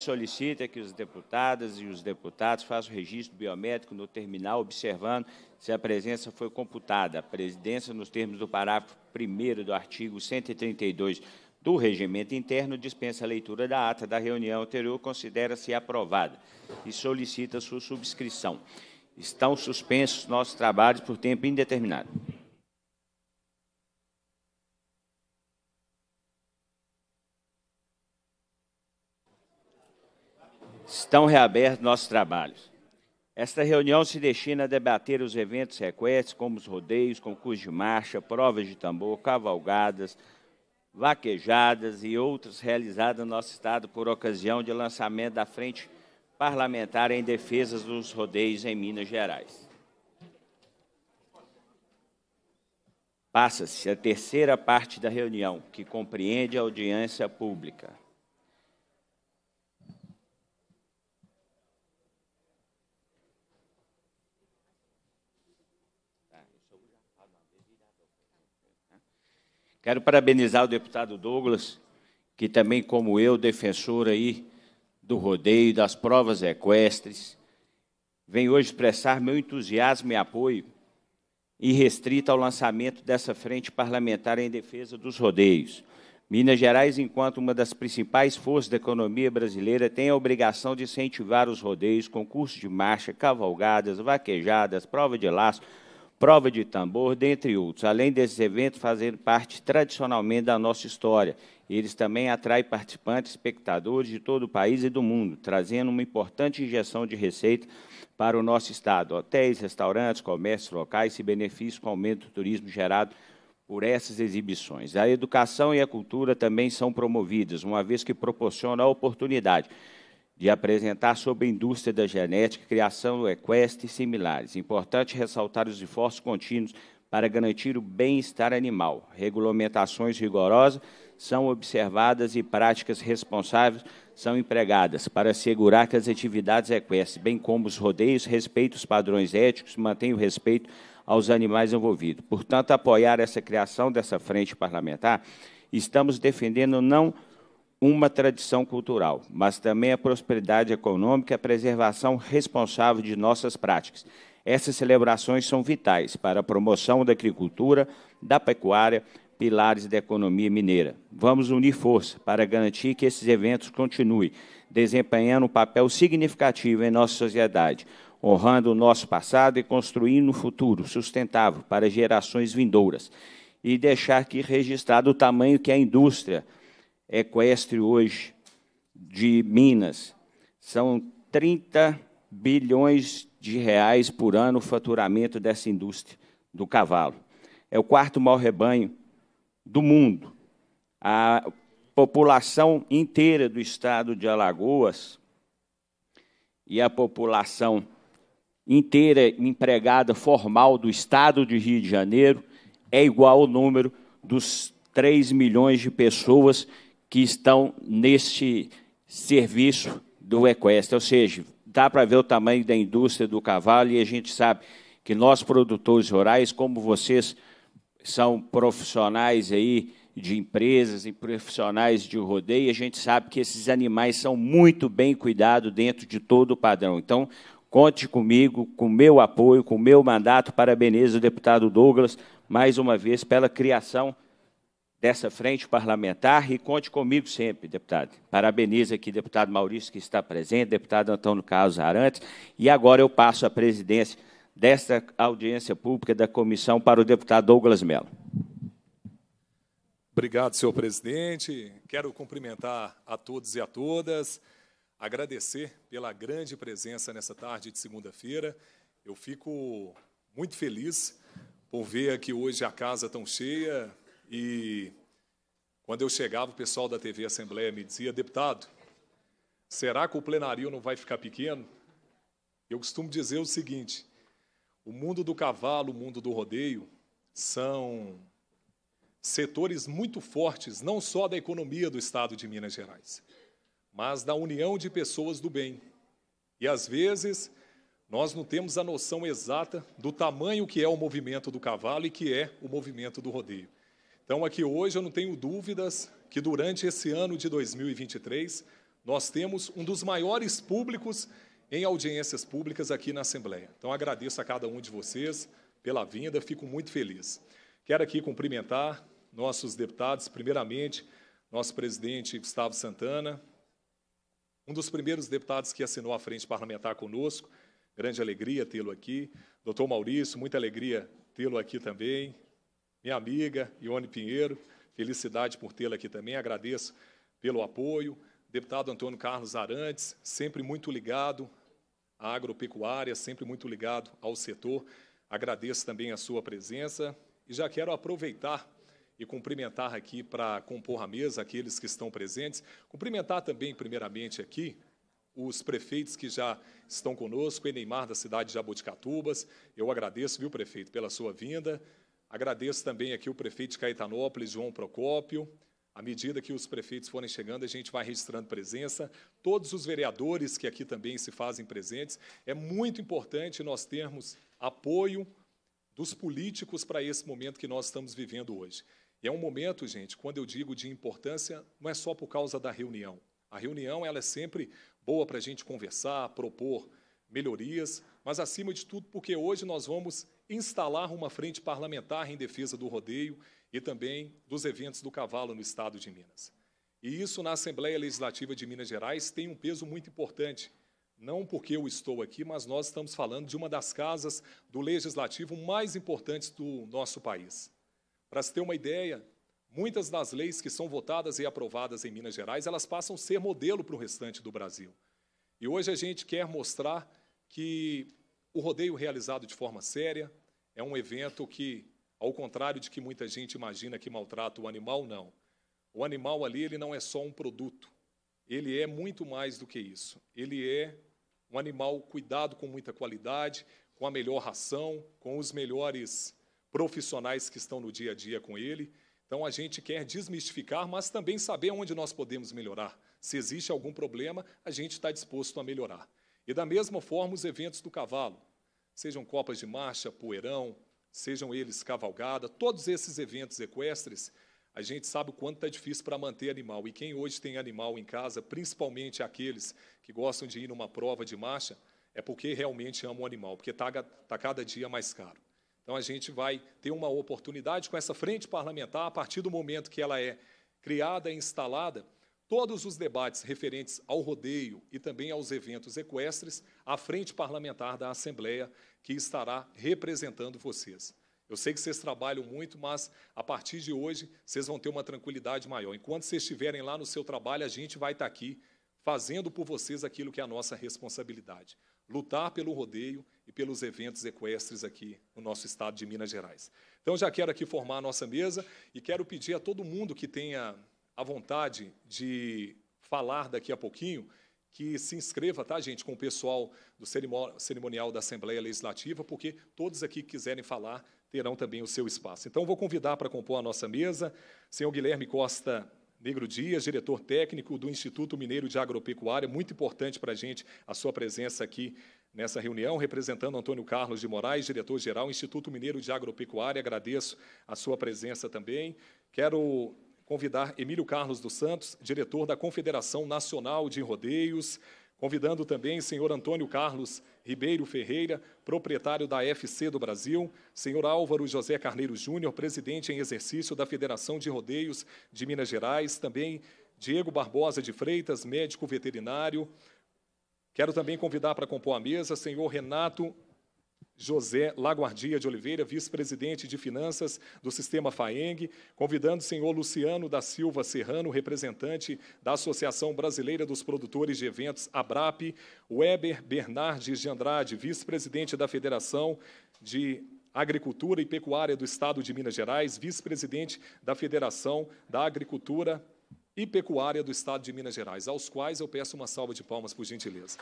solicita que as deputadas e os deputados façam registro biométrico no terminal, observando se a presença foi computada. A presidência, nos termos do parágrafo 1 do artigo 132 do regimento interno, dispensa a leitura da ata da reunião anterior, considera-se aprovada e solicita sua subscrição. Estão suspensos nossos trabalhos por tempo indeterminado. estão reabertos nossos trabalhos. Esta reunião se destina a debater os eventos requestos, como os rodeios, concursos de marcha, provas de tambor, cavalgadas, vaquejadas e outras realizadas no nosso Estado por ocasião de lançamento da Frente Parlamentar em Defesa dos Rodeios em Minas Gerais. Passa-se a terceira parte da reunião, que compreende a audiência pública. Quero parabenizar o deputado Douglas, que também, como eu, defensor aí do rodeio, das provas equestres, vem hoje expressar meu entusiasmo e apoio irrestrito ao lançamento dessa frente parlamentar em defesa dos rodeios. Minas Gerais, enquanto uma das principais forças da economia brasileira, tem a obrigação de incentivar os rodeios, concursos de marcha, cavalgadas, vaquejadas, prova de laço, prova de tambor, dentre outros. Além desses eventos fazendo parte tradicionalmente da nossa história, eles também atraem participantes, espectadores de todo o país e do mundo, trazendo uma importante injeção de receita para o nosso estado. Hotéis, restaurantes, comércios locais se beneficiam com o aumento do turismo gerado por essas exibições. A educação e a cultura também são promovidas, uma vez que proporcionam a oportunidade de apresentar sobre a indústria da genética, criação do equestre e similares. Importante ressaltar os esforços contínuos para garantir o bem-estar animal. Regulamentações rigorosas são observadas e práticas responsáveis são empregadas para assegurar que as atividades equestres, bem como os rodeios, respeitem os padrões éticos, e o respeito aos animais envolvidos. Portanto, apoiar essa criação dessa frente parlamentar, estamos defendendo não uma tradição cultural, mas também a prosperidade econômica e a preservação responsável de nossas práticas. Essas celebrações são vitais para a promoção da agricultura, da pecuária, pilares da economia mineira. Vamos unir força para garantir que esses eventos continuem desempenhando um papel significativo em nossa sociedade, honrando o nosso passado e construindo um futuro sustentável para gerações vindouras. E deixar aqui registrado o tamanho que a indústria equestre hoje de Minas. São 30 bilhões de reais por ano o faturamento dessa indústria do cavalo. É o quarto maior rebanho do mundo. A população inteira do estado de Alagoas e a população inteira empregada formal do estado de Rio de Janeiro é igual ao número dos 3 milhões de pessoas que estão neste serviço do Equestre. Ou seja, dá para ver o tamanho da indústria do cavalo e a gente sabe que nós, produtores rurais, como vocês são profissionais aí de empresas e profissionais de rodeio, a gente sabe que esses animais são muito bem cuidados dentro de todo o padrão. Então, conte comigo, com meu apoio, com meu mandato. Parabenizo o deputado Douglas mais uma vez pela criação dessa frente parlamentar e conte comigo sempre, deputado. Parabenizo aqui deputado Maurício que está presente, deputado Antônio Carlos Arantes, e agora eu passo a presidência desta audiência pública da comissão para o deputado Douglas Mello. Obrigado, senhor presidente. Quero cumprimentar a todos e a todas, agradecer pela grande presença nessa tarde de segunda-feira. Eu fico muito feliz por ver aqui hoje a casa tão cheia, e quando eu chegava, o pessoal da TV Assembleia me dizia: deputado, será que o plenário não vai ficar pequeno? Eu costumo dizer o seguinte: o mundo do cavalo, o mundo do rodeio, são setores muito fortes, não só da economia do estado de Minas Gerais, mas da união de pessoas do bem. E às vezes nós não temos a noção exata do tamanho que é o movimento do cavalo e que é o movimento do rodeio. Então, aqui hoje eu não tenho dúvidas que durante esse ano de 2023 nós temos um dos maiores públicos em audiências públicas aqui na Assembleia. Então, agradeço a cada um de vocês pela vinda, fico muito feliz. Quero aqui cumprimentar nossos deputados, primeiramente, nosso presidente Gustavo Santana, um dos primeiros deputados que assinou a frente parlamentar conosco. Grande alegria tê-lo aqui. Doutor Maurício, muita alegria tê-lo aqui também minha amiga Ione Pinheiro, felicidade por tê-la aqui também, agradeço pelo apoio. Deputado Antônio Carlos Arantes, sempre muito ligado à agropecuária, sempre muito ligado ao setor. Agradeço também a sua presença e já quero aproveitar e cumprimentar aqui para compor a mesa aqueles que estão presentes. Cumprimentar também, primeiramente, aqui os prefeitos que já estão conosco, Eneimar da cidade de Jaboticatubas. Eu agradeço, viu, prefeito, pela sua vinda. Agradeço também aqui o prefeito de Caetanópolis, João Procópio. À medida que os prefeitos forem chegando, a gente vai registrando presença. Todos os vereadores que aqui também se fazem presentes. É muito importante nós termos apoio dos políticos para esse momento que nós estamos vivendo hoje. E é um momento, gente, quando eu digo de importância, não é só por causa da reunião. A reunião ela é sempre boa para a gente conversar, propor melhorias, mas acima de tudo porque hoje nós vamos instalar uma frente parlamentar em defesa do rodeio e também dos eventos do cavalo no estado de Minas. E isso na Assembleia Legislativa de Minas Gerais tem um peso muito importante, não porque eu estou aqui, mas nós estamos falando de uma das casas do legislativo mais importantes do nosso país. Para se ter uma ideia, muitas das leis que são votadas e aprovadas em Minas Gerais, elas passam a ser modelo para o restante do Brasil. E hoje a gente quer mostrar que o rodeio realizado de forma séria é um evento que, ao contrário de que muita gente imagina que maltrata o animal, não. O animal ali ele não é só um produto. Ele é muito mais do que isso. Ele é um animal cuidado com muita qualidade, com a melhor ração, com os melhores profissionais que estão no dia a dia com ele. Então a gente quer desmistificar, mas também saber onde nós podemos melhorar. Se existe algum problema, a gente está disposto a melhorar. E da mesma forma, os eventos do cavalo, sejam copas de marcha, poeirão, sejam eles cavalgada, todos esses eventos equestres, a gente sabe o quanto está difícil para manter animal. E quem hoje tem animal em casa, principalmente aqueles que gostam de ir numa prova de marcha, é porque realmente amam o animal, porque está tá cada dia mais caro. Então a gente vai ter uma oportunidade com essa frente parlamentar, a partir do momento que ela é criada e instalada, Todos os debates referentes ao rodeio e também aos eventos equestres, à frente parlamentar da Assembleia, que estará representando vocês. Eu sei que vocês trabalham muito, mas a partir de hoje vocês vão ter uma tranquilidade maior. Enquanto vocês estiverem lá no seu trabalho, a gente vai estar aqui fazendo por vocês aquilo que é a nossa responsabilidade: lutar pelo rodeio e pelos eventos equestres aqui no nosso estado de Minas Gerais. Então, já quero aqui formar a nossa mesa e quero pedir a todo mundo que tenha a vontade de falar daqui a pouquinho, que se inscreva, tá, gente, com o pessoal do cerimonial da Assembleia Legislativa, porque todos aqui que quiserem falar terão também o seu espaço. Então, vou convidar para compor a nossa mesa, senhor Guilherme Costa Negro Dias, diretor técnico do Instituto Mineiro de Agropecuária, muito importante para a gente a sua presença aqui nessa reunião, representando Antônio Carlos de Moraes, diretor-geral, Instituto Mineiro de Agropecuária, agradeço a sua presença também. Quero convidar Emílio Carlos dos Santos, diretor da Confederação Nacional de Rodeios, convidando também o senhor Antônio Carlos Ribeiro Ferreira, proprietário da FC do Brasil, senhor Álvaro José Carneiro Júnior, presidente em exercício da Federação de Rodeios de Minas Gerais, também Diego Barbosa de Freitas, médico veterinário. Quero também convidar para compor a mesa senhor Renato José Laguardia de Oliveira, vice-presidente de Finanças do Sistema FAENG, convidando o senhor Luciano da Silva Serrano, representante da Associação Brasileira dos Produtores de Eventos, ABRAP, Weber Bernardes de Andrade, vice-presidente da Federação de Agricultura e Pecuária do Estado de Minas Gerais, vice-presidente da Federação da Agricultura e Pecuária do Estado de Minas Gerais, aos quais eu peço uma salva de palmas, por gentileza.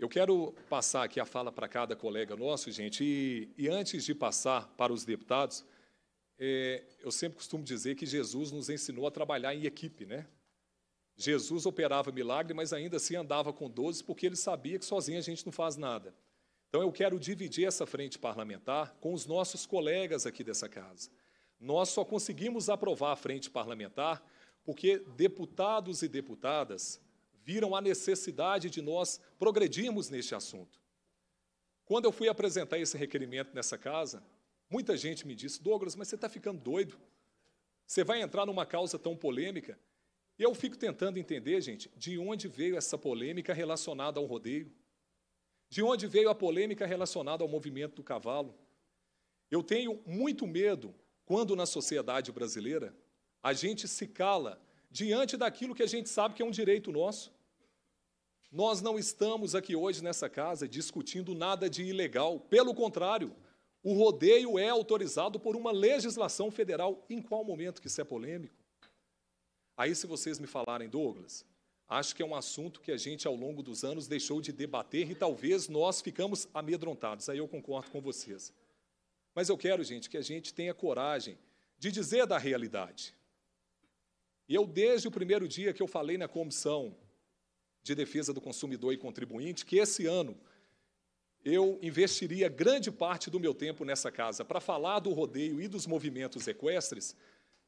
Eu quero passar aqui a fala para cada colega nosso, gente, e, e antes de passar para os deputados, é, eu sempre costumo dizer que Jesus nos ensinou a trabalhar em equipe, né? Jesus operava milagre, mas ainda assim andava com 12 porque ele sabia que sozinho a gente não faz nada. Então eu quero dividir essa frente parlamentar com os nossos colegas aqui dessa casa. Nós só conseguimos aprovar a frente parlamentar porque deputados e deputadas viram a necessidade de nós progredirmos neste assunto. Quando eu fui apresentar esse requerimento nessa casa, muita gente me disse: Douglas, mas você está ficando doido. Você vai entrar numa causa tão polêmica? E eu fico tentando entender, gente, de onde veio essa polêmica relacionada ao rodeio? De onde veio a polêmica relacionada ao movimento do cavalo? Eu tenho muito medo quando na sociedade brasileira a gente se cala diante daquilo que a gente sabe que é um direito nosso. Nós não estamos aqui hoje nessa casa discutindo nada de ilegal. Pelo contrário, o rodeio é autorizado por uma legislação federal. Em qual momento que isso é polêmico? Aí, se vocês me falarem, Douglas, acho que é um assunto que a gente, ao longo dos anos, deixou de debater e talvez nós ficamos amedrontados. Aí eu concordo com vocês. Mas eu quero, gente, que a gente tenha coragem de dizer da realidade. E eu, desde o primeiro dia que eu falei na comissão, de Defesa do Consumidor e Contribuinte, que esse ano eu investiria grande parte do meu tempo nessa casa para falar do rodeio e dos movimentos equestres,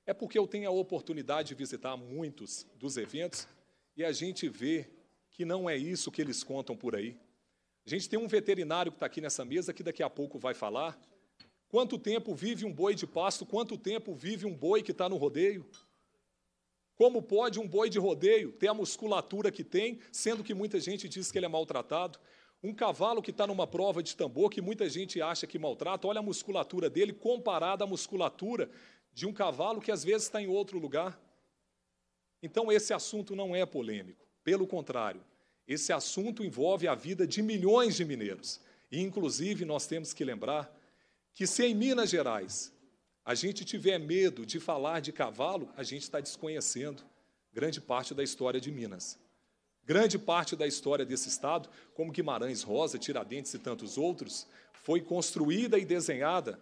é porque eu tenho a oportunidade de visitar muitos dos eventos e a gente vê que não é isso que eles contam por aí. A gente tem um veterinário que está aqui nessa mesa que daqui a pouco vai falar. Quanto tempo vive um boi de pasto? Quanto tempo vive um boi que está no rodeio? Como pode um boi de rodeio ter a musculatura que tem, sendo que muita gente diz que ele é maltratado? Um cavalo que está numa prova de tambor, que muita gente acha que maltrata, olha a musculatura dele comparada à musculatura de um cavalo que às vezes está em outro lugar. Então, esse assunto não é polêmico. Pelo contrário, esse assunto envolve a vida de milhões de mineiros. E, inclusive, nós temos que lembrar que se em Minas Gerais a gente tiver medo de falar de cavalo, a gente está desconhecendo grande parte da história de Minas. Grande parte da história desse estado, como Guimarães Rosa, Tiradentes e tantos outros, foi construída e desenhada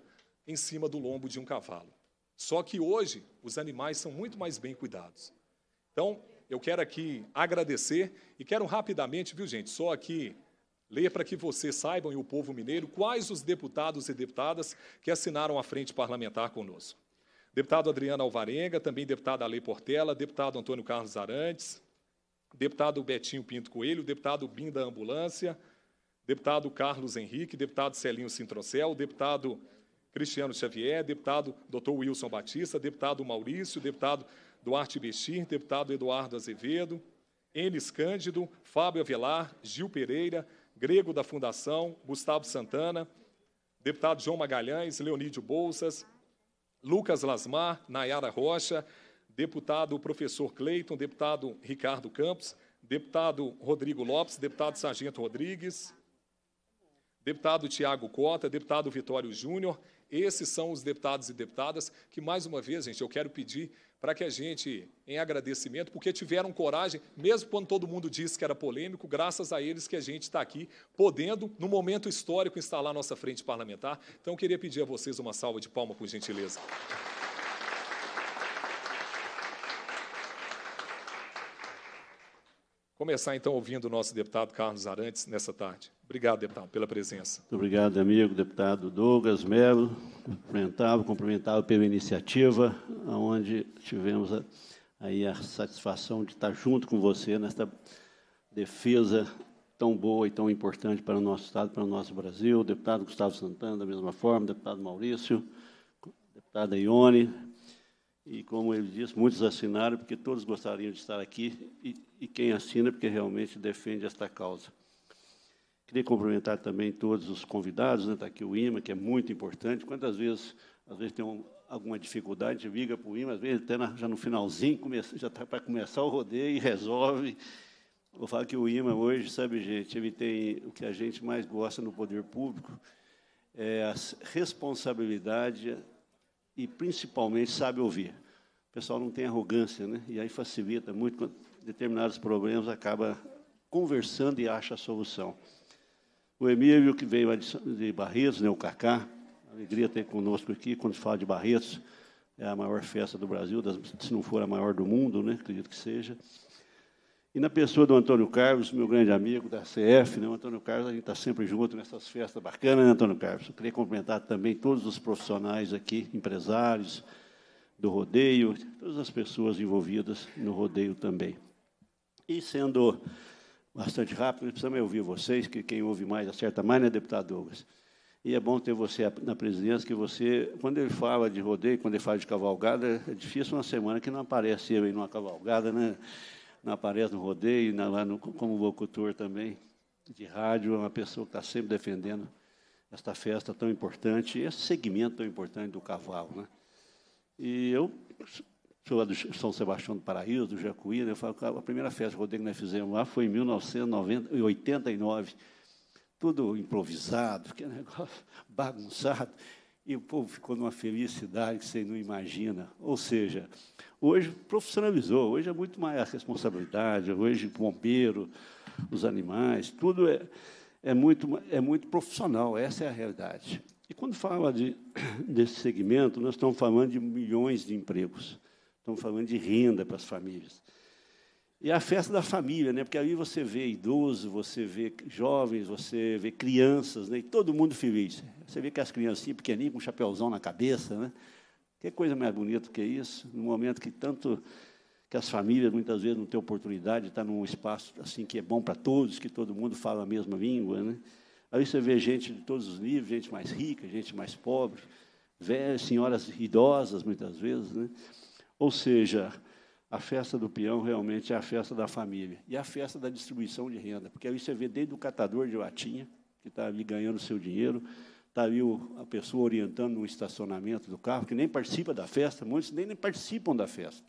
em cima do lombo de um cavalo. Só que hoje os animais são muito mais bem cuidados. Então, eu quero aqui agradecer e quero rapidamente, viu, gente, só aqui Leia para que vocês saibam e o povo mineiro quais os deputados e deputadas que assinaram a frente parlamentar conosco. Deputado Adriano Alvarenga, também deputada Ale Portela, deputado Antônio Carlos Arantes, deputado Betinho Pinto Coelho, deputado Binda Ambulância, deputado Carlos Henrique, deputado Celinho Sintrocel, deputado Cristiano Xavier, deputado Dr. Wilson Batista, deputado Maurício, deputado Duarte Bestir, deputado Eduardo Azevedo, Enes Cândido, Fábio Avelar, Gil Pereira, grego da Fundação, Gustavo Santana, deputado João Magalhães, Leonídio Bolsas, Lucas Lasmar, Nayara Rocha, deputado professor Cleiton, deputado Ricardo Campos, deputado Rodrigo Lopes, deputado Sargento Rodrigues, deputado Tiago Cota, deputado Vitório Júnior. Esses são os deputados e deputadas que, mais uma vez, gente, eu quero pedir para que a gente, em agradecimento, porque tiveram coragem, mesmo quando todo mundo disse que era polêmico, graças a eles que a gente está aqui, podendo, no momento histórico, instalar nossa frente parlamentar. Então, queria pedir a vocês uma salva de palma, por gentileza. Começar, então, ouvindo o nosso deputado Carlos Arantes nessa tarde. Obrigado, deputado, pela presença. Muito obrigado, amigo deputado Douglas Melo. cumprimentado, cumprimentado pela iniciativa, onde tivemos a, aí a satisfação de estar junto com você nesta defesa tão boa e tão importante para o nosso Estado, para o nosso Brasil. Deputado Gustavo Santana, da mesma forma, deputado Maurício, deputada Ione. E, como ele disse, muitos assinaram, porque todos gostariam de estar aqui, e, e quem assina, porque realmente defende esta causa. Queria cumprimentar também todos os convidados, está né? Tá aqui o IMA, que é muito importante. Quantas vezes, às vezes, tem um, alguma dificuldade, liga para o IMA, às vezes até na, já no finalzinho, começa, já está para começar o rodeio e resolve. Vou falar que o IMA hoje, sabe, gente, ele tem o que a gente mais gosta no poder público, é a responsabilidade e, principalmente, sabe ouvir. O pessoal não tem arrogância, né? E aí facilita muito, quando determinados problemas acaba conversando e acha a solução. O Emílio, que veio de Barretos, né, o Cacá, alegria ter conosco aqui, quando se fala de Barretos, é a maior festa do Brasil, das, se não for a maior do mundo, né, acredito que seja. E na pessoa do Antônio Carlos, meu grande amigo da CF, né? o Antônio Carlos, a gente está sempre junto nessas festas bacanas, né, Antônio Carlos? Eu queria cumprimentar também todos os profissionais aqui, empresários do rodeio, todas as pessoas envolvidas no rodeio também. E sendo bastante rápido, precisamos ouvir vocês, que quem ouve mais acerta mais, né, deputado Douglas? E é bom ter você na presidência, que você, quando ele fala de rodeio, quando ele fala de cavalgada, é difícil uma semana que não aparece eu em uma cavalgada, né? não aparece no rodeio, na, lá no, como locutor também de rádio, é uma pessoa que está sempre defendendo esta festa tão importante, esse segmento tão importante do cavalo. Né? E eu lá do São Sebastião do Paraíso, do Jacuí, né? a primeira festa que nós fizemos lá foi em 1989, tudo improvisado, que negócio bagunçado, e o povo ficou numa felicidade que você não imagina. Ou seja, hoje profissionalizou, hoje é muito mais a responsabilidade, hoje bombeiro, os animais, tudo é, é, muito, é muito profissional, essa é a realidade. E quando fala de, desse segmento, nós estamos falando de milhões de empregos. Estamos falando de renda para as famílias. E a festa da família, né? porque aí você vê idoso, você vê jovens, você vê crianças, né? e todo mundo feliz. Você vê que as criancinhas pequenininhas com um chapéuzão na cabeça. Né? Que coisa mais bonita que isso, num momento que tanto que as famílias muitas vezes não têm oportunidade de tá estar num espaço assim que é bom para todos, que todo mundo fala a mesma língua. Né? Aí você vê gente de todos os níveis, gente mais rica, gente mais pobre, velhas, senhoras idosas muitas vezes. Né? Ou seja, a festa do peão realmente é a festa da família e a festa da distribuição de renda, porque aí você vê desde o catador de latinha, que está ali ganhando seu dinheiro, está ali o, a pessoa orientando no estacionamento do carro, que nem participa da festa, muitos nem, nem participam da festa,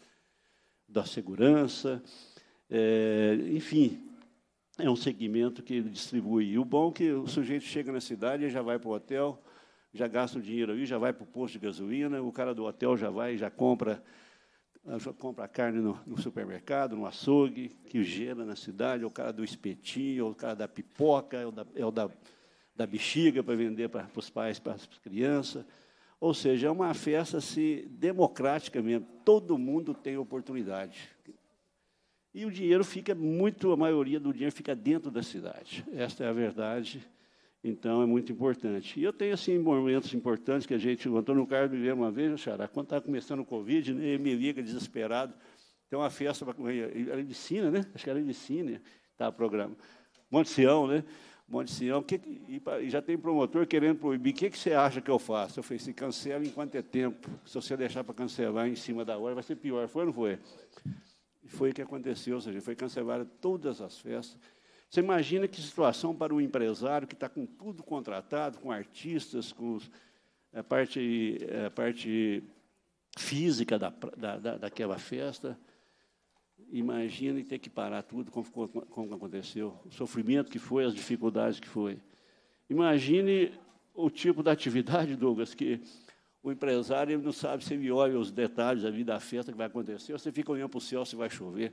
da segurança, é, enfim, é um segmento que distribui. E o bom é que o sujeito chega na cidade e já vai para o hotel, já gasta o dinheiro ali, já vai para o posto de gasolina, o cara do hotel já vai e já compra compra carne no, no, supermercado, no açougue, que gela na cidade, ou é o cara do espetinho, ou é o cara da pipoca, é o da, é da, da bexiga para vender para os pais, para as crianças. Ou seja, é uma festa assim, democrática mesmo, todo mundo tem oportunidade. E o dinheiro fica muito, a maioria do dinheiro fica dentro da cidade. Esta é a verdade então, é muito importante. E eu tenho, assim, momentos importantes que a gente... O Antônio Carlos me veio uma vez, Xará, ah, quando estava tá começando o Covid, né, ele me liga desesperado. Tem uma festa para... Era de Sina, né? Acho que era de tá? estava programa. Monte Sião, né? Monte Sião. Que, e, e já tem promotor querendo proibir. O que, que você acha que eu faço? Eu falei, se cancela enquanto é tempo. Se você deixar para cancelar em cima da hora, vai ser pior. Foi ou não foi? E foi o que aconteceu, ou seja, foi cancelada todas as festas você imagina que situação para um empresário que está com tudo contratado, com artistas, com a eh, parte, a eh, parte física da, da, daquela festa. Imagine ter que parar tudo, como, como aconteceu, o sofrimento que foi, as dificuldades que foi. Imagine o tipo da atividade, Douglas, que o empresário ele não sabe se ele olha os detalhes ali da festa que vai acontecer, ou você fica olhando para o céu se vai chover,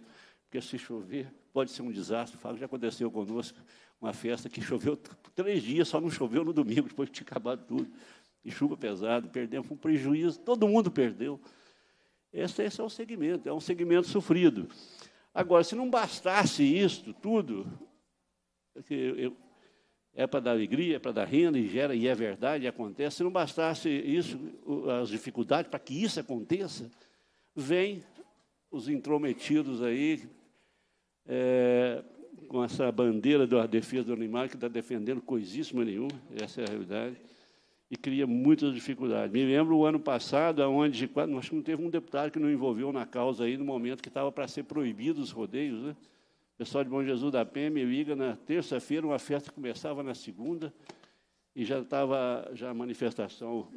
porque se chover pode ser um desastre. Falo, já aconteceu conosco uma festa que choveu três dias, só não choveu no domingo, depois tinha acabado tudo. E chuva pesada, perdemos um prejuízo, todo mundo perdeu. Esse, esse é o segmento, é um segmento sofrido. Agora, se não bastasse isto tudo, é, é para dar alegria, é para dar renda, e gera, e é verdade, e acontece. Se não bastasse isso, as dificuldades para que isso aconteça, vem os intrometidos aí, é, com essa bandeira da defesa do animal, que está defendendo coisíssima nenhuma, essa é a realidade, e cria muitas dificuldades. Me lembro o ano passado, onde nós não teve um deputado que não envolveu na causa aí, no momento que estava para ser proibido os rodeios, né? O pessoal de Bom Jesus da Penha me liga na terça-feira, uma festa começava na segunda, e já estava já a manifestação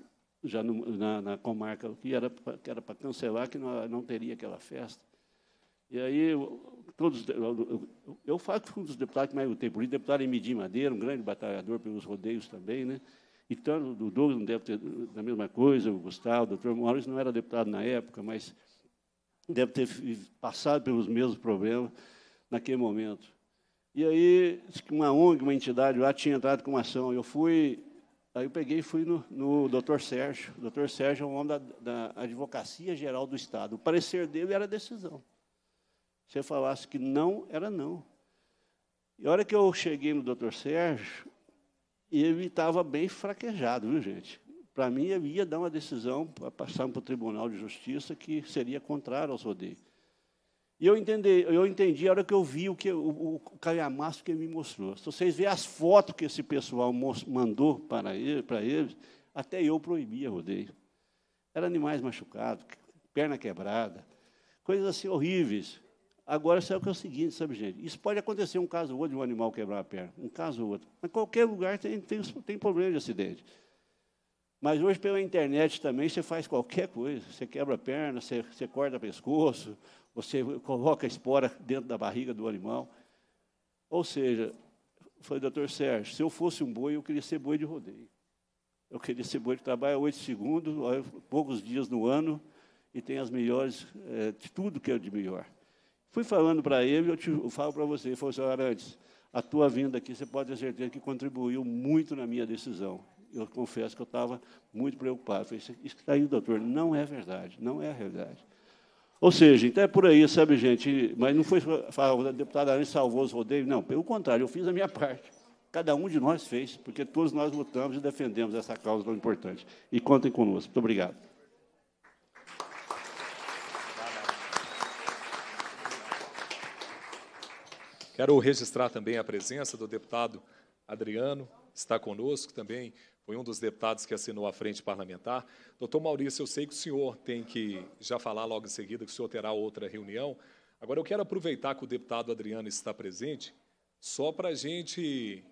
já no, na, na, comarca que era que era para cancelar que não, não teria aquela festa e aí Todos, eu, falo que fui um dos deputados que mais lutei por isso, deputado Emidi Madeira, um grande batalhador pelos rodeios também, né? E tanto o Douglas não deve ter da mesma coisa, o Gustavo, o doutor Maurício não era deputado na época, mas deve ter passado pelos mesmos problemas naquele momento. E aí, uma ONG, uma entidade lá, tinha entrado com uma ação. Eu fui, aí eu peguei e fui no, no doutor Sérgio. O doutor Sérgio é um homem da, da Advocacia Geral do Estado. O parecer dele era decisão. Se eu falasse que não, era não. E a hora que eu cheguei no doutor Sérgio, ele estava bem fraquejado, viu, gente? Para mim, ele ia dar uma decisão, passar para o Tribunal de Justiça, que seria contrária aos rodeios. E eu entendi, eu entendi a hora que eu vi o, que, o, o calhamaço que ele me mostrou. Se vocês verem as fotos que esse pessoal mandou para, ele, para eles, até eu proibia rodeio. Eram animais machucados, perna quebrada, coisas assim horríveis. Agora, sabe o que é o seguinte, sabe, gente? Isso pode acontecer um caso ou outro de um animal quebrar a perna, um caso ou outro. Mas qualquer lugar tem, tem, tem problema de acidente. Mas hoje, pela internet também, você faz qualquer coisa. Você quebra a perna, você, você corta o pescoço, você coloca a espora dentro da barriga do animal. Ou seja, falei, doutor Sérgio, se eu fosse um boi, eu queria ser boi de rodeio. Eu queria ser boi que trabalha oito segundos, poucos dias no ano, e tem as melhores, é, de tudo que é de melhor. Fui falando para ele, eu, te, eu falo para você, ele falou assim, Arantes, a tua vinda aqui, você pode ter certeza que contribuiu muito na minha decisão. Eu confesso que eu estava muito preocupado. Falei, isso que está aí, doutor, não é verdade, não é a realidade. Ou seja, então é por aí, sabe, gente? Mas não foi falar, o deputado Arantes salvou os rodeios, não. Pelo contrário, eu fiz a minha parte. Cada um de nós fez, porque todos nós lutamos e defendemos essa causa tão importante. E contem conosco. Muito obrigado. Quero registrar também a presença do deputado Adriano, está conosco também, foi um dos deputados que assinou a frente parlamentar. Doutor Maurício, eu sei que o senhor tem que já falar logo em seguida, que o senhor terá outra reunião. Agora, eu quero aproveitar que o deputado Adriano está presente, só para a gente,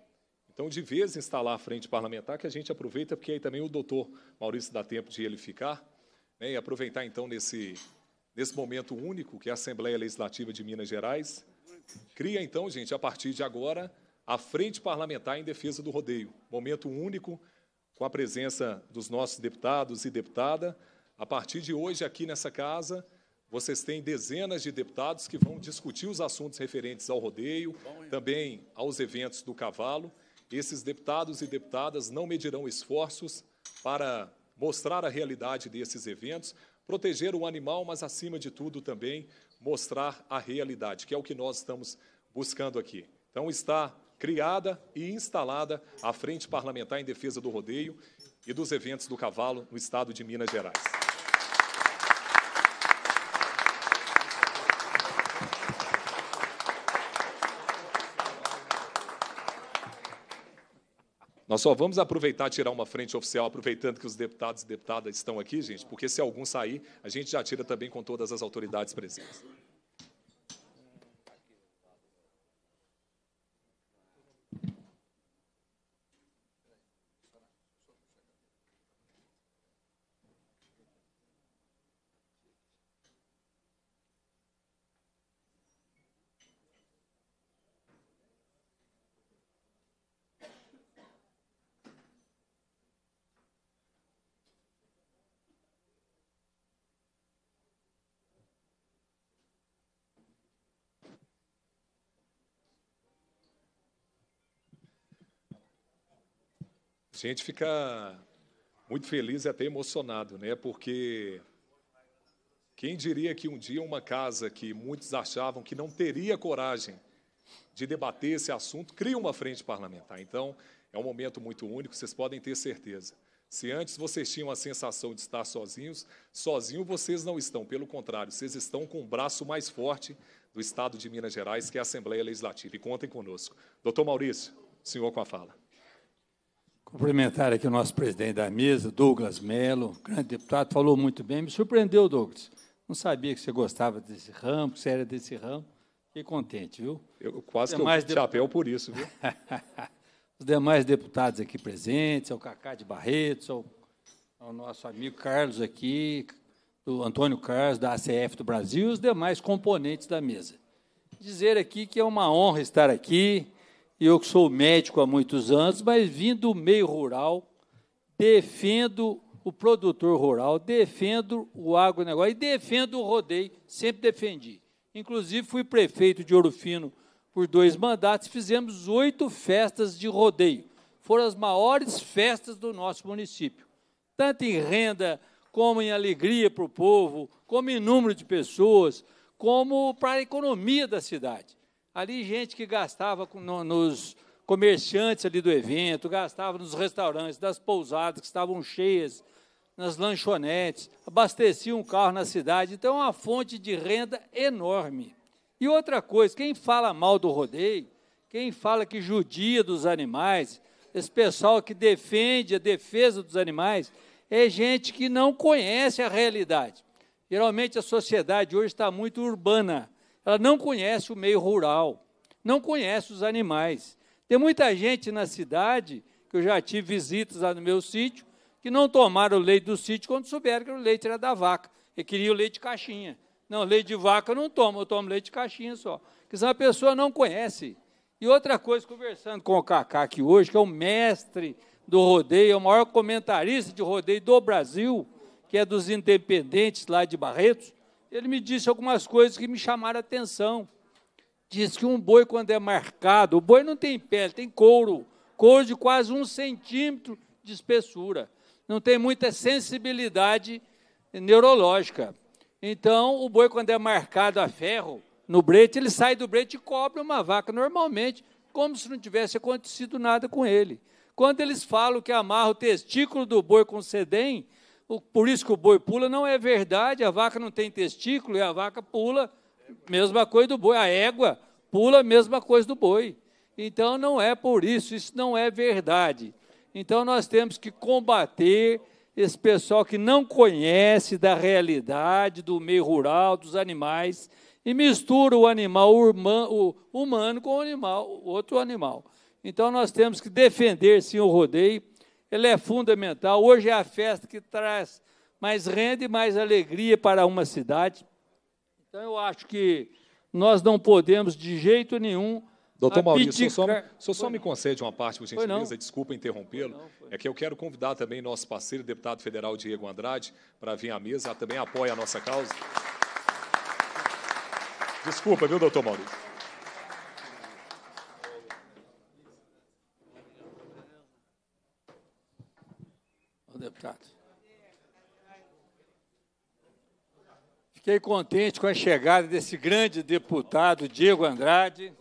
então, de vez instalar a frente parlamentar, que a gente aproveita, porque aí também o doutor Maurício dá tempo de ele ficar, né, e aproveitar, então, nesse, nesse momento único que é a Assembleia Legislativa de Minas Gerais Cria, então, gente, a partir de agora, a Frente Parlamentar em Defesa do Rodeio. Momento único, com a presença dos nossos deputados e deputada. A partir de hoje, aqui nessa casa, vocês têm dezenas de deputados que vão discutir os assuntos referentes ao rodeio, também aos eventos do cavalo. Esses deputados e deputadas não medirão esforços para mostrar a realidade desses eventos, proteger o animal, mas, acima de tudo, também mostrar a realidade, que é o que nós estamos buscando aqui. Então, está criada e instalada a Frente Parlamentar em Defesa do Rodeio e dos Eventos do Cavalo no estado de Minas Gerais. Nós só vamos aproveitar tirar uma frente oficial, aproveitando que os deputados e deputadas estão aqui, gente, porque se algum sair, a gente já tira também com todas as autoridades presentes. A gente fica muito feliz e até emocionado, né? Porque quem diria que um dia uma casa que muitos achavam que não teria coragem de debater esse assunto cria uma frente parlamentar. Então, é um momento muito único, vocês podem ter certeza. Se antes vocês tinham a sensação de estar sozinhos, sozinho vocês não estão, pelo contrário, vocês estão com o braço mais forte do Estado de Minas Gerais, que é a Assembleia Legislativa. E contem conosco. Doutor Maurício, senhor com a fala. Cumprimentar aqui o nosso presidente da mesa, Douglas Mello, grande deputado, falou muito bem. Me surpreendeu, Douglas. Não sabia que você gostava desse ramo, que você era desse ramo. Fiquei contente, viu? Eu quase que eu chapéu por isso, viu? Os demais deputados aqui presentes, ao é Cacá de Barretos, ao, é ao é nosso amigo Carlos aqui, do Antônio Carlos, da ACF do Brasil, e os demais componentes da mesa. Dizer aqui que é uma honra estar aqui, eu que sou médico há muitos anos, mas vindo do meio rural, defendo o produtor rural, defendo o agronegócio e defendo o rodeio, sempre defendi. Inclusive, fui prefeito de Ouro Fino por dois mandatos, fizemos oito festas de rodeio. Foram as maiores festas do nosso município, tanto em renda como em alegria para o povo, como em número de pessoas, como para a economia da cidade. Ali, gente que gastava com, no, nos comerciantes ali do evento, gastava nos restaurantes, das pousadas que estavam cheias, nas lanchonetes, abastecia um carro na cidade. Então, é uma fonte de renda enorme. E outra coisa, quem fala mal do rodeio, quem fala que judia dos animais, esse pessoal que defende a defesa dos animais, é gente que não conhece a realidade. Geralmente a sociedade hoje está muito urbana. Ela não conhece o meio rural, não conhece os animais. Tem muita gente na cidade, que eu já tive visitas lá no meu sítio, que não tomaram o leite do sítio quando souberam que o leite era da vaca. E queria o leite de caixinha. Não, leite de vaca eu não tomo, eu tomo leite de caixinha só. Porque essa pessoa não conhece. E outra coisa, conversando com o Cacá aqui hoje, que é o mestre do rodeio, é o maior comentarista de rodeio do Brasil, que é dos independentes lá de Barretos, ele me disse algumas coisas que me chamaram a atenção. Diz que um boi, quando é marcado, o boi não tem pele, tem couro, couro de quase um centímetro de espessura. Não tem muita sensibilidade neurológica. Então, o boi, quando é marcado a ferro, no brete, ele sai do brete e cobre uma vaca normalmente, como se não tivesse acontecido nada com ele. Quando eles falam que amarra o testículo do boi com sedem, por isso que o boi pula não é verdade, a vaca não tem testículo e a vaca pula, mesma coisa do boi, a égua pula, mesma coisa do boi. Então não é por isso, isso não é verdade. Então nós temos que combater esse pessoal que não conhece da realidade do meio rural, dos animais, e mistura o animal humano com o animal, outro animal. Então nós temos que defender sim o rodeio, ele é fundamental. Hoje é a festa que traz mais renda e mais alegria para uma cidade. Então, eu acho que nós não podemos, de jeito nenhum, Doutor Maurício, o senhor só, só me concede uma parte, por gentileza, desculpa interrompê-lo. É que eu quero convidar também nosso parceiro, deputado federal Diego Andrade, para vir à mesa, também apoia a nossa causa. Desculpa, viu, doutor Maurício? deputado. Fiquei contente com a chegada desse grande deputado, Diego Andrade.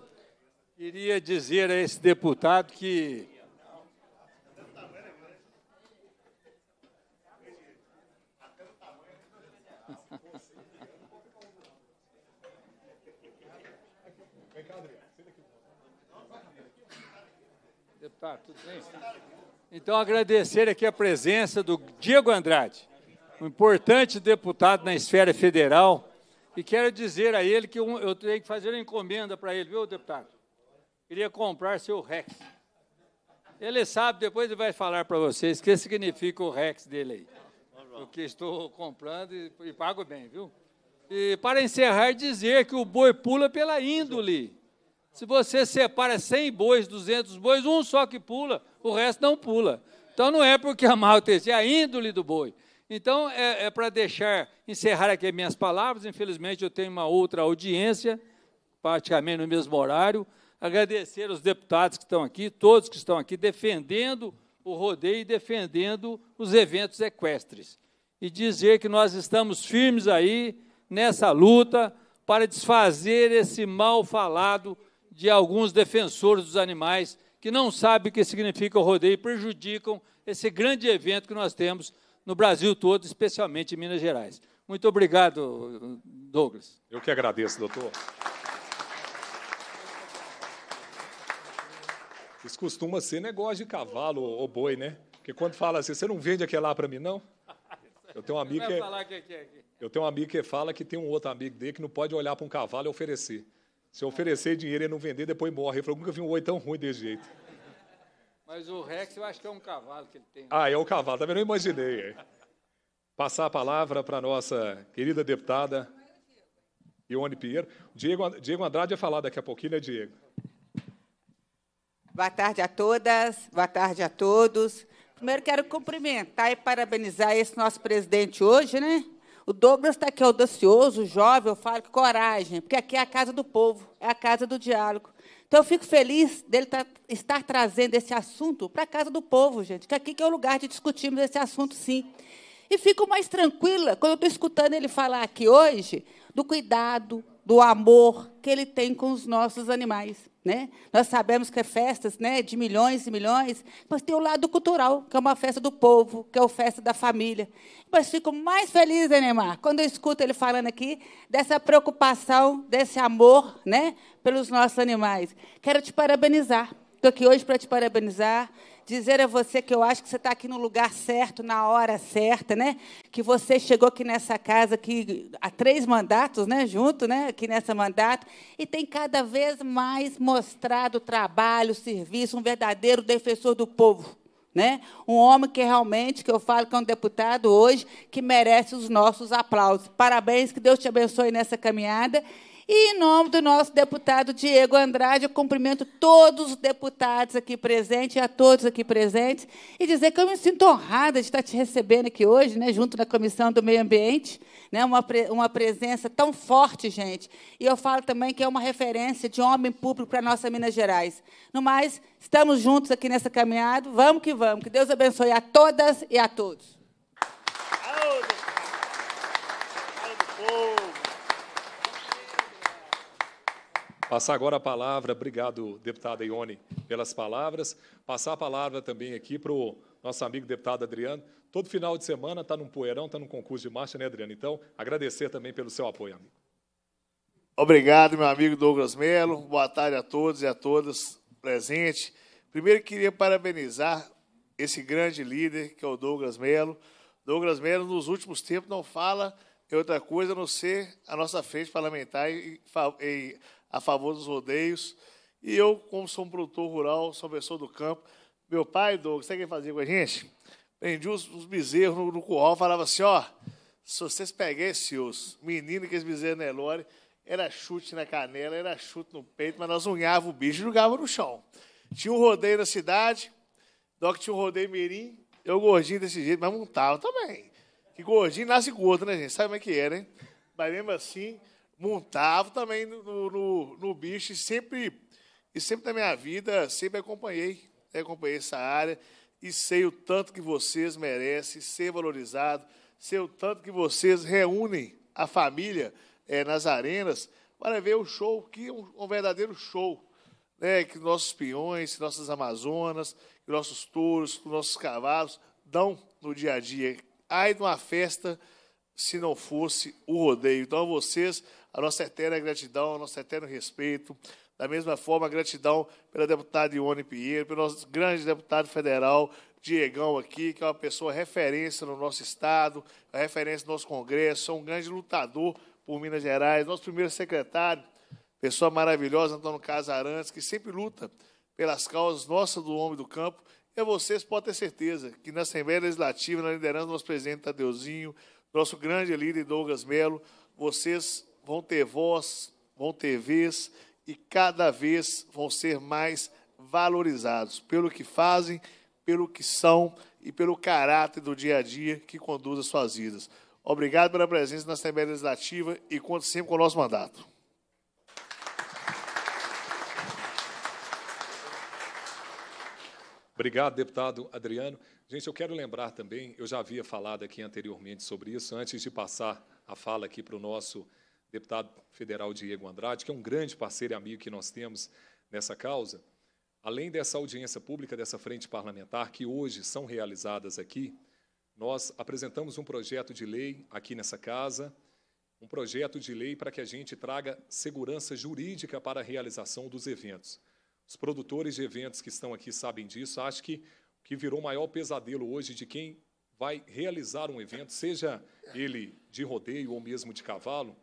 Queria dizer a esse deputado que Tá, tudo bem? Então, agradecer aqui a presença do Diego Andrade, um importante deputado na esfera federal, e quero dizer a ele que eu tenho que fazer uma encomenda para ele, viu, deputado? Queria comprar seu Rex. Ele sabe, depois ele vai falar para vocês o que significa o Rex dele aí. O que estou comprando e, e pago bem, viu? E para encerrar, dizer que o boi pula pela índole. Se você separa 100 bois, 200 bois, um só que pula, o resto não pula. Então não é porque a o é a índole do boi. Então é, é para deixar, encerrar aqui minhas palavras. Infelizmente eu tenho uma outra audiência, praticamente no mesmo horário. Agradecer os deputados que estão aqui, todos que estão aqui defendendo o rodeio e defendendo os eventos equestres. E dizer que nós estamos firmes aí nessa luta para desfazer esse mal falado de alguns defensores dos animais que não sabem o que significa o rodeio e prejudicam esse grande evento que nós temos no Brasil todo, especialmente em Minas Gerais. Muito obrigado, Douglas. Eu que agradeço, doutor. Isso costuma ser negócio de cavalo ou boi, né? Porque quando fala assim, você não vende aquele lá para mim, não? Eu tenho um amigo que, é eu tenho um amigo que fala que tem um outro amigo dele que não pode olhar para um cavalo e oferecer. Se eu oferecer dinheiro e não vender, depois morre. Ele falou, nunca vi um oi tão ruim desse jeito. Mas o Rex, eu acho que é um cavalo que ele tem. Né? Ah, é o um cavalo, também não imaginei. Passar a palavra para a nossa querida deputada Ione Pinheiro. Diego, Diego Andrade vai falar daqui a pouquinho, né, Diego? Boa tarde a todas, boa tarde a todos. Primeiro quero cumprimentar e parabenizar esse nosso presidente hoje, né? O Douglas está aqui é audacioso, jovem, eu falo que coragem, porque aqui é a casa do povo, é a casa do diálogo. Então, eu fico feliz dele tá, estar trazendo esse assunto para a casa do povo, gente, que aqui que é o lugar de discutirmos esse assunto, sim. E fico mais tranquila quando eu estou escutando ele falar aqui hoje do cuidado, do amor que ele tem com os nossos animais. Né? Nós sabemos que é festas né, de milhões e milhões, mas tem o lado cultural, que é uma festa do povo, que é a festa da família. Mas fico mais feliz, Anemar, Neymar, quando eu escuto ele falando aqui dessa preocupação, desse amor né, pelos nossos animais. Quero te parabenizar. Estou aqui hoje para te parabenizar dizer a você que eu acho que você está aqui no lugar certo, na hora certa, né? Que você chegou aqui nessa casa aqui há três mandatos, né? Junto, né? Aqui nessa mandato e tem cada vez mais mostrado trabalho, serviço, um verdadeiro defensor do povo. Né? Um homem que realmente, que eu falo que é um deputado hoje, que merece os nossos aplausos. Parabéns, que Deus te abençoe nessa caminhada e em nome do nosso deputado Diego Andrade, eu cumprimento todos os deputados aqui presentes e a todos aqui presentes e dizer que eu me sinto honrada de estar te recebendo aqui hoje, né, junto da Comissão do Meio Ambiente, né, uma, uma presença tão forte, gente. E eu falo também que é uma referência de homem público para a nossa Minas Gerais. No mais, estamos juntos aqui nessa caminhada, vamos que vamos. Que Deus abençoe a todas e a todos. Aô, Passar agora a palavra, obrigado, deputada Ione, pelas palavras. Passar a palavra também aqui para o nosso amigo deputado Adriano. Todo final de semana está num poeirão, está num concurso de marcha, né, Adriano? Então, agradecer também pelo seu apoio, amigo. Obrigado, meu amigo Douglas Melo. Boa tarde a todos e a todas presentes. Primeiro, queria parabenizar esse grande líder, que é o Douglas Melo. Douglas Melo, nos últimos tempos, não fala em outra coisa a não ser a nossa frente parlamentar e, e a favor dos rodeios. E eu, como sou um produtor rural, sou pessoa do campo, meu pai, Douglas, sabe o que ele fazia com a gente? Prendia os, os bezerros no, no curral, falava assim, ó, se vocês pegassem os meninos que eles bezerros na Elore, é era chute na canela, era chute no peito, mas nós unhava o bicho e jogava no chão. Tinha um rodeio na cidade, Doc tinha um rodeio mirim, eu gordinho desse jeito, mas montava também. Que gordinho nasce gordo, né, gente? Sabe como é que era, hein? Mas mesmo assim, montava também no, no, no bicho e sempre, e sempre na minha vida, sempre acompanhei, né, acompanhei essa área e sei o tanto que vocês merecem ser valorizado, sei o tanto que vocês reúnem a família é, nas arenas para ver o show, que é um, um verdadeiro show, né, que nossos peões, que nossas amazonas, que nossos touros, que nossos cavalos dão no dia a dia. Ai de uma festa se não fosse o rodeio. Então, vocês a nossa eterna gratidão, o nosso eterno respeito. Da mesma forma, a gratidão pela deputada Ione Pinheiro, pelo nosso grande deputado federal, Diegão aqui, que é uma pessoa referência no nosso estado, referência no nosso congresso, é um grande lutador por Minas Gerais, nosso primeiro secretário, pessoa maravilhosa, Antônio Casarantes, que sempre luta pelas causas nossas do homem do campo. E vocês podem ter certeza que na Assembleia Legislativa, na liderança do nosso presidente Tadeuzinho, nosso grande líder Douglas Melo, vocês vão ter voz, vão ter vez e cada vez vão ser mais valorizados pelo que fazem, pelo que são e pelo caráter do dia a dia que conduz as suas vidas. Obrigado pela presença na Assembleia Legislativa e conto sempre com o nosso mandato. Obrigado, deputado Adriano. Gente, eu quero lembrar também, eu já havia falado aqui anteriormente sobre isso, antes de passar a fala aqui para o nosso deputado federal Diego Andrade, que é um grande parceiro e amigo que nós temos nessa causa, além dessa audiência pública, dessa frente parlamentar, que hoje são realizadas aqui, nós apresentamos um projeto de lei aqui nessa casa, um projeto de lei para que a gente traga segurança jurídica para a realização dos eventos. Os produtores de eventos que estão aqui sabem disso, acho que o que virou maior pesadelo hoje de quem vai realizar um evento, seja ele de rodeio ou mesmo de cavalo,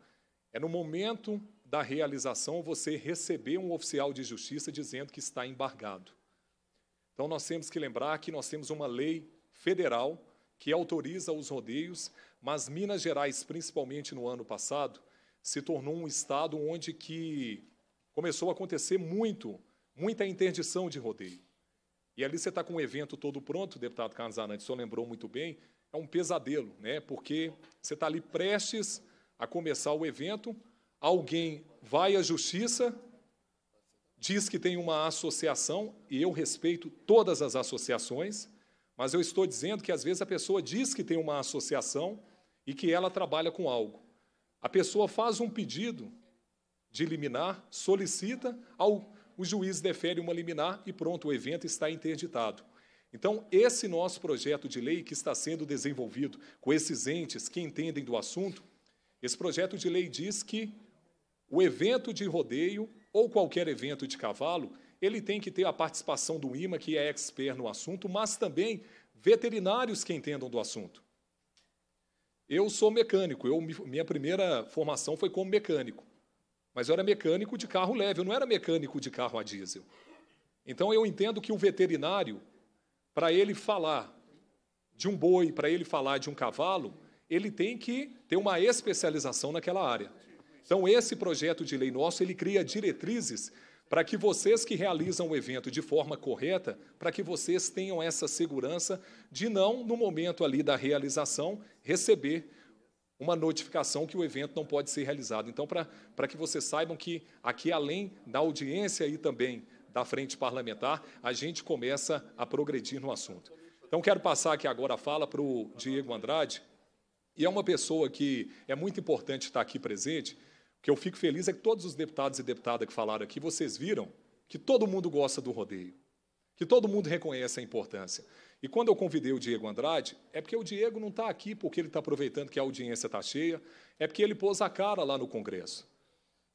é no momento da realização você receber um oficial de justiça dizendo que está embargado. Então nós temos que lembrar que nós temos uma lei federal que autoriza os rodeios, mas Minas Gerais, principalmente no ano passado, se tornou um estado onde que começou a acontecer muito, muita interdição de rodeio. E ali você está com o evento todo pronto, deputado Carlos o senhor lembrou muito bem, é um pesadelo, né? porque você está ali prestes a começar o evento, alguém vai à justiça, diz que tem uma associação, e eu respeito todas as associações, mas eu estou dizendo que às vezes a pessoa diz que tem uma associação e que ela trabalha com algo. A pessoa faz um pedido de liminar, solicita, ao, o juiz defere uma liminar e pronto, o evento está interditado. Então, esse nosso projeto de lei que está sendo desenvolvido com esses entes que entendem do assunto, esse projeto de lei diz que o evento de rodeio ou qualquer evento de cavalo, ele tem que ter a participação do IMA, que é expert no assunto, mas também veterinários que entendam do assunto. Eu sou mecânico, eu, minha primeira formação foi como mecânico, mas eu era mecânico de carro leve, eu não era mecânico de carro a diesel. Então eu entendo que o veterinário, para ele falar de um boi, para ele falar de um cavalo, ele tem que ter uma especialização naquela área. Então, esse projeto de lei nosso, ele cria diretrizes para que vocês que realizam o evento de forma correta, para que vocês tenham essa segurança de não, no momento ali da realização, receber uma notificação que o evento não pode ser realizado. Então, para que vocês saibam que aqui, além da audiência e também da frente parlamentar, a gente começa a progredir no assunto. Então, quero passar aqui agora a fala para o Diego Andrade, e é uma pessoa que é muito importante estar aqui presente. O que eu fico feliz é que todos os deputados e deputadas que falaram aqui, vocês viram que todo mundo gosta do rodeio, que todo mundo reconhece a importância. E quando eu convidei o Diego Andrade, é porque o Diego não está aqui porque ele está aproveitando que a audiência está cheia, é porque ele pôs a cara lá no Congresso.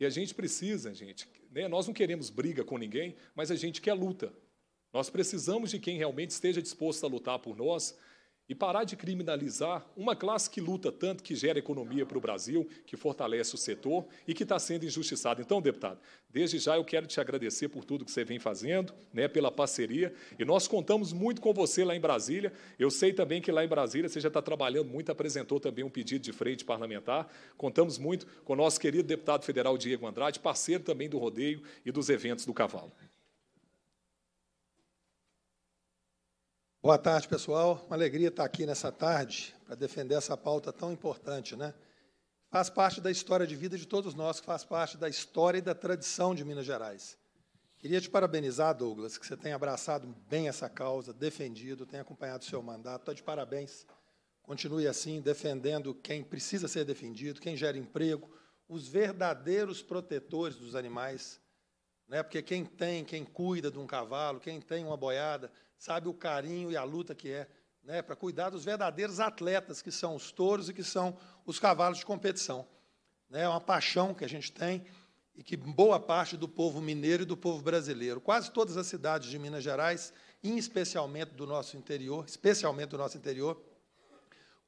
E a gente precisa, gente, né? nós não queremos briga com ninguém, mas a gente quer luta. Nós precisamos de quem realmente esteja disposto a lutar por nós e parar de criminalizar uma classe que luta tanto, que gera economia para o Brasil, que fortalece o setor e que está sendo injustiçada. Então, deputado, desde já eu quero te agradecer por tudo que você vem fazendo, né, pela parceria. E nós contamos muito com você lá em Brasília. Eu sei também que lá em Brasília você já está trabalhando muito, apresentou também um pedido de frente parlamentar. Contamos muito com o nosso querido deputado federal Diego Andrade, parceiro também do rodeio e dos eventos do cavalo. Boa tarde, pessoal. Uma alegria estar aqui nessa tarde para defender essa pauta tão importante, né? Faz parte da história de vida de todos nós, faz parte da história e da tradição de Minas Gerais. Queria te parabenizar, Douglas, que você tem abraçado bem essa causa, defendido, tem acompanhado o seu mandato. Estou tá de parabéns. Continue assim, defendendo quem precisa ser defendido, quem gera emprego, os verdadeiros protetores dos animais. Né? Porque quem tem, quem cuida de um cavalo, quem tem uma boiada, sabe o carinho e a luta que é né, para cuidar dos verdadeiros atletas, que são os touros e que são os cavalos de competição. Né? É uma paixão que a gente tem e que boa parte do povo mineiro e do povo brasileiro, quase todas as cidades de Minas Gerais, e especialmente do nosso interior, especialmente do nosso interior,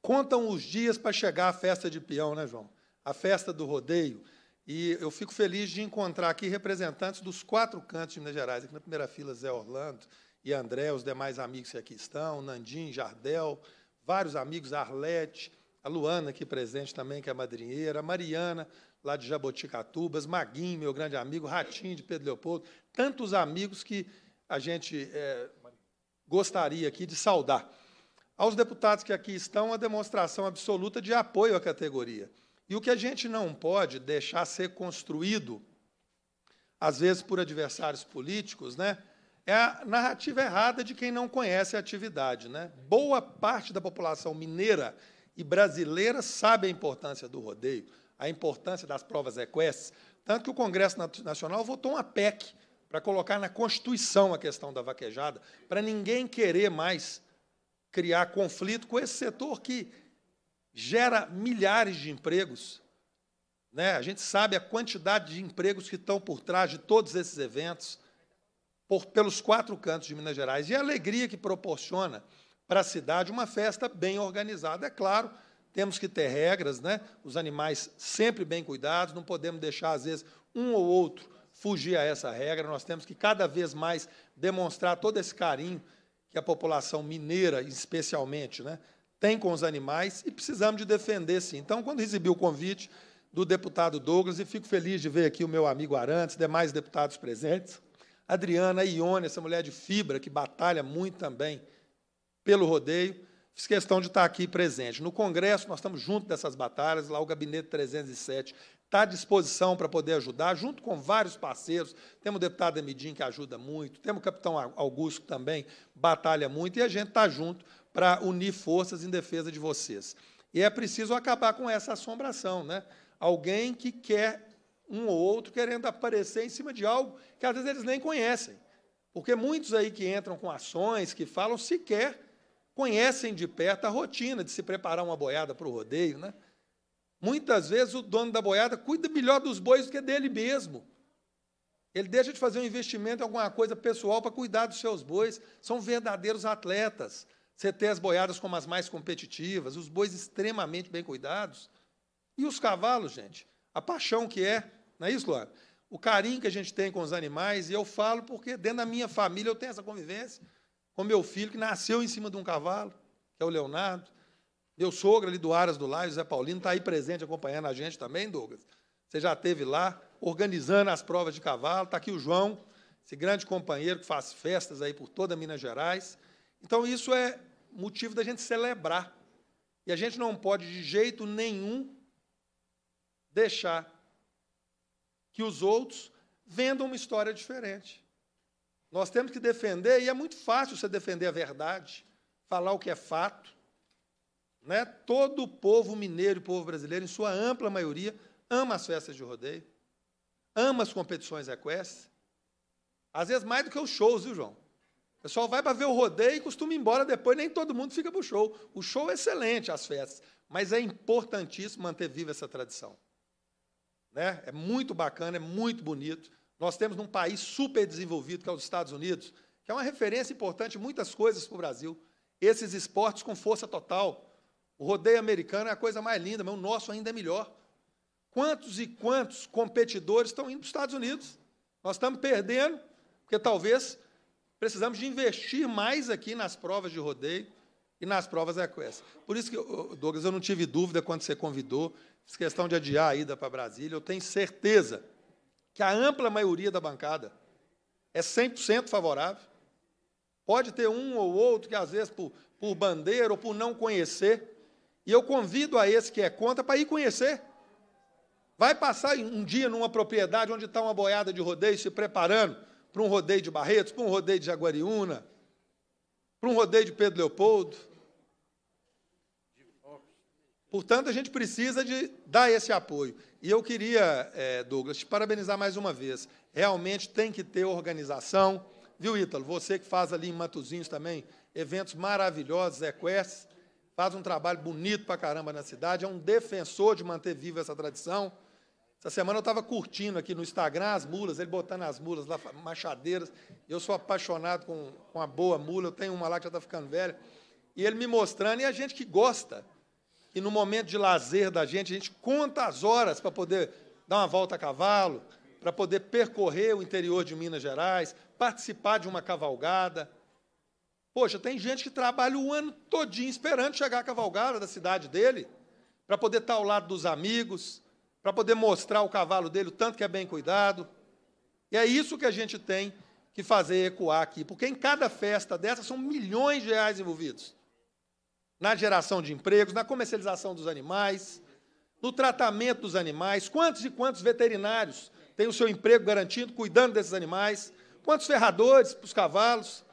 contam os dias para chegar à festa de peão, né, João? A festa do rodeio. E eu fico feliz de encontrar aqui representantes dos quatro cantos de Minas Gerais. Aqui na primeira fila, Zé Orlando, e André, os demais amigos que aqui estão, Nandim, Jardel, vários amigos, Arlete, a Luana aqui presente também, que é madrinheira, a Mariana, lá de Jaboticatubas, Maguim, meu grande amigo, Ratinho de Pedro Leopoldo, tantos amigos que a gente é, gostaria aqui de saudar. Aos deputados que aqui estão, a demonstração absoluta de apoio à categoria. E o que a gente não pode deixar ser construído, às vezes por adversários políticos, né? é a narrativa errada de quem não conhece a atividade. Né? Boa parte da população mineira e brasileira sabe a importância do rodeio, a importância das provas equestres, tanto que o Congresso Nacional votou uma PEC para colocar na Constituição a questão da vaquejada, para ninguém querer mais criar conflito com esse setor que gera milhares de empregos. Né? A gente sabe a quantidade de empregos que estão por trás de todos esses eventos por, pelos quatro cantos de Minas Gerais e a alegria que proporciona para a cidade uma festa bem organizada. É claro, temos que ter regras, né? os animais sempre bem cuidados, não podemos deixar, às vezes, um ou outro fugir a essa regra, nós temos que cada vez mais demonstrar todo esse carinho que a população mineira, especialmente, né, tem com os animais e precisamos de defender, sim. Então, quando recebi o convite do deputado Douglas, e fico feliz de ver aqui o meu amigo Arantes, demais deputados presentes, Adriana, a Ione, essa mulher de fibra, que batalha muito também pelo rodeio, fiz questão de estar aqui presente. No Congresso, nós estamos junto dessas batalhas, lá o Gabinete 307 está à disposição para poder ajudar, junto com vários parceiros. Temos o deputado Emidim, que ajuda muito, temos o capitão Augusto que também, batalha muito, e a gente está junto para unir forças em defesa de vocês. E é preciso acabar com essa assombração, né? Alguém que quer um ou outro querendo aparecer em cima de algo que às vezes eles nem conhecem. Porque muitos aí que entram com ações, que falam, sequer conhecem de perto a rotina de se preparar uma boiada para o rodeio. Né? Muitas vezes o dono da boiada cuida melhor dos bois do que dele mesmo. Ele deixa de fazer um investimento em alguma coisa pessoal para cuidar dos seus bois. São verdadeiros atletas. Você tem as boiadas como as mais competitivas, os bois extremamente bem cuidados. E os cavalos, gente? A paixão que é não é isso, Glória? O carinho que a gente tem com os animais, e eu falo porque dentro da minha família eu tenho essa convivência com meu filho, que nasceu em cima de um cavalo, que é o Leonardo. Meu sogro ali do Aras do Laio, Zé Paulino, está aí presente acompanhando a gente também, Douglas. Você já esteve lá, organizando as provas de cavalo. Está aqui o João, esse grande companheiro que faz festas aí por toda Minas Gerais. Então, isso é motivo da gente celebrar. E a gente não pode, de jeito nenhum, deixar que os outros vendam uma história diferente. Nós temos que defender, e é muito fácil você defender a verdade, falar o que é fato. Né? Todo o povo mineiro e povo brasileiro, em sua ampla maioria, ama as festas de rodeio, ama as competições equestres. Às vezes mais do que os shows, viu, João? O pessoal vai para ver o rodeio e costuma ir embora depois, nem todo mundo fica para o show. O show é excelente, as festas, mas é importantíssimo manter viva essa tradição. Né? É muito bacana, é muito bonito. Nós temos num país super desenvolvido, que é os Estados Unidos, que é uma referência importante em muitas coisas para o Brasil. Esses esportes com força total. O rodeio americano é a coisa mais linda, mas o nosso ainda é melhor. Quantos e quantos competidores estão indo para os Estados Unidos? Nós estamos perdendo, porque talvez precisamos de investir mais aqui nas provas de rodeio e nas provas equestres. Por isso que, Douglas, eu não tive dúvida quando você convidou fiz questão de adiar a ida para Brasília, eu tenho certeza que a ampla maioria da bancada é 100% favorável. Pode ter um ou outro que, às vezes, por, por bandeira ou por não conhecer. E eu convido a esse que é contra para ir conhecer. Vai passar um dia numa propriedade onde está uma boiada de rodeio se preparando para um rodeio de Barretos, para um rodeio de Jaguariúna, para um rodeio de Pedro Leopoldo. Portanto, a gente precisa de dar esse apoio. E eu queria, é, Douglas, te parabenizar mais uma vez. Realmente tem que ter organização. Viu, Ítalo? Você que faz ali em Matozinhos também eventos maravilhosos, equestres, faz um trabalho bonito para caramba na cidade, é um defensor de manter viva essa tradição. Essa semana eu estava curtindo aqui no Instagram as mulas, ele botando as mulas lá, machadeiras. Eu sou apaixonado com, com a boa mula, eu tenho uma lá que já está ficando velha. E ele me mostrando, e a gente que gosta e no momento de lazer da gente, a gente conta as horas para poder dar uma volta a cavalo, para poder percorrer o interior de Minas Gerais, participar de uma cavalgada. Poxa, tem gente que trabalha o ano todinho esperando chegar a cavalgada da cidade dele, para poder estar tá ao lado dos amigos, para poder mostrar o cavalo dele, o tanto que é bem cuidado. E é isso que a gente tem que fazer ecoar aqui, porque em cada festa dessa são milhões de reais envolvidos na geração de empregos, na comercialização dos animais, no tratamento dos animais. Quantos e quantos veterinários têm o seu emprego garantido, cuidando desses animais? Quantos ferradores para os cavalos?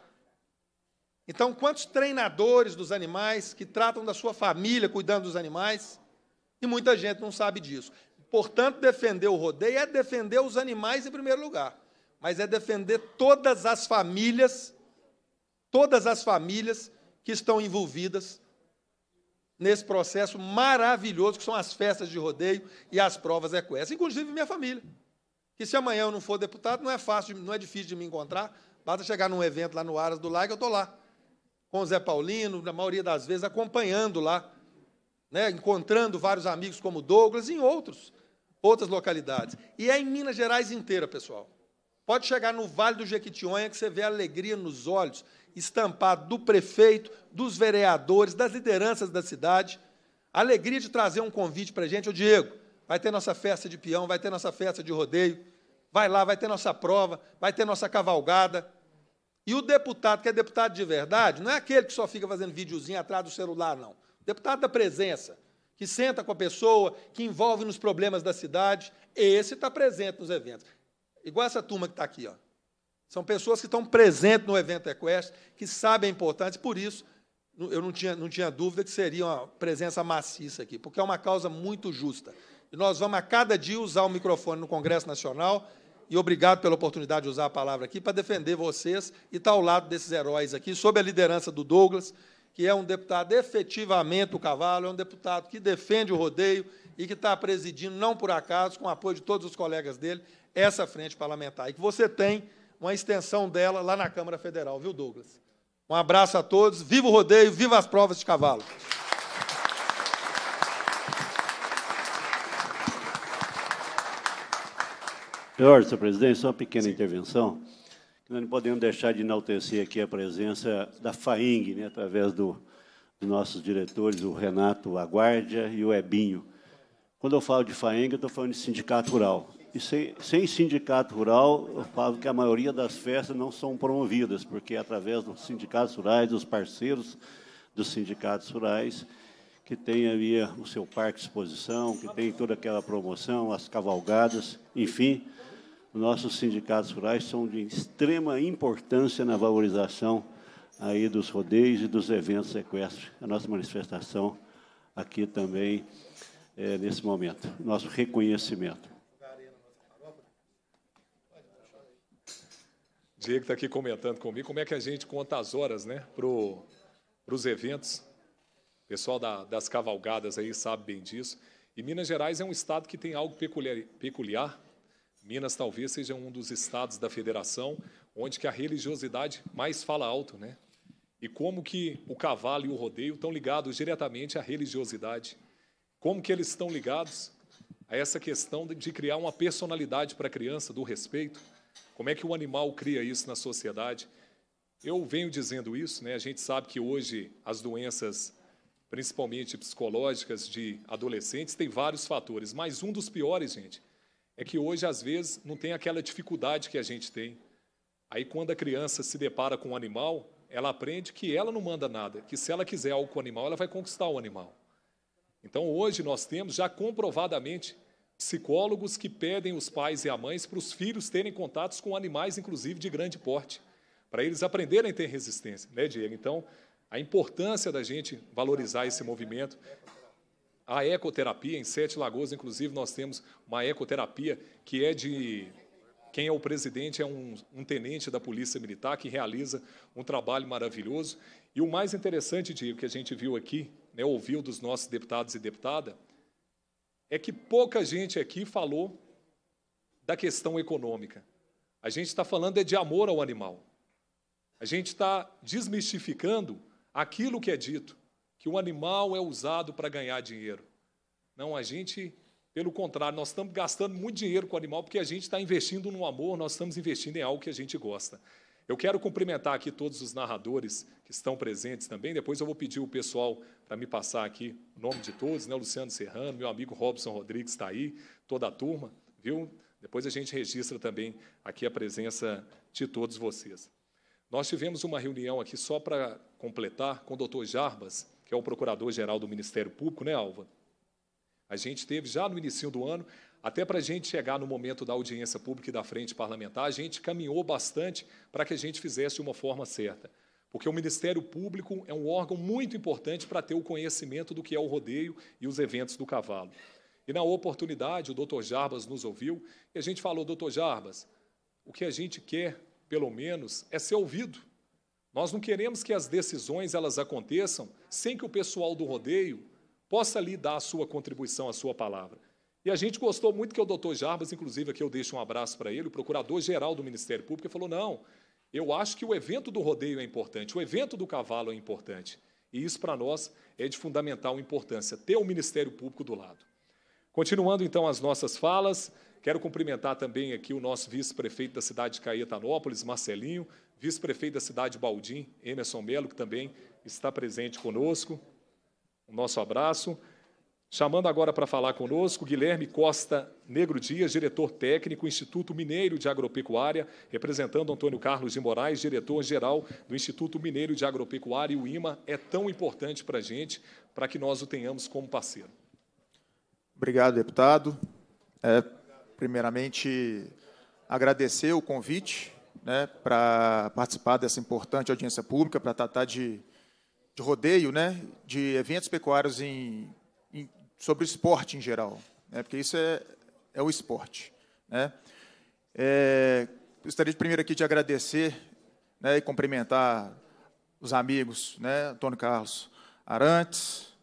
Então, quantos treinadores dos animais que tratam da sua família cuidando dos animais? E muita gente não sabe disso. Portanto, defender o rodeio é defender os animais em primeiro lugar, mas é defender todas as famílias, todas as famílias que estão envolvidas nesse processo maravilhoso que são as festas de rodeio e as provas equestres, inclusive minha família. Que se amanhã eu não for deputado, não é fácil, não é difícil de me encontrar. Basta chegar num evento lá no Aras do Lago, eu estou lá. Com o Zé Paulino, na maioria das vezes, acompanhando lá, né, encontrando vários amigos como Douglas e em outros, outras localidades. E é em Minas Gerais inteira, pessoal. Pode chegar no Vale do Jequitinhonha que você vê a alegria nos olhos estampado do prefeito, dos vereadores, das lideranças da cidade. Alegria de trazer um convite para a gente. Ô, Diego, vai ter nossa festa de peão, vai ter nossa festa de rodeio. Vai lá, vai ter nossa prova, vai ter nossa cavalgada. E o deputado, que é deputado de verdade, não é aquele que só fica fazendo videozinho atrás do celular, não. Deputado da presença, que senta com a pessoa, que envolve nos problemas da cidade, esse está presente nos eventos. Igual essa turma que está aqui, ó. São pessoas que estão presentes no evento Equestre, que sabem a importância, por isso eu não tinha, não tinha dúvida que seria uma presença maciça aqui, porque é uma causa muito justa. E nós vamos a cada dia usar o microfone no Congresso Nacional, e obrigado pela oportunidade de usar a palavra aqui, para defender vocês e estar ao lado desses heróis aqui, sob a liderança do Douglas, que é um deputado efetivamente o cavalo, é um deputado que defende o rodeio e que está presidindo, não por acaso, com o apoio de todos os colegas dele, essa frente parlamentar. E que você tem uma extensão dela lá na Câmara Federal, viu, Douglas? Um abraço a todos, viva o rodeio, viva as provas de cavalo. Senhor, senhor presidente, só uma pequena Sim. intervenção. Nós não podemos deixar de enaltecer aqui a presença da FAING, né, através do, dos nossos diretores, o Renato Aguardia e o Ebinho. Quando eu falo de FAENG, eu estou falando de sindicato rural. E sem, sem, sindicato rural, eu falo que a maioria das festas não são promovidas, porque é através dos sindicatos rurais, dos parceiros dos sindicatos rurais, que tem ali eh, o seu parque de exposição, que tem toda aquela promoção, as cavalgadas, enfim, nossos sindicatos rurais são de extrema importância na valorização aí dos rodeios e dos eventos sequestros. É a nossa manifestação aqui também é, nesse momento, nosso reconhecimento. Diego está aqui comentando comigo como é que a gente conta as horas né, para os eventos. O pessoal da, das cavalgadas aí sabe bem disso. E Minas Gerais é um estado que tem algo peculiar, peculiar. Minas talvez seja um dos estados da federação onde que a religiosidade mais fala alto, né? E como que o cavalo e o rodeio estão ligados diretamente à religiosidade? Como que eles estão ligados a essa questão de criar uma personalidade para a criança do respeito? Como é que o animal cria isso na sociedade? Eu venho dizendo isso, né? A gente sabe que hoje as doenças, principalmente psicológicas de adolescentes, tem vários fatores, mas um dos piores, gente, é que hoje às vezes não tem aquela dificuldade que a gente tem. Aí quando a criança se depara com um animal, ela aprende que ela não manda nada, que se ela quiser algo com o animal, ela vai conquistar o animal. Então hoje nós temos já comprovadamente Psicólogos que pedem os pais e a mães para os filhos terem contatos com animais, inclusive de grande porte, para eles aprenderem a ter resistência, né, Diego? Então, a importância da gente valorizar esse movimento. A ecoterapia, em Sete Lagoas, inclusive, nós temos uma ecoterapia que é de quem é o presidente é um, um, tenente da Polícia Militar que realiza um trabalho maravilhoso. E o mais interessante, Diego, que a gente viu aqui, né, ouviu dos nossos deputados e deputada, é que pouca gente aqui falou da questão econômica. A gente está falando é de amor ao animal. A gente está desmistificando aquilo que é dito, que o animal é usado para ganhar dinheiro. Não, a gente, pelo contrário, nós estamos gastando muito dinheiro com o animal porque a gente está investindo no amor, nós estamos investindo em algo que a gente gosta. Eu quero cumprimentar aqui todos os narradores que estão presentes também. Depois eu vou pedir o pessoal para me passar aqui o nome de todos, né? O Luciano Serrano, meu amigo Robson Rodrigues está aí, toda a turma, viu? Depois a gente registra também aqui a presença de todos vocês. Nós tivemos uma reunião aqui só para completar com o doutor Jarbas, que é o procurador-geral do Ministério Público, né, Alva? A gente teve já no início do ano até para a gente chegar no momento da audiência pública e da frente parlamentar, a gente caminhou bastante para que a gente fizesse de uma forma certa. Porque o Ministério Público é um órgão muito importante para ter o conhecimento do que é o rodeio e os eventos do cavalo. E na oportunidade, o doutor Jarbas nos ouviu e a gente falou: doutor Jarbas, o que a gente quer, pelo menos, é ser ouvido. Nós não queremos que as decisões elas aconteçam sem que o pessoal do rodeio possa lhe dar a sua contribuição, a sua palavra. E a gente gostou muito que é o doutor Jarbas, inclusive aqui eu deixo um abraço para ele, o procurador-geral do Ministério Público, falou: não, eu acho que o evento do rodeio é importante, o evento do cavalo é importante. E isso para nós é de fundamental importância, ter o Ministério Público do lado. Continuando então as nossas falas, quero cumprimentar também aqui o nosso vice-prefeito da cidade de Caetanópolis, Marcelinho, vice-prefeito da cidade de Baldim, Emerson Melo, que também está presente conosco. Um nosso abraço. Chamando agora para falar conosco, Guilherme Costa Negro Dias, diretor técnico, Instituto Mineiro de Agropecuária, representando Antônio Carlos de Moraes, diretor-geral do Instituto Mineiro de Agropecuária. E o IMA é tão importante para a gente, para que nós o tenhamos como parceiro. Obrigado, deputado. É, primeiramente, agradecer o convite né, para participar dessa importante audiência pública, para tratar de, de rodeio, né, de eventos pecuários em sobre o esporte em geral, né? porque isso é, é o esporte. Né? É, gostaria de primeiro aqui de agradecer né, e cumprimentar os amigos, né, Antônio Carlos Arantes,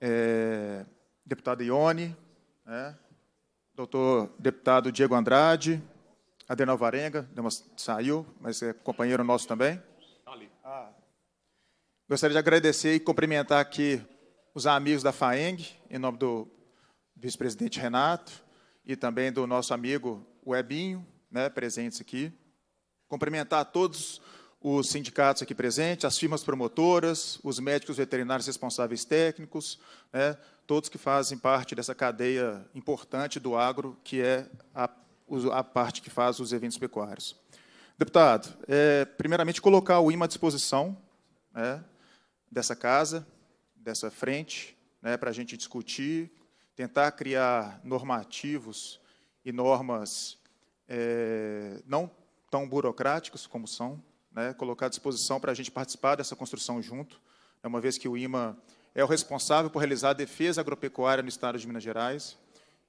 é, deputado Ione, né, doutor deputado Diego Andrade, Adenal Varenga, saiu, mas é companheiro nosso também. Tá ah. gostaria de agradecer e cumprimentar aqui os amigos da FAENG, em nome do vice-presidente Renato e também do nosso amigo Webinho, né, presentes aqui. Cumprimentar todos os sindicatos aqui presentes, as firmas promotoras, os médicos veterinários responsáveis técnicos, né, todos que fazem parte dessa cadeia importante do agro, que é a, a parte que faz os eventos pecuários. Deputado, é, primeiramente colocar o IMA à disposição né, dessa casa, dessa frente, né, para a gente discutir, tentar criar normativos e normas é, não tão burocráticos como são, né, colocar à disposição para a gente participar dessa construção junto, É uma vez que o IMA é o responsável por realizar a defesa agropecuária no estado de Minas Gerais,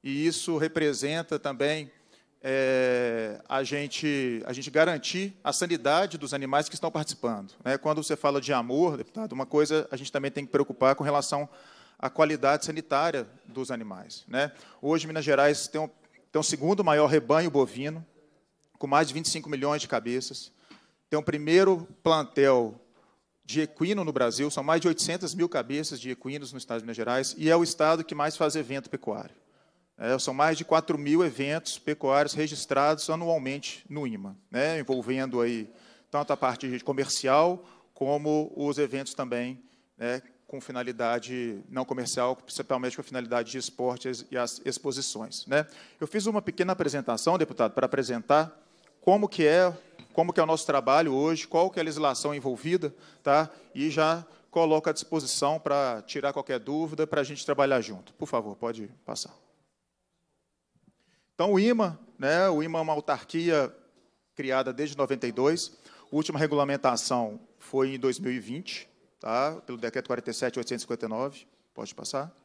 e isso representa também é, a, gente, a gente garantir a sanidade dos animais que estão participando. Né? Quando você fala de amor, deputado, uma coisa a gente também tem que preocupar com relação a qualidade sanitária dos animais. Né? Hoje, Minas Gerais tem, um, tem o segundo maior rebanho bovino, com mais de 25 milhões de cabeças. Tem o primeiro plantel de equino no Brasil, são mais de 800 mil cabeças de equinos no estado de Minas Gerais, e é o estado que mais faz evento pecuário. É, são mais de 4 mil eventos pecuários registrados anualmente no IMA, né, envolvendo aí tanto a parte comercial como os eventos também né, com finalidade não comercial, principalmente com finalidade de esportes e as exposições. Né? Eu fiz uma pequena apresentação, deputado, para apresentar como que é como que é o nosso trabalho hoje, qual que é a legislação envolvida, tá? E já coloco à disposição para tirar qualquer dúvida, para a gente trabalhar junto. Por favor, pode passar. Então, o IMA, né, o IMA é uma autarquia criada desde 92, a última regulamentação foi em 2020, tá? pelo decreto 47.859. Pode passar.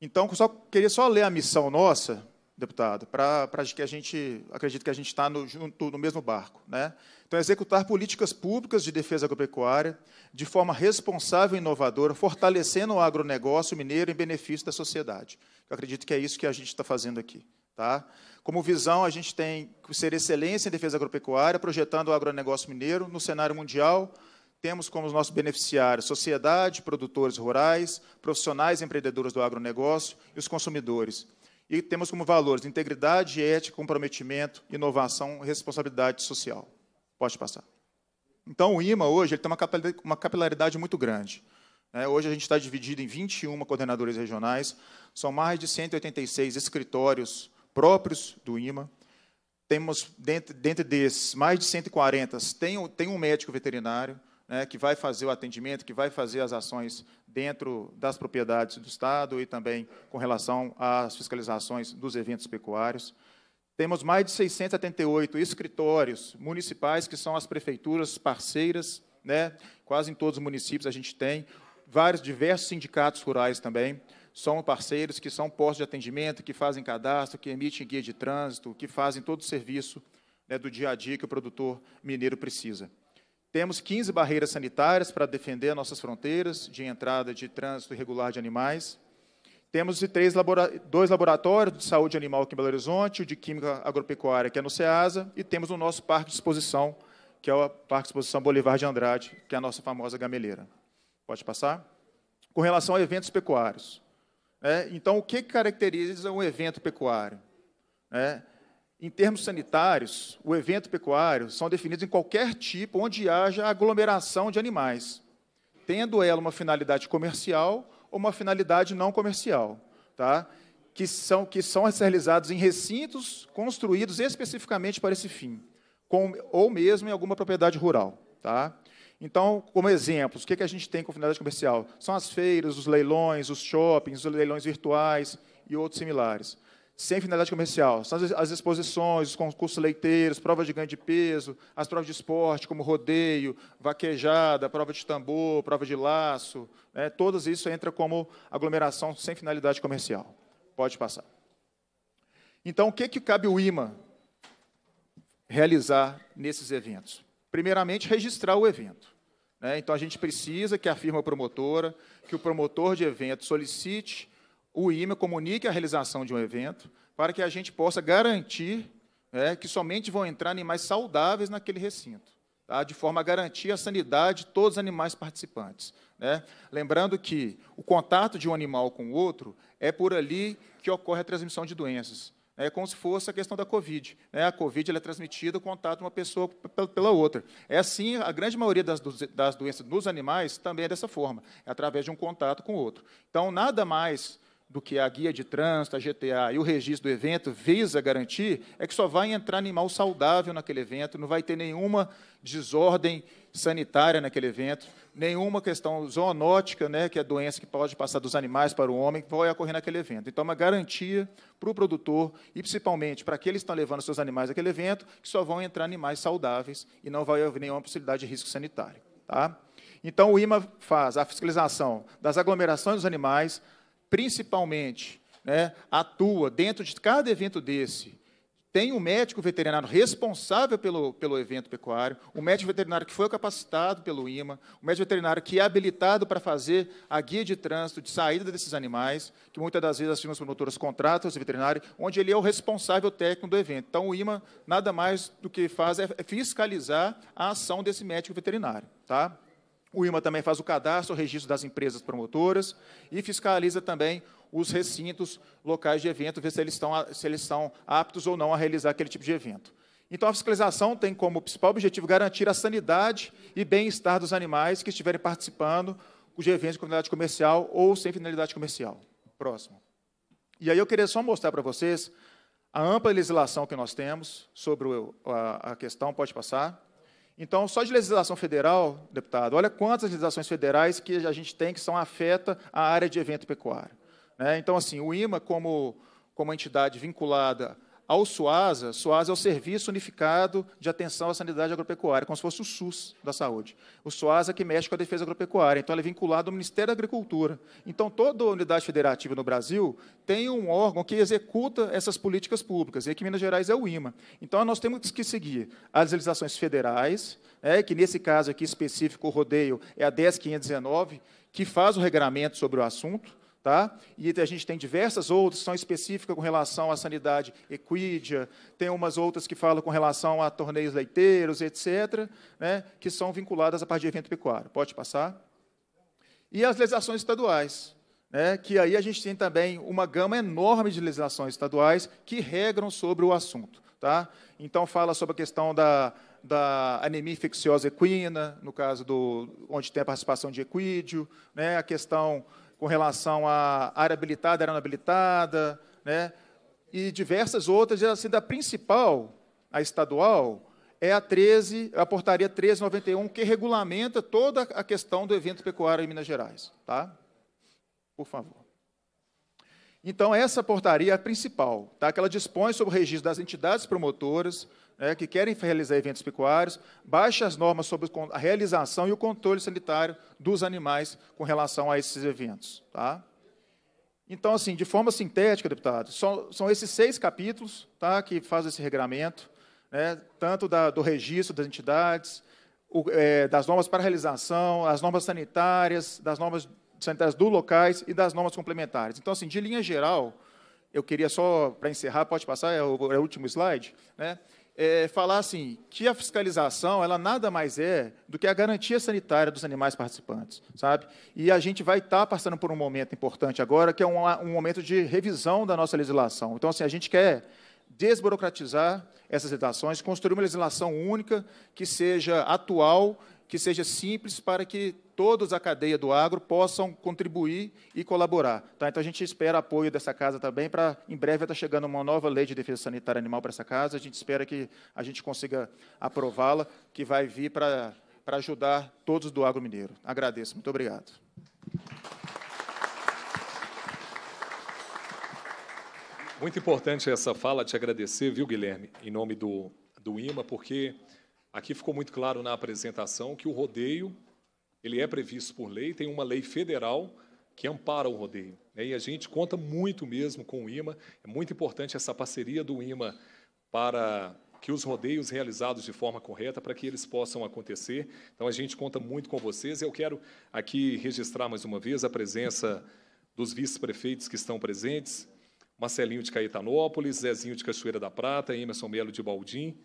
Então, só, queria só ler a missão nossa, deputado, para que a gente, acredito que a gente está no, junto, no mesmo barco. Né? Então, executar políticas públicas de defesa agropecuária de forma responsável e inovadora, fortalecendo o agronegócio mineiro em benefício da sociedade. Eu acredito que é isso que a gente está fazendo aqui. Tá? Como visão, a gente tem que ser excelência em defesa agropecuária, projetando o agronegócio mineiro no cenário mundial, temos como os nossos beneficiários sociedade, produtores rurais, profissionais empreendedores do agronegócio e os consumidores. E temos como valores integridade, ética, comprometimento, inovação e responsabilidade social. Pode passar. Então, o IMA hoje ele tem uma capilaridade muito grande. Né? Hoje a gente está dividido em 21 coordenadores regionais, são mais de 186 escritórios próprios do IMA. Temos, dentre, desses, mais de 140 tem, tem um médico veterinário, né, que vai fazer o atendimento, que vai fazer as ações dentro das propriedades do Estado e também com relação às fiscalizações dos eventos pecuários. Temos mais de 678 escritórios municipais, que são as prefeituras parceiras, né, quase em todos os municípios a gente tem, vários diversos sindicatos rurais também, são parceiros que são postos de atendimento, que fazem cadastro, que emitem guia de trânsito, que fazem todo o serviço né, do dia a dia que o produtor mineiro precisa. Temos 15 barreiras sanitárias para defender nossas fronteiras de entrada de trânsito irregular de animais. Temos três labora dois laboratórios de saúde animal aqui em Belo Horizonte, o de Química Agropecuária, que é no SEASA, e temos o nosso parque de exposição, que é o Parque de Exposição Bolivar de Andrade, que é a nossa famosa gameleira. Pode passar? Com relação a eventos pecuários. É, então, o que caracteriza um evento pecuário? É, em termos sanitários, o evento pecuário são definidos em qualquer tipo onde haja aglomeração de animais, tendo ela uma finalidade comercial ou uma finalidade não comercial, tá? que, são, que são realizados em recintos construídos especificamente para esse fim, com, ou mesmo em alguma propriedade rural. Tá? Então, como exemplos, o que, que a gente tem com finalidade comercial? São as feiras, os leilões, os shoppings, os leilões virtuais e outros similares sem finalidade comercial. São as, as exposições, os concursos leiteiros, provas de ganho de peso, as provas de esporte, como rodeio, vaquejada, prova de tambor, prova de laço. Né? Todas isso entra como aglomeração sem finalidade comercial. Pode passar. Então, o que, que cabe o IMA realizar nesses eventos? Primeiramente, registrar o evento. Né? Então, a gente precisa que a firma promotora, que o promotor de evento solicite o Ime comunique a realização de um evento para que a gente possa garantir né, que somente vão entrar animais saudáveis naquele recinto, tá? de forma a garantir a sanidade de todos os animais participantes. Né? Lembrando que o contato de um animal com o outro é por ali que ocorre a transmissão de doenças. Né? É como se fosse a questão da Covid. Né? A Covid é transmitida o contato de uma pessoa pela outra. É assim, a grande maioria das, das doenças nos animais também é dessa forma, é através de um contato com o outro. Então, nada mais do que a guia de trânsito, a GTA e o registro do evento visa garantir é que só vai entrar animal saudável naquele evento, não vai ter nenhuma desordem sanitária naquele evento, nenhuma questão zoonótica, né, que é a doença que pode passar dos animais para o homem, que vai ocorrer naquele evento. Então, é uma garantia para o produtor e, principalmente, para aqueles que estão levando seus animais àquele evento, que só vão entrar animais saudáveis e não vai haver nenhuma possibilidade de risco sanitário. Tá? Então, o IMA faz a fiscalização das aglomerações dos animais, principalmente, né, atua dentro de cada evento desse, tem um médico veterinário responsável pelo, pelo evento pecuário, um médico veterinário que foi capacitado pelo IMA, um médico veterinário que é habilitado para fazer a guia de trânsito, de saída desses animais, que muitas das vezes as firmas promotoras contratam esse veterinário, onde ele é o responsável técnico do evento. Então, o IMA nada mais do que faz é, é fiscalizar a ação desse médico veterinário. Tá? O IMA também faz o cadastro, o registro das empresas promotoras e fiscaliza também os recintos locais de evento, ver se eles estão, se eles estão aptos ou não a realizar aquele tipo de evento. Então, a fiscalização tem como principal objetivo garantir a sanidade e bem-estar dos animais que estiverem participando de eventos de finalidade comercial ou sem finalidade comercial. Próximo. E aí eu queria só mostrar para vocês a ampla legislação que nós temos sobre a questão, pode passar. Então, só de legislação federal, deputado, olha quantas legislações federais que a gente tem que são afeta a área de evento pecuário. Né? Então, assim, o IMA, como, como entidade vinculada ao SUASA, SUASA é o Serviço Unificado de Atenção à Sanidade Agropecuária, como se fosse o SUS da saúde. O SUASA é que mexe com a defesa agropecuária, então ele é vinculado ao Ministério da Agricultura. Então, toda unidade federativa no Brasil tem um órgão que executa essas políticas públicas, e aqui em Minas Gerais é o IMA. Então, nós temos que seguir as legislações federais, né, que nesse caso aqui específico, o rodeio, é a 10519, que faz o regramento sobre o assunto, Tá? E a gente tem diversas outras que são específicas com relação à sanidade equídea, tem umas outras que falam com relação a torneios leiteiros, etc., né, que são vinculadas à parte de evento pecuário. Pode passar? E as legislações estaduais, né, que aí a gente tem também uma gama enorme de legislações estaduais que regram sobre o assunto. Tá? Então, fala sobre a questão da, da anemia infecciosa equina, no caso do onde tem a participação de equídeo, né, a questão com relação à área habilitada, área não habilitada, né? e diversas outras, e assim, da principal, a estadual, é a 13, a portaria 1391, que regulamenta toda a questão do evento pecuário em Minas Gerais. Tá? Por favor. Então, essa portaria é a principal, tá? que ela dispõe sobre o registro das entidades promotoras, né, que querem realizar eventos pecuários, baixe as normas sobre a realização e o controle sanitário dos animais com relação a esses eventos. Tá? Então, assim, de forma sintética, deputado, são, são esses seis capítulos tá, que fazem esse regramento, né, tanto da, do registro das entidades, o, é, das normas para realização, as normas sanitárias, das normas sanitárias dos locais e das normas complementares. Então, assim, de linha geral, eu queria só, para encerrar, pode passar, é o, é o último slide, né? é, falar assim, que a fiscalização, ela nada mais é do que a garantia sanitária dos animais participantes, sabe? E a gente vai estar tá passando por um momento importante agora, que é um, um momento de revisão da nossa legislação. Então, assim, a gente quer desburocratizar essas legislações, construir uma legislação única que seja atual que seja simples para que todos a cadeia do agro possam contribuir e colaborar. Tá? Então, a gente espera apoio dessa casa também, para em breve está chegando uma nova lei de defesa sanitária animal para essa casa, a gente espera que a gente consiga aprová-la, que vai vir para ajudar todos do agro mineiro. Agradeço, muito obrigado. Muito importante essa fala, te agradecer, viu, Guilherme, em nome do, do IMA, porque Aqui ficou muito claro na apresentação que o rodeio ele é previsto por lei, tem uma lei federal que ampara o rodeio. Né? E a gente conta muito mesmo com o IMA, é muito importante essa parceria do IMA para que os rodeios realizados de forma correta, para que eles possam acontecer. Então, a gente conta muito com vocês. Eu quero aqui registrar mais uma vez a presença dos vice-prefeitos que estão presentes, Marcelinho de Caetanópolis, Zezinho de Cachoeira da Prata, Emerson Melo de Baldim,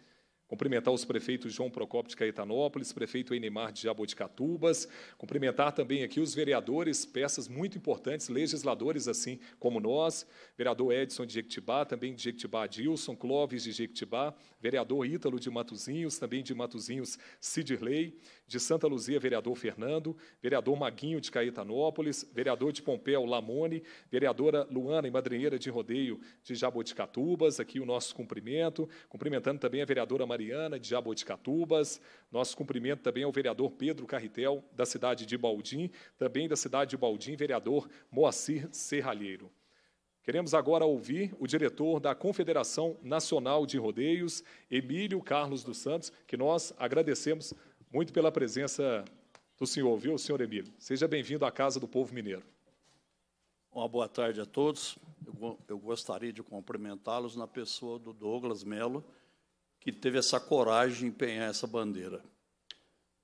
Cumprimentar os prefeitos João Procopio de Caetanópolis, prefeito Enimar de Jaboticatubas. Cumprimentar também aqui os vereadores, peças muito importantes, legisladores assim como nós. Vereador Edson de Jequitibá, também de Jequitibá Dilson Clóvis de Jequitibá. Vereador Ítalo de Matuzinhos, também de Matuzinhos Sidirley De Santa Luzia, vereador Fernando. Vereador Maguinho de Caetanópolis. Vereador de Pompéu Lamone. Vereadora Luana e Madrinheira de Rodeio de Jaboticatubas. Aqui o nosso cumprimento. Cumprimentando também a vereadora Mariana, de Jaboticatubas. Nosso cumprimento também ao vereador Pedro Carretel, da cidade de Baldim, também da cidade de Baldim, vereador Moacir Serralheiro. Queremos agora ouvir o diretor da Confederação Nacional de Rodeios, Emílio Carlos dos Santos, que nós agradecemos muito pela presença do senhor, viu, senhor Emílio? Seja bem-vindo à Casa do Povo Mineiro. Uma boa tarde a todos. Eu, eu gostaria de cumprimentá-los na pessoa do Douglas Melo, que teve essa coragem de empenhar essa bandeira.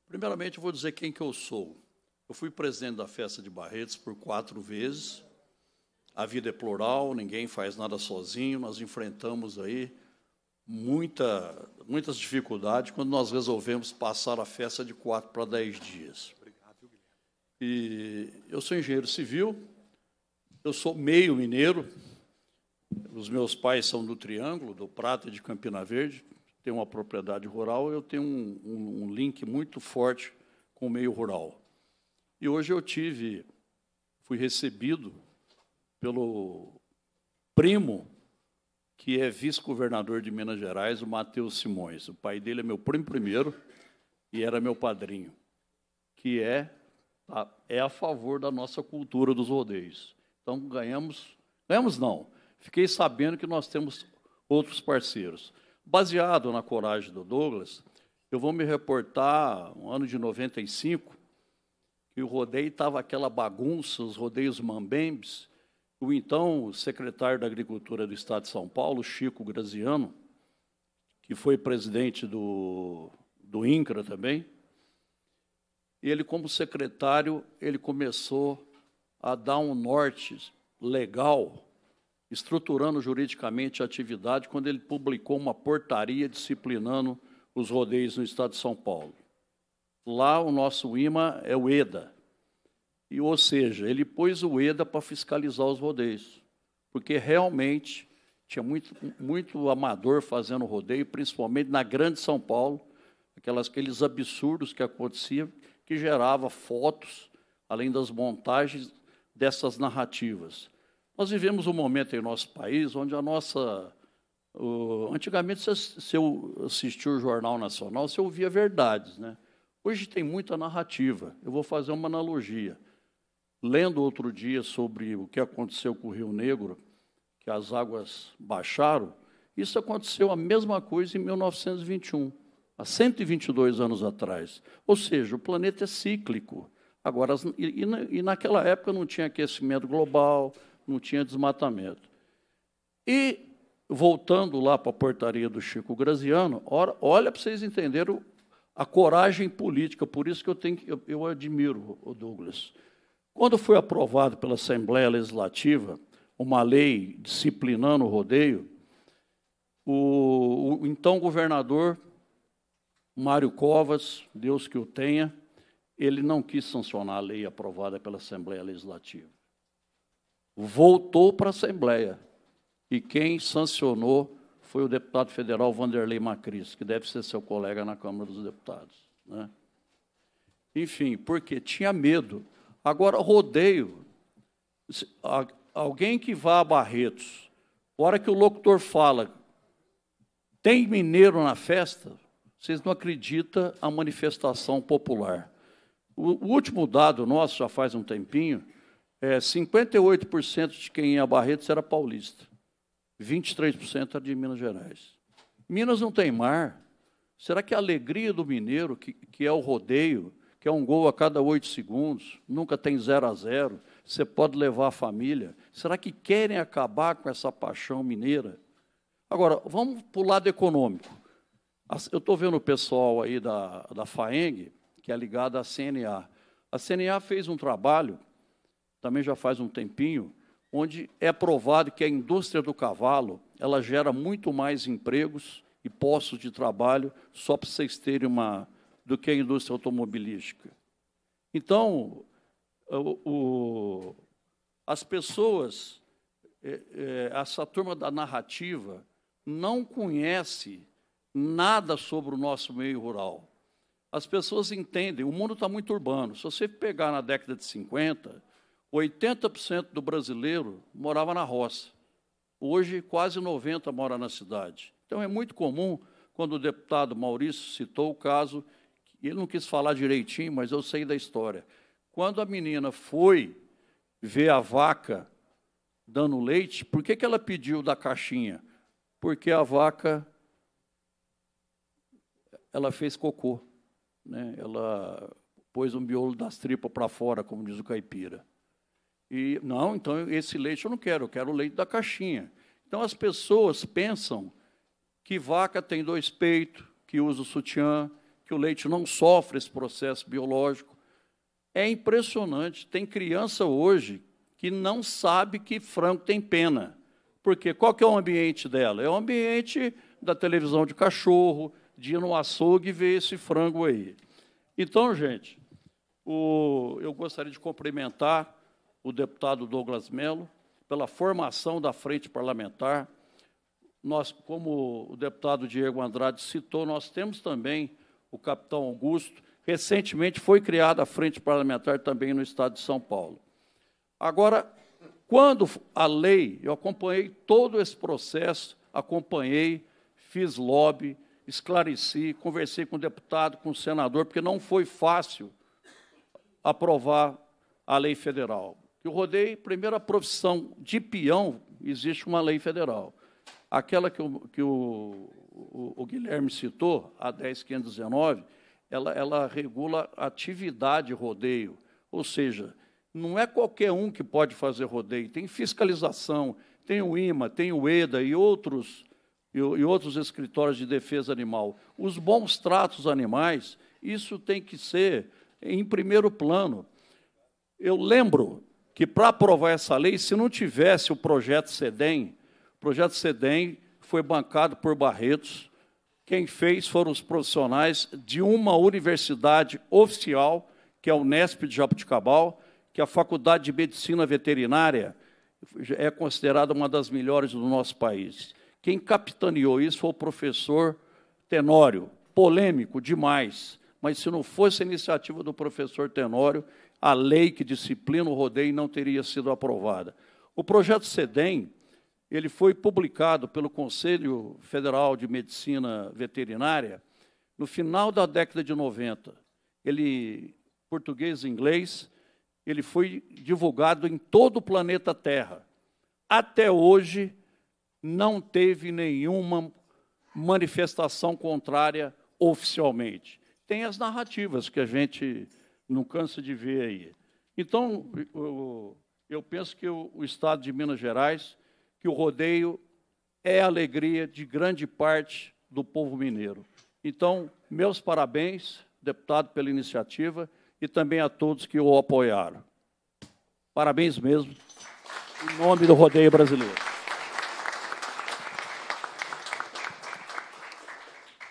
Primeiramente, eu vou dizer quem que eu sou. Eu fui presidente da festa de Barretos por quatro vezes. A vida é plural, ninguém faz nada sozinho. Nós enfrentamos aí muita, muitas dificuldades quando nós resolvemos passar a festa de quatro para dez dias. E eu sou engenheiro civil, eu sou meio mineiro. Os meus pais são do Triângulo, do Prata e de Campina Verde tenho uma propriedade rural, eu tenho um, um, um link muito forte com o meio rural. E hoje eu tive, fui recebido pelo primo que é vice-governador de Minas Gerais, o Matheus Simões. O pai dele é meu primo primeiro e era meu padrinho, que é a, é a favor da nossa cultura dos rodeios. Então ganhamos, ganhamos não. Fiquei sabendo que nós temos outros parceiros. Baseado na coragem do Douglas, eu vou me reportar um ano de 95, que o rodeio estava aquela bagunça, os rodeios mambembes. O então secretário da Agricultura do Estado de São Paulo, Chico Graziano, que foi presidente do, do INCRA também, ele, como secretário, ele começou a dar um norte legal estruturando juridicamente a atividade quando ele publicou uma portaria disciplinando os rodeios no estado de São Paulo. Lá o nosso IMA é o EDA. E, ou seja, ele pôs o EDA para fiscalizar os rodeios, porque realmente tinha muito, muito amador fazendo rodeio, principalmente na grande São Paulo, aquelas, aqueles absurdos que aconteciam, que gerava fotos, além das montagens dessas narrativas. Nós vivemos um momento em nosso país onde a nossa. O, antigamente, se eu assistia o Jornal Nacional, você ouvia verdades. Né? Hoje tem muita narrativa. Eu vou fazer uma analogia. Lendo outro dia sobre o que aconteceu com o Rio Negro, que as águas baixaram, isso aconteceu a mesma coisa em 1921, há 122 anos atrás. Ou seja, o planeta é cíclico. Agora, e, e naquela época não tinha aquecimento global, não tinha desmatamento. E, voltando lá para a portaria do Chico Graziano, ora, olha para vocês entenderem a coragem política, por isso que eu, tenho, eu, eu admiro o Douglas. Quando foi aprovado pela Assembleia Legislativa uma lei disciplinando o rodeio, o, o então governador Mário Covas, Deus que o tenha, ele não quis sancionar a lei aprovada pela Assembleia Legislativa voltou para a Assembleia. E quem sancionou foi o deputado federal Vanderlei Macris, que deve ser seu colega na Câmara dos Deputados. Né? Enfim, porque tinha medo. Agora, rodeio. Alguém que vá a Barretos, a hora que o locutor fala, tem mineiro na festa, vocês não acreditam a manifestação popular. O último dado nosso, já faz um tempinho, é, 58% de quem ia a Barretos era paulista, 23% era de Minas Gerais. Minas não tem mar. Será que a alegria do mineiro, que, que é o rodeio, que é um gol a cada oito segundos, nunca tem zero a zero, você pode levar a família. Será que querem acabar com essa paixão mineira? Agora, vamos para o lado econômico. Eu estou vendo o pessoal aí da, da FAENG, que é ligado à CNA. A CNA fez um trabalho também já faz um tempinho, onde é provado que a indústria do cavalo ela gera muito mais empregos e postos de trabalho, só para vocês terem uma, do que a indústria automobilística. Então, o, o, as pessoas, é, é, essa turma da narrativa, não conhece nada sobre o nosso meio rural. As pessoas entendem, o mundo está muito urbano. Se você pegar na década de 50, 80% do brasileiro morava na roça. Hoje, quase 90% mora na cidade. Então, é muito comum, quando o deputado Maurício citou o caso, ele não quis falar direitinho, mas eu sei da história. Quando a menina foi ver a vaca dando leite, por que, que ela pediu da caixinha? Porque a vaca ela fez cocô, né? ela pôs um miolo das tripas para fora, como diz o caipira. E não, então esse leite eu não quero, eu quero o leite da caixinha. Então as pessoas pensam que vaca tem dois peitos, que usa o sutiã, que o leite não sofre esse processo biológico. É impressionante. Tem criança hoje que não sabe que frango tem pena. Porque qual que é o ambiente dela? É o ambiente da televisão de cachorro, de ir no açougue e ver esse frango aí. Então, gente, o, eu gostaria de cumprimentar o deputado Douglas Mello pela formação da frente parlamentar. Nós, como o deputado Diego Andrade citou, nós temos também o capitão Augusto. Recentemente foi criada a frente parlamentar também no estado de São Paulo. Agora, quando a lei, eu acompanhei todo esse processo, acompanhei, fiz lobby, esclareci, conversei com o deputado, com o senador, porque não foi fácil aprovar a lei federal que eu rodei, primeiro, a profissão de peão, existe uma lei federal. Aquela que o, que o, o, o Guilherme citou, a 10519, ela, ela regula atividade rodeio, ou seja, não é qualquer um que pode fazer rodeio, tem fiscalização, tem o IMA, tem o EDA e outros, e, e outros escritórios de defesa animal. Os bons tratos animais, isso tem que ser em primeiro plano. Eu lembro que para aprovar essa lei, se não tivesse o projeto SEDEM, o projeto SEDEM foi bancado por Barretos, quem fez foram os profissionais de uma universidade oficial, que é o Nesp de Jabuticabal, que é a Faculdade de Medicina Veterinária é considerada uma das melhores do nosso país. Quem capitaneou isso foi o professor Tenório, polêmico demais, mas se não fosse a iniciativa do professor Tenório, a lei que disciplina o rodeio não teria sido aprovada. O projeto SEDEM, ele foi publicado pelo Conselho Federal de Medicina Veterinária no final da década de 90. Ele, português e inglês, ele foi divulgado em todo o planeta Terra. Até hoje, não teve nenhuma manifestação contrária oficialmente. Tem as narrativas que a gente não cansa de ver aí. Então, eu, eu penso que o, o Estado de Minas Gerais, que o rodeio é a alegria de grande parte do povo mineiro. Então, meus parabéns, deputado, pela iniciativa e também a todos que o apoiaram. Parabéns mesmo, em nome do Rodeio Brasileiro.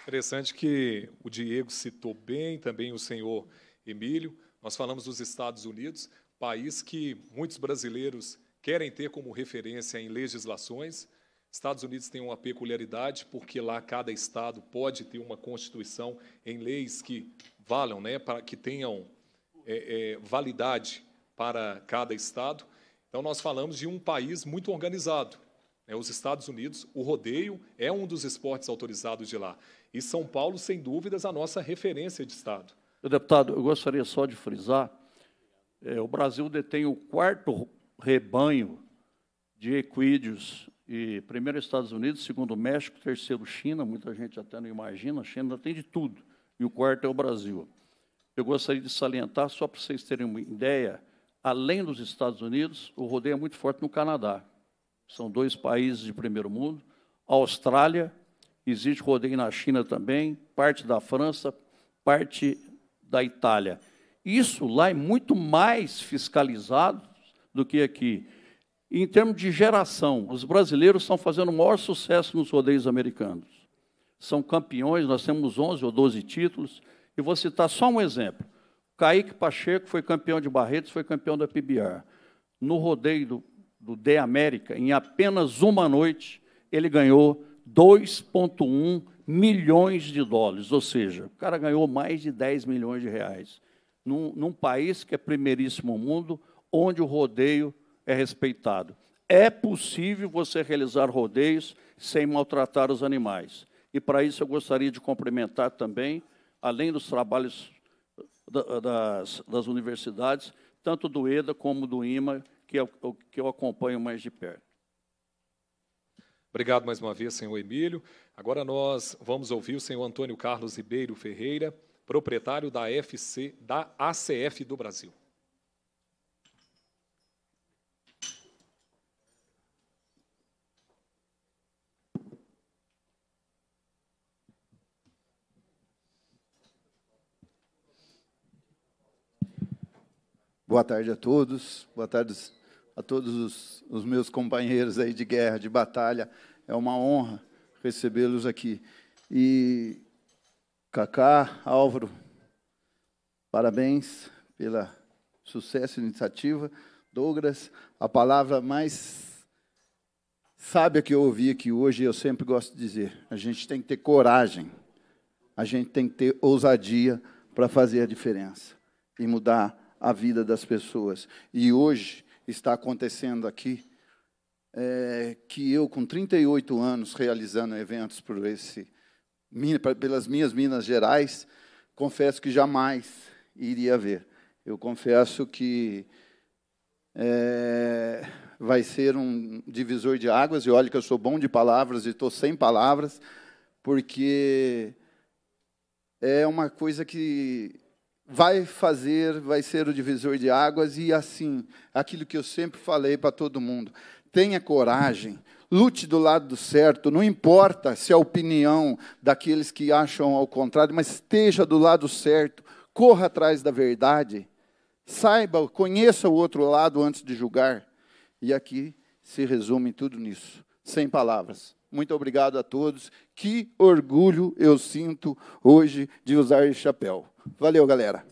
Interessante que o Diego citou bem, também o senhor Emílio, nós falamos dos Estados Unidos, país que muitos brasileiros querem ter como referência em legislações. Estados Unidos tem uma peculiaridade porque lá cada estado pode ter uma constituição em leis que valam, né, para que tenham é, é, validade para cada estado. Então nós falamos de um país muito organizado. Né, os Estados Unidos, o rodeio é um dos esportes autorizados de lá. E São Paulo, sem dúvidas, a nossa referência de estado. Deputado, eu gostaria só de frisar, é, o Brasil detém o quarto rebanho de equídeos, e primeiro Estados Unidos, segundo México, terceiro China, muita gente até não imagina, a China tem de tudo, e o quarto é o Brasil. Eu gostaria de salientar, só para vocês terem uma ideia, além dos Estados Unidos, o rodeio é muito forte no Canadá. São dois países de primeiro mundo. A Austrália, existe rodeio na China também, parte da França, parte da Itália. Isso lá é muito mais fiscalizado do que aqui. Em termos de geração, os brasileiros estão fazendo o maior sucesso nos rodeios americanos. São campeões, nós temos 11 ou 12 títulos. E vou citar só um exemplo. Kaique Pacheco foi campeão de Barretos, foi campeão da PBR. No rodeio do, do The América, em apenas uma noite, ele ganhou 2,1 milhões de dólares, ou seja, o cara ganhou mais de 10 milhões de reais. Num, num país que é primeiríssimo mundo, onde o rodeio é respeitado. É possível você realizar rodeios sem maltratar os animais. E para isso eu gostaria de cumprimentar também, além dos trabalhos da, das, das universidades, tanto do EDA como do IMA, que é que eu acompanho mais de perto. Obrigado mais uma vez, senhor Emílio. Agora nós vamos ouvir o senhor Antônio Carlos Ribeiro Ferreira, proprietário da FC, da ACF do Brasil. Boa tarde a todos. Boa tarde a todos os, os meus companheiros aí de guerra, de batalha. É uma honra recebê-los aqui. E Cacá, Álvaro, parabéns pela sucesso iniciativa. Douglas, a palavra mais sábia que eu ouvi aqui hoje, eu sempre gosto de dizer, a gente tem que ter coragem, a gente tem que ter ousadia para fazer a diferença e mudar a vida das pessoas. E hoje está acontecendo aqui, é que eu, com 38 anos, realizando eventos por esse, pelas minhas Minas Gerais, confesso que jamais iria ver. Eu confesso que é, vai ser um divisor de águas, e olha que eu sou bom de palavras e estou sem palavras, porque é uma coisa que vai fazer, vai ser o divisor de águas e assim, aquilo que eu sempre falei para todo mundo, tenha coragem, lute do lado do certo, não importa se é a opinião daqueles que acham ao contrário, mas esteja do lado certo, corra atrás da verdade, saiba, conheça o outro lado antes de julgar. E aqui se resume tudo nisso, sem palavras. Muito obrigado a todos. Que orgulho eu sinto hoje de usar esse chapéu. Valeu, galera.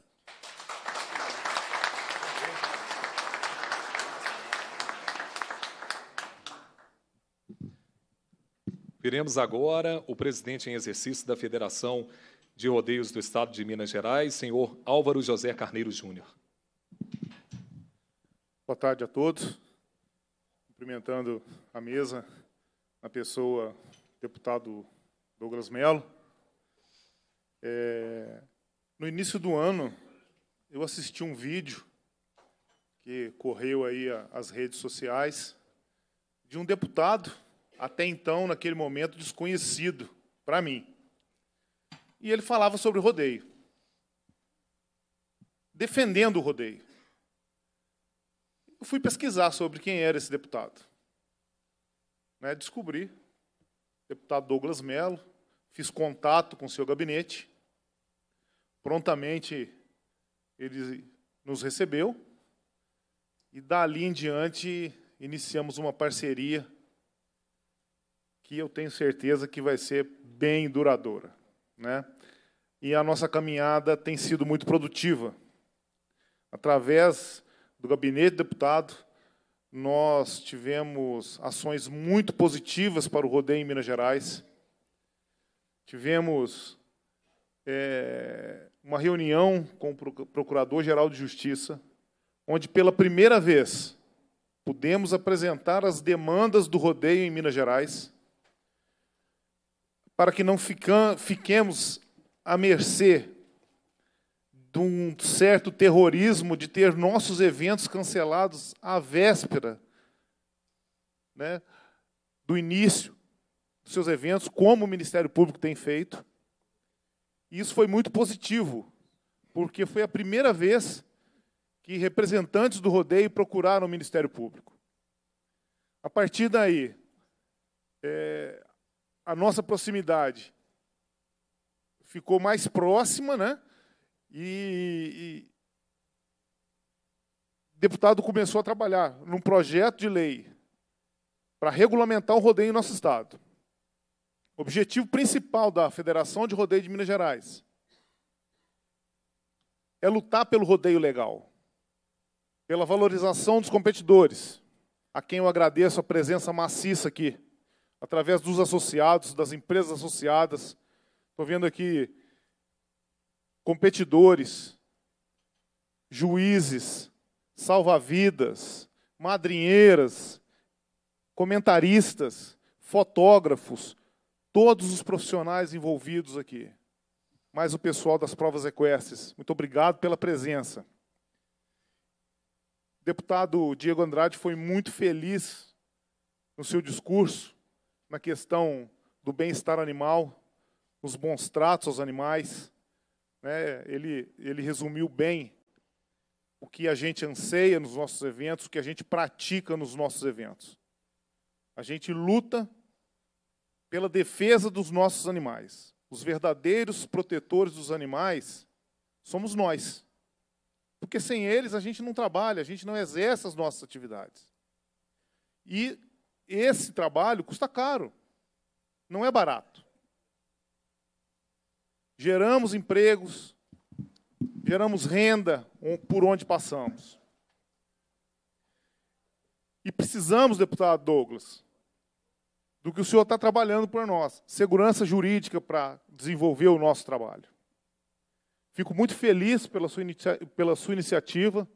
Veremos agora o presidente em exercício da Federação de Rodeios do Estado de Minas Gerais, senhor Álvaro José Carneiro Júnior. Boa tarde a todos. Cumprimentando a mesa, a pessoa, deputado Douglas Melo. É, no início do ano, eu assisti um vídeo que correu aí as redes sociais de um deputado, até então, naquele momento, desconhecido para mim. E ele falava sobre o rodeio, defendendo o rodeio. Eu fui pesquisar sobre quem era esse deputado. Né, descobri, deputado Douglas Mello, fiz contato com o seu gabinete Prontamente ele nos recebeu e dali em diante iniciamos uma parceria que eu tenho certeza que vai ser bem duradoura, né? E a nossa caminhada tem sido muito produtiva. Através do gabinete do deputado, nós tivemos ações muito positivas para o rodeio em Minas Gerais. Tivemos é, uma reunião com o Procurador-Geral de Justiça, onde pela primeira vez pudemos apresentar as demandas do rodeio em Minas Gerais, para que não fica, fiquemos à mercê de um certo terrorismo de ter nossos eventos cancelados à véspera né, do início dos seus eventos, como o Ministério Público tem feito, e isso foi muito positivo, porque foi a primeira vez que representantes do rodeio procuraram o Ministério Público. A partir daí, é, a nossa proximidade ficou mais próxima, né? E, e o deputado começou a trabalhar num projeto de lei para regulamentar o rodeio em nosso estado objetivo principal da Federação de Rodeio de Minas Gerais é lutar pelo rodeio legal, pela valorização dos competidores, a quem eu agradeço a presença maciça aqui, através dos associados, das empresas associadas. Estou vendo aqui competidores, juízes, salva-vidas, madrinheiras, comentaristas, fotógrafos, todos os profissionais envolvidos aqui, mais o pessoal das provas equestres. Muito obrigado pela presença. O deputado Diego Andrade foi muito feliz no seu discurso na questão do bem-estar animal, nos bons tratos aos animais. Né? Ele, ele resumiu bem o que a gente anseia nos nossos eventos, o que a gente pratica nos nossos eventos. A gente luta pela defesa dos nossos animais. Os verdadeiros protetores dos animais somos nós. Porque sem eles a gente não trabalha, a gente não exerce as nossas atividades. E esse trabalho custa caro, não é barato. Geramos empregos, geramos renda por onde passamos. E precisamos, deputado Douglas, do que o Senhor está trabalhando para nós. Segurança jurídica para desenvolver o nosso trabalho. Fico muito feliz pela sua, pela sua iniciativa.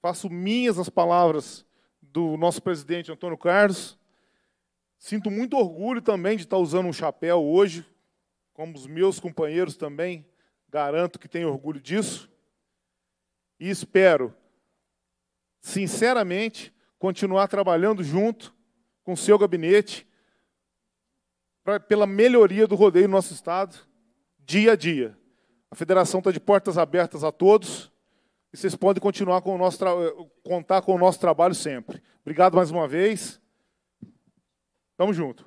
Faço minhas as palavras do nosso presidente Antônio Carlos. Sinto muito orgulho também de estar tá usando um chapéu hoje, como os meus companheiros também, garanto que tenho orgulho disso. E espero, sinceramente, continuar trabalhando junto com o seu gabinete pra, pela melhoria do rodeio no nosso estado, dia a dia. A federação está de portas abertas a todos e vocês podem continuar com o nosso eh, contar com o nosso trabalho sempre. Obrigado mais uma vez. Tamo junto.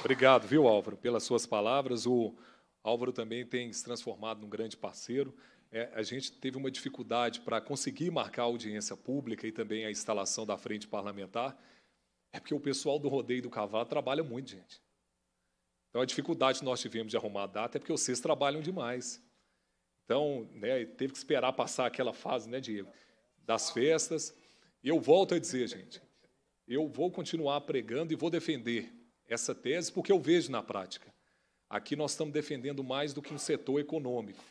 Obrigado, viu, Álvaro, pelas suas palavras. O Álvaro também tem se transformado num grande parceiro é, a gente teve uma dificuldade para conseguir marcar a audiência pública e também a instalação da frente parlamentar, é porque o pessoal do Rodeio do Cavalo trabalha muito, gente. Então, a dificuldade que nós tivemos de arrumar a data é porque vocês trabalham demais. Então, né, teve que esperar passar aquela fase né, de, das festas. E eu volto a dizer, gente, eu vou continuar pregando e vou defender essa tese porque eu vejo na prática. Aqui nós estamos defendendo mais do que um setor econômico.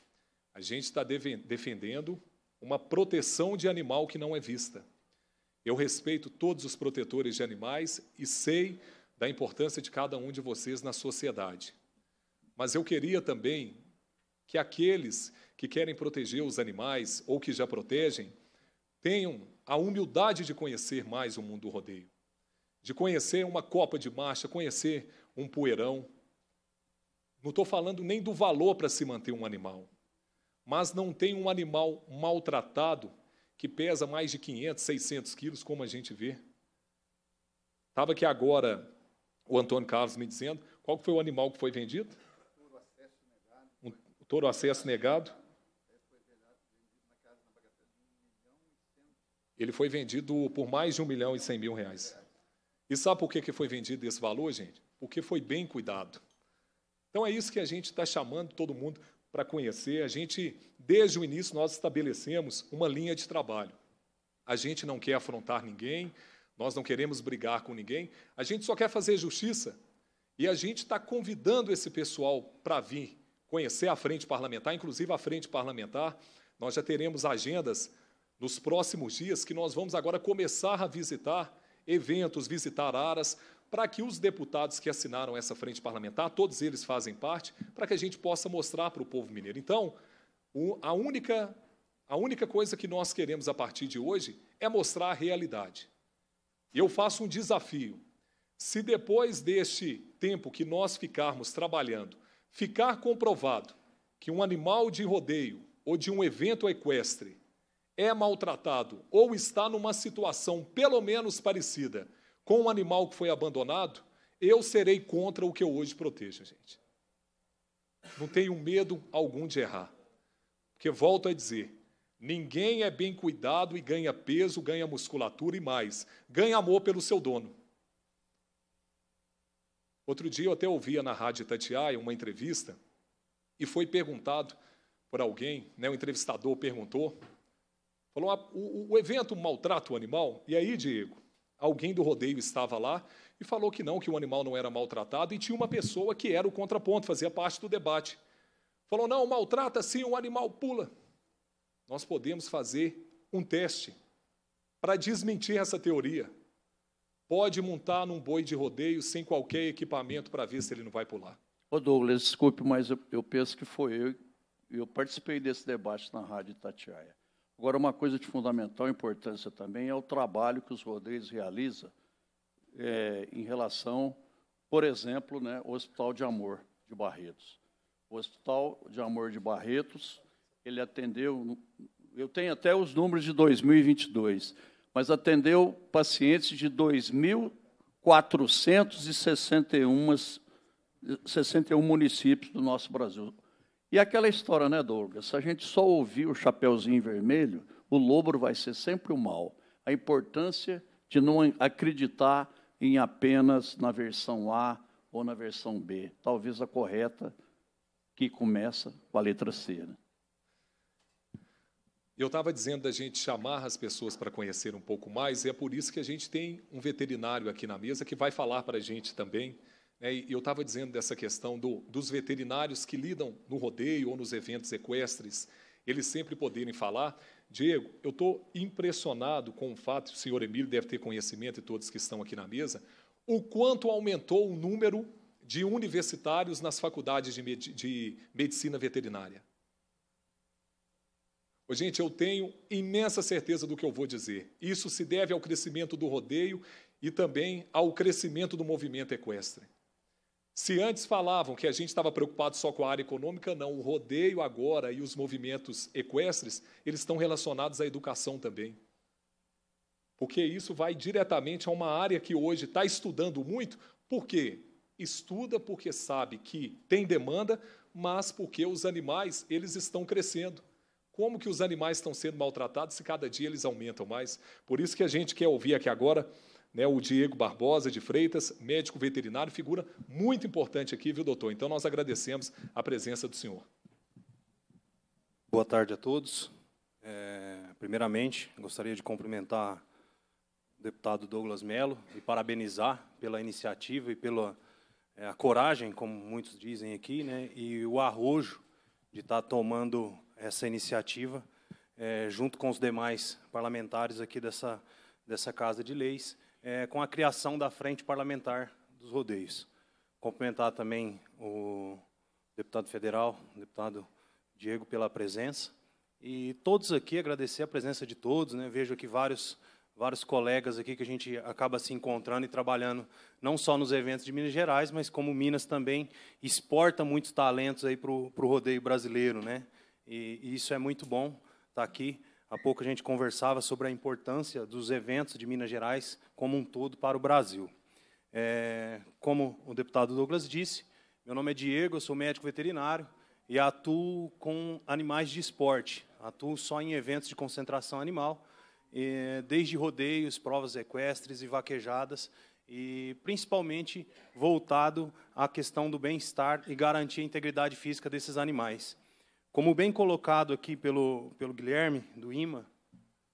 A gente está defendendo uma proteção de animal que não é vista. Eu respeito todos os protetores de animais e sei da importância de cada um de vocês na sociedade. Mas eu queria também que aqueles que querem proteger os animais ou que já protegem tenham a humildade de conhecer mais o mundo do rodeio, de conhecer uma copa de marcha, conhecer um poeirão. Não estou falando nem do valor para se manter um animal, mas não tem um animal maltratado que pesa mais de 500, 600 quilos, como a gente vê. Estava aqui agora o Antônio Carlos me dizendo qual foi o animal que foi vendido? Um touro acesso negado. Ele foi vendido por mais de um milhão e cem mil reais. E sabe por que, que foi vendido esse valor, gente? Porque foi bem cuidado. Então é isso que a gente está chamando todo mundo para conhecer, a gente, desde o início, nós estabelecemos uma linha de trabalho. A gente não quer afrontar ninguém, nós não queremos brigar com ninguém, a gente só quer fazer justiça. E a gente está convidando esse pessoal para vir conhecer a frente parlamentar, inclusive a frente parlamentar. Nós já teremos agendas nos próximos dias que nós vamos agora começar a visitar eventos, visitar aras para que os deputados que assinaram essa frente parlamentar, todos eles fazem parte, para que a gente possa mostrar para o povo mineiro. Então, a única, a única coisa que nós queremos a partir de hoje é mostrar a realidade. Eu faço um desafio. Se depois deste tempo que nós ficarmos trabalhando, ficar comprovado que um animal de rodeio ou de um evento equestre é maltratado ou está numa situação pelo menos parecida com um animal que foi abandonado, eu serei contra o que eu hoje protejo, gente. Não tenho medo algum de errar. Porque volto a dizer, ninguém é bem cuidado e ganha peso, ganha musculatura e mais, ganha amor pelo seu dono. Outro dia eu até ouvia na Rádio Tatiaia uma entrevista e foi perguntado por alguém, né, o entrevistador perguntou, falou, ah, o, o evento maltrata o animal? E aí, Diego, alguém do rodeio estava lá e falou que não, que o animal não era maltratado, e tinha uma pessoa que era o contraponto, fazia parte do debate. Falou: não, maltrata sim, o animal pula. Nós podemos fazer um teste para desmentir essa teoria. Pode montar num boi de rodeio sem qualquer equipamento para ver se ele não vai pular. Ô Douglas, desculpe, mas eu, eu penso que foi eu. Eu participei desse debate na Rádio Tatiaia. Agora, uma coisa de fundamental importância também é o trabalho que os rodeios realizam é, em relação, por exemplo, né, o Hospital de Amor de Barretos. O Hospital de Amor de Barretos, ele atendeu, eu tenho até os números de 2022, mas atendeu pacientes de 2.461 61 municípios do nosso Brasil. E aquela história, né, Douglas? Se a gente só ouvir o Chapeuzinho Vermelho, o lobo vai ser sempre o mal. A importância de não acreditar em apenas na versão A ou na versão B, talvez a correta que começa com a letra C. Né? Eu estava dizendo da gente chamar as pessoas para conhecer um pouco mais, e é por isso que a gente tem um veterinário aqui na mesa que vai falar para a gente também é, eu estava dizendo dessa questão do, dos veterinários que lidam no rodeio ou nos eventos equestres, eles sempre poderem falar. Diego, eu estou impressionado com o fato, o senhor Emílio deve ter conhecimento e todos que estão aqui na mesa, o quanto aumentou o número de universitários nas faculdades de, med de medicina veterinária. Gente, eu tenho imensa certeza do que eu vou dizer. Isso se deve ao crescimento do rodeio e também ao crescimento do movimento equestre. Se antes falavam que a gente estava preocupado só com a área econômica, não. O rodeio agora e os movimentos equestres, eles estão relacionados à educação também. Porque isso vai diretamente a uma área que hoje está estudando muito. Por quê? Estuda porque sabe que tem demanda, mas porque os animais, eles estão crescendo. Como que os animais estão sendo maltratados se cada dia eles aumentam mais? Por isso que a gente quer ouvir aqui agora né, o Diego Barbosa de Freitas, médico veterinário, figura muito importante aqui, viu, doutor? Então, nós agradecemos a presença do senhor. Boa tarde a todos. É, primeiramente, gostaria de cumprimentar o deputado Douglas Melo e parabenizar pela iniciativa e pela é, a coragem, como muitos dizem aqui, né, e o arrojo de estar tá tomando essa iniciativa é, junto com os demais parlamentares aqui dessa, dessa Casa de Leis é, com a criação da Frente Parlamentar dos Rodeios. Cumprimentar também o deputado federal, o deputado Diego, pela presença. E todos aqui, agradecer a presença de todos. Né? Vejo aqui vários, vários colegas aqui que a gente acaba se encontrando e trabalhando, não só nos eventos de Minas Gerais, mas como Minas também exporta muitos talentos para o rodeio brasileiro. Né? E, e isso é muito bom estar tá aqui. Há pouco a gente conversava sobre a importância dos eventos de Minas Gerais como um todo para o Brasil. É, como o deputado Douglas disse, meu nome é Diego, eu sou médico veterinário e atuo com animais de esporte. Atuo só em eventos de concentração animal, desde rodeios, provas equestres e vaquejadas, e principalmente voltado à questão do bem-estar e garantir a integridade física desses animais. Como bem colocado aqui pelo, pelo Guilherme, do IMA,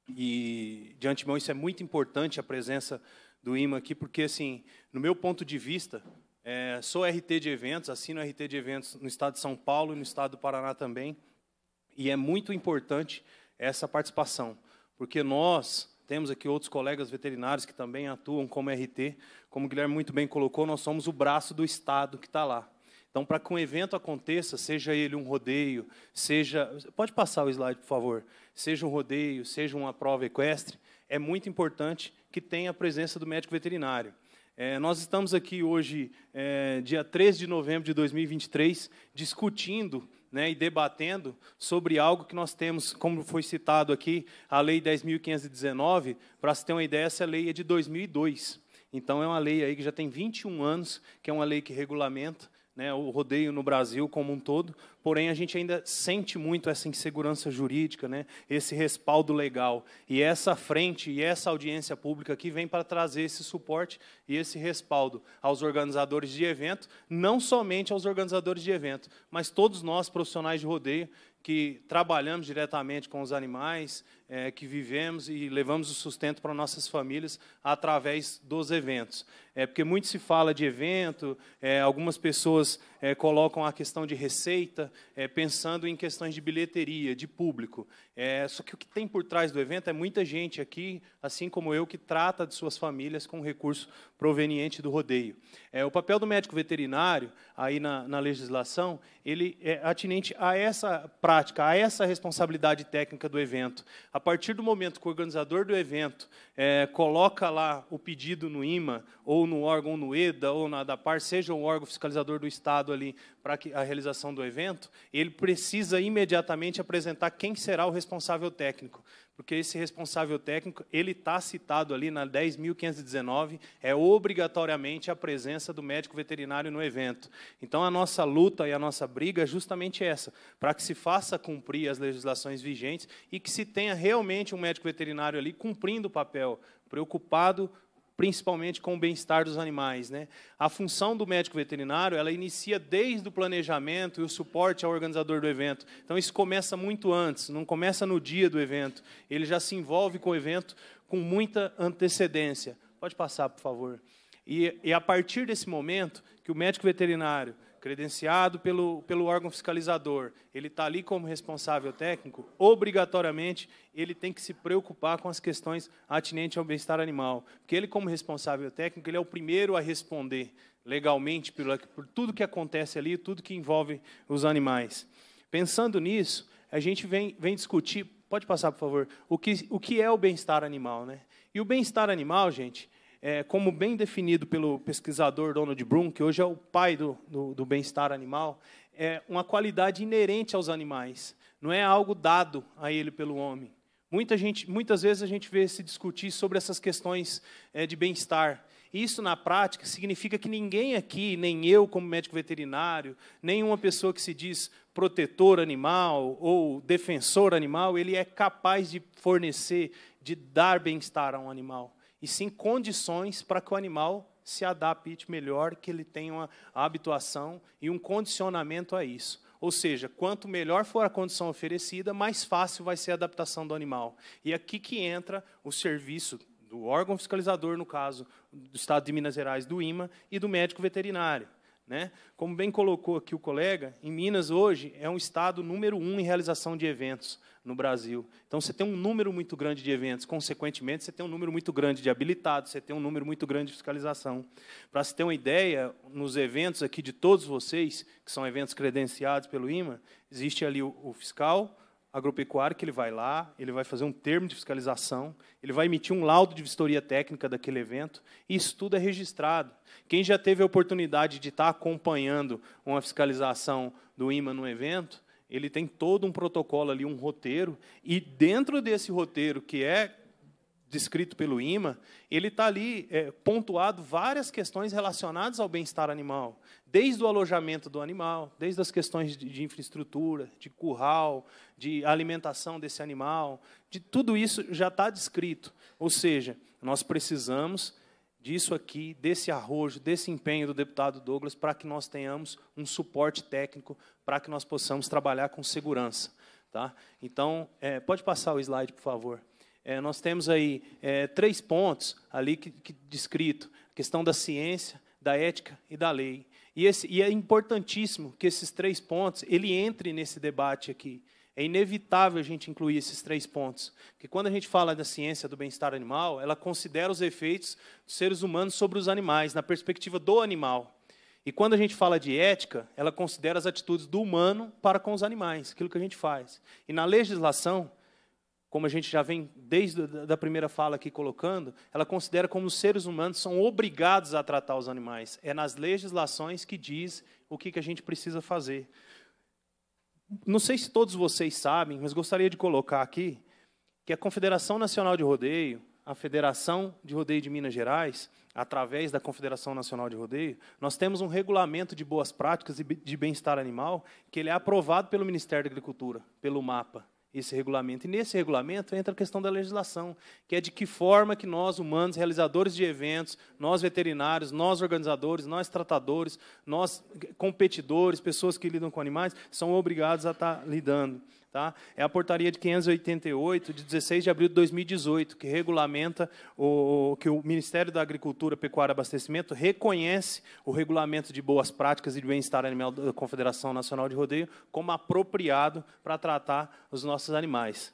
e de antemão isso é muito importante, a presença do IMA aqui, porque, assim, no meu ponto de vista, é, sou RT de eventos, assino RT de eventos no estado de São Paulo e no estado do Paraná também, e é muito importante essa participação, porque nós temos aqui outros colegas veterinários que também atuam como RT, como o Guilherme muito bem colocou, nós somos o braço do Estado que está lá. Então, para que um evento aconteça, seja ele um rodeio, seja. Pode passar o slide, por favor. Seja um rodeio, seja uma prova equestre, é muito importante que tenha a presença do médico veterinário. É, nós estamos aqui hoje, é, dia 13 de novembro de 2023, discutindo né, e debatendo sobre algo que nós temos, como foi citado aqui, a Lei 10.519. Para se ter uma ideia, essa lei é de 2002. Então, é uma lei aí que já tem 21 anos, que é uma lei que regulamenta né, o rodeio no Brasil como um todo, porém a gente ainda sente muito essa insegurança jurídica, né, esse respaldo legal. E essa frente e essa audiência pública aqui vem para trazer esse suporte e esse respaldo aos organizadores de evento, não somente aos organizadores de evento, mas todos nós, profissionais de rodeio, que trabalhamos diretamente com os animais, é, que vivemos e levamos o sustento para nossas famílias através dos eventos. É porque muito se fala de evento, é, algumas pessoas é, colocam a questão de receita é, pensando em questões de bilheteria, de público. É, só que o que tem por trás do evento é muita gente aqui, assim como eu, que trata de suas famílias com recurso proveniente do rodeio. É, o papel do médico veterinário aí na, na legislação ele é atinente a essa prática, a essa responsabilidade técnica do evento. A a partir do momento que o organizador do evento é, coloca lá o pedido no IMA, ou no órgão no EDA, ou na ADAPAR, seja o órgão fiscalizador do Estado ali para a realização do evento, ele precisa imediatamente apresentar quem será o responsável técnico porque esse responsável técnico, ele está citado ali na 10.519, é obrigatoriamente a presença do médico veterinário no evento. Então, a nossa luta e a nossa briga é justamente essa, para que se faça cumprir as legislações vigentes e que se tenha realmente um médico veterinário ali cumprindo o papel, preocupado principalmente com o bem-estar dos animais. Né? A função do médico veterinário, ela inicia desde o planejamento e o suporte ao organizador do evento. Então, isso começa muito antes, não começa no dia do evento. Ele já se envolve com o evento com muita antecedência. Pode passar, por favor. E é a partir desse momento que o médico veterinário credenciado pelo, pelo órgão fiscalizador, ele está ali como responsável técnico, obrigatoriamente ele tem que se preocupar com as questões atinentes ao bem-estar animal. Porque ele, como responsável técnico, ele é o primeiro a responder legalmente por, por tudo que acontece ali, tudo que envolve os animais. Pensando nisso, a gente vem, vem discutir, pode passar, por favor, o que, o que é o bem-estar animal. Né? E o bem-estar animal, gente, é, como bem definido pelo pesquisador Donald Brum, que hoje é o pai do, do, do bem-estar animal, é uma qualidade inerente aos animais, não é algo dado a ele pelo homem. Muita gente, muitas vezes a gente vê se discutir sobre essas questões é, de bem-estar. Isso, na prática, significa que ninguém aqui, nem eu como médico veterinário, nenhuma pessoa que se diz protetor animal ou defensor animal, ele é capaz de fornecer, de dar bem-estar a um animal e sim condições para que o animal se adapte melhor, que ele tenha uma habituação e um condicionamento a isso. Ou seja, quanto melhor for a condição oferecida, mais fácil vai ser a adaptação do animal. E é aqui que entra o serviço do órgão fiscalizador, no caso do Estado de Minas Gerais, do IMA, e do médico veterinário. Né? Como bem colocou aqui o colega, em Minas hoje é um estado número um em realização de eventos no Brasil. Então você tem um número muito grande de eventos, consequentemente você tem um número muito grande de habilitados, você tem um número muito grande de fiscalização. Para se ter uma ideia, nos eventos aqui de todos vocês, que são eventos credenciados pelo IMA, existe ali o, o fiscal, agropecuário que ele vai lá, ele vai fazer um termo de fiscalização, ele vai emitir um laudo de vistoria técnica daquele evento, e isso tudo é registrado. Quem já teve a oportunidade de estar acompanhando uma fiscalização do IMA num evento, ele tem todo um protocolo ali, um roteiro, e dentro desse roteiro, que é descrito pelo IMA, ele está ali é, pontuado várias questões relacionadas ao bem-estar animal, desde o alojamento do animal, desde as questões de, de, infraestrutura, de curral, de alimentação desse animal, de tudo isso já está descrito. Ou seja, nós precisamos disso aqui, desse arrojo, desse empenho do deputado Douglas, para que nós tenhamos um suporte técnico, para que nós possamos trabalhar com segurança. Tá? Então, é, pode passar o slide, por favor. É, nós temos aí é, três pontos ali que, que descrito: a questão da ciência, da ética e da lei. E, esse, e é importantíssimo que esses três pontos ele entre nesse debate aqui. É inevitável a gente incluir esses três pontos, porque quando a gente fala da ciência do bem-estar animal, ela considera os efeitos dos seres humanos sobre os animais, na perspectiva do animal. E quando a gente fala de ética, ela considera as atitudes do humano para com os animais, aquilo que a gente faz. E na legislação, como a gente já vem desde a primeira fala aqui colocando, ela considera como os seres humanos são obrigados a tratar os animais. É nas legislações que diz o que, que a gente precisa fazer. Não sei se todos vocês sabem, mas gostaria de colocar aqui que a Confederação Nacional de Rodeio, a Federação de Rodeio de Minas Gerais, através da Confederação Nacional de Rodeio, nós temos um regulamento de boas práticas e de bem-estar animal que ele é aprovado pelo Ministério da Agricultura, pelo MAPA esse regulamento. E nesse regulamento entra a questão da legislação, que é de que forma que nós, humanos, realizadores de eventos, nós veterinários, nós organizadores, nós tratadores, nós competidores, pessoas que lidam com animais, são obrigados a estar lidando. Tá? É a portaria de 588, de 16 de abril de 2018, que regulamenta o que o Ministério da Agricultura, Pecuária e Abastecimento reconhece o regulamento de boas práticas e de bem-estar animal da Confederação Nacional de Rodeio como apropriado para tratar os nossos animais.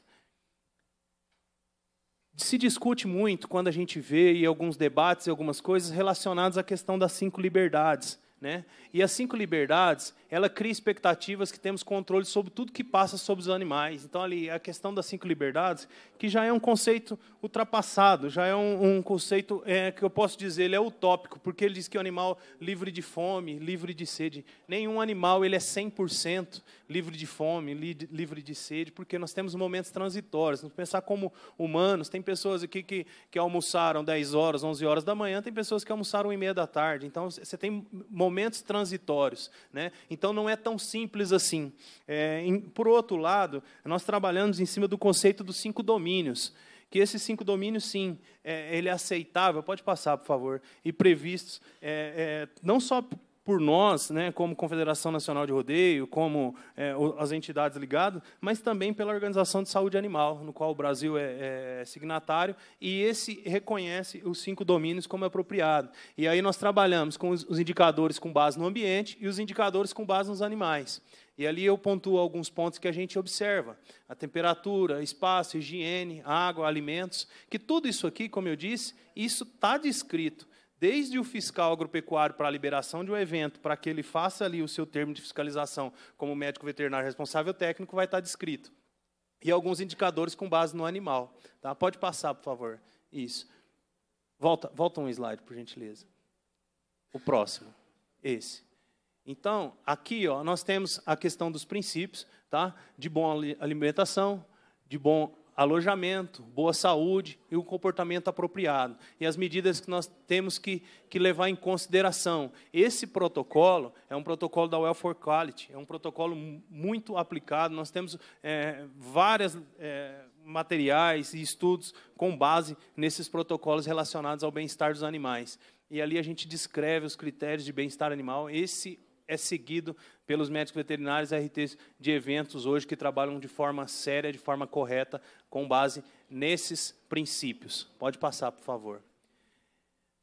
Se discute muito quando a gente vê e alguns debates e algumas coisas relacionadas à questão das cinco liberdades. Né? E as cinco liberdades, ela cria expectativas que temos controle sobre tudo que passa sobre os animais. Então, ali, a questão das cinco liberdades, que já é um conceito ultrapassado, já é um, um conceito é, que eu posso dizer, ele é utópico, porque ele diz que o animal livre de fome, livre de sede. Nenhum animal ele é 100% livre de fome, li, livre de sede, porque nós temos momentos transitórios. Vamos pensar como humanos, tem pessoas aqui que, que almoçaram 10 horas, 11 horas da manhã, tem pessoas que almoçaram 1 e meia da tarde. Então, você tem momentos transitórios. Né? Então não é tão simples assim. É, em, por outro lado, nós trabalhamos em cima do conceito dos cinco domínios que esses cinco domínios, sim, é, ele é aceitável, pode passar, por favor, e previstos, é, é, não só por nós, né, como Confederação Nacional de Rodeio, como é, as entidades ligadas, mas também pela Organização de Saúde Animal, no qual o Brasil é, é, signatário, e esse reconhece os cinco domínios como apropriado. E aí nós trabalhamos com os indicadores com base no ambiente e os indicadores com base nos animais. E ali eu pontuo alguns pontos que a gente observa: a temperatura, espaço, higiene, água, alimentos, que tudo isso aqui, como eu disse, isso está descrito desde o fiscal agropecuário para a liberação de um evento, para que ele faça ali o seu termo de fiscalização como médico veterinário responsável técnico, vai estar descrito. E alguns indicadores com base no animal. Tá? Pode passar, por favor. Isso. Volta, volta um slide, por gentileza. O próximo. Esse. Então, aqui ó, nós temos a questão dos princípios tá? de boa alimentação, de bom alojamento, boa saúde e um comportamento apropriado. E as medidas que nós temos que, que levar em consideração. Esse protocolo é um protocolo da Well for Quality, é um protocolo muito aplicado. Nós temos é, vários é, materiais e estudos com base nesses protocolos relacionados ao bem-estar dos animais. E ali a gente descreve os critérios de bem-estar animal. Esse é seguido pelos médicos veterinários RTs de eventos hoje que trabalham de forma séria, de forma correta, com base nesses princípios. Pode passar, por favor.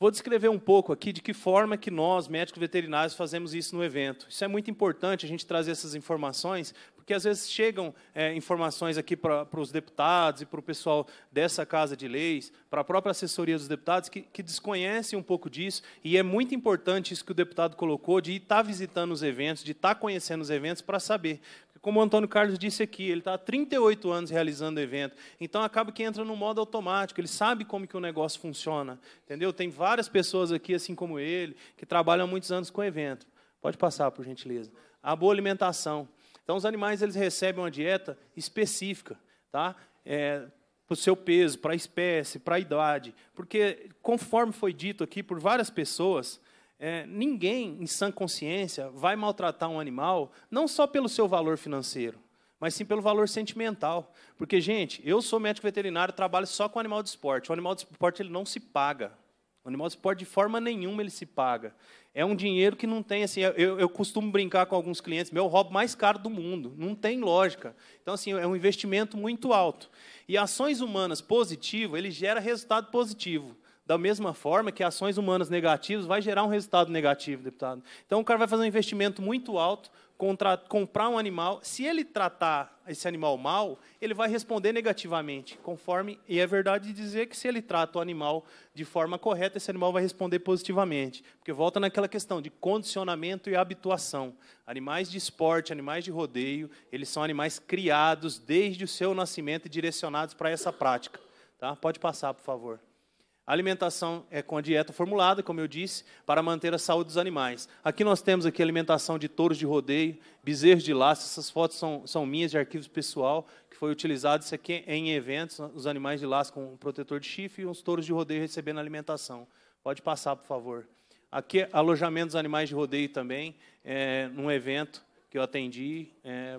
Vou descrever um pouco aqui de que forma que nós, médicos veterinários, fazemos isso no evento. Isso é muito importante a gente trazer essas informações, porque às vezes chegam é, informações aqui para os deputados e para o pessoal dessa Casa de Leis, para a própria assessoria dos deputados, que, que desconhecem um pouco disso, e é muito importante isso que o deputado colocou, de estar tá visitando os eventos, de estar tá conhecendo os eventos para saber. como o Antônio Carlos disse aqui, ele está há 38 anos realizando o evento, então acaba que entra no modo automático, ele sabe como que o negócio funciona, entendeu? Tem várias pessoas aqui, assim como ele, que trabalham há muitos anos com o evento. Pode passar, por gentileza. A boa alimentação. Então, os animais eles recebem uma dieta específica, tá? É, para o seu peso, para a espécie, para a idade, porque conforme foi dito aqui por várias pessoas, é, ninguém em sã consciência vai maltratar um animal não só pelo seu valor financeiro, mas sim pelo valor sentimental. Porque, gente, eu sou médico veterinário, trabalho só com animal de esporte. O animal de esporte ele não se paga. O animal pode de forma nenhuma ele se paga. É um dinheiro que não tem assim. Eu, eu, costumo brincar com alguns clientes, meu roubo mais caro do mundo. Não tem lógica. Então assim é um investimento muito alto. E ações humanas positivas ele gera resultado positivo. Da mesma forma que ações humanas negativas vai gerar um resultado negativo, deputado. Então o cara vai fazer um investimento muito alto contra, comprar um animal, se ele tratar esse animal mal, ele vai responder negativamente, conforme e é verdade dizer que se ele trata o animal de forma correta, esse animal vai responder positivamente, porque volta naquela questão de condicionamento e habituação. Animais de esporte, animais de rodeio, eles são animais criados desde o seu nascimento e direcionados para essa prática. Tá? Pode passar, por favor alimentação é com a dieta formulada, como eu disse, para manter a saúde dos animais. Aqui nós temos aqui alimentação de touros de rodeio, bezerros de laço. Essas fotos são, são minhas de arquivos pessoal, que foi utilizado isso aqui é em eventos, os animais de laço com um protetor de chifre e os touros de rodeio recebendo alimentação. Pode passar, por favor. Aqui, é alojamento dos animais de rodeio também, é, num evento que eu atendi, é,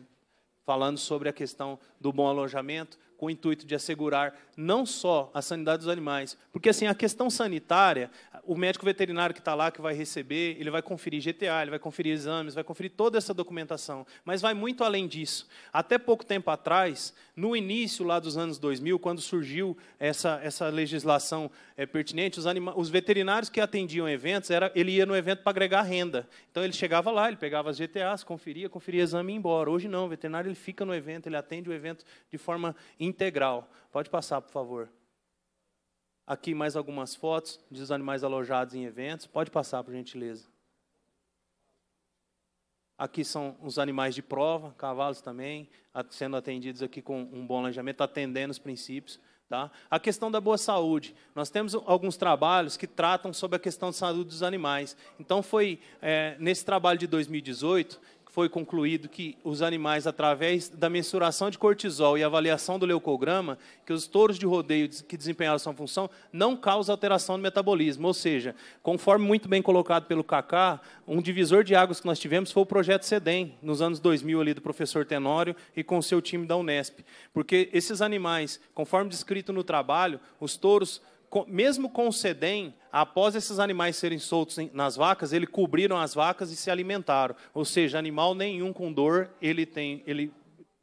falando sobre a questão do bom alojamento, com o intuito de assegurar não só a sanidade dos animais, porque assim a questão sanitária, o médico veterinário que está lá, que vai receber, ele vai conferir GTA, ele vai conferir exames, vai conferir toda essa documentação, mas vai muito além disso. Até pouco tempo atrás, no início lá dos anos 2000, quando surgiu essa, essa legislação é, pertinente, os, anima os veterinários que atendiam eventos, era, ele ia no evento para agregar renda. Então ele chegava lá, ele pegava as GTAs, conferia, conferia exame e ia embora. Hoje não, o veterinário ele fica no evento, ele atende o evento de forma in integral. Pode passar, por favor. Aqui mais algumas fotos dos animais alojados em eventos. Pode passar, por gentileza. Aqui são os animais de prova, cavalos também, sendo atendidos aqui com um bom alojamento, atendendo os princípios. Tá? A questão da boa saúde. Nós temos alguns trabalhos que tratam sobre a questão de saúde dos animais. Então, foi é, nesse trabalho de 2018 foi concluído que os animais, através da mensuração de cortisol e avaliação do leucograma, que os touros de rodeio que desempenharam sua função não causam alteração no metabolismo. Ou seja, conforme muito bem colocado pelo Cacá, um divisor de águas que nós tivemos foi o projeto SEDEM, nos anos 2000, ali, do professor Tenório e com seu time da Unesp. Porque esses animais, conforme descrito no trabalho, os touros, mesmo com o SEDEM, após esses animais serem soltos nas vacas, eles cobriram as vacas e se alimentaram. Ou seja, animal nenhum com dor ele tem, ele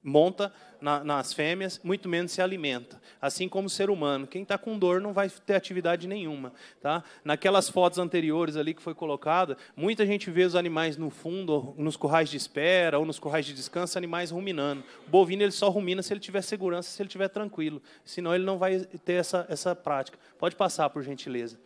monta na, nas fêmeas, muito menos se alimenta. Assim como o ser humano, quem está com dor não vai ter atividade nenhuma, tá? Naquelas fotos anteriores ali que foi colocada, muita gente vê os animais no fundo, nos currais de espera ou nos currais de descanso, animais ruminando. O bovino ele só rumina se ele tiver segurança, se ele tiver tranquilo, senão ele não vai ter essa essa prática. Pode passar por gentileza.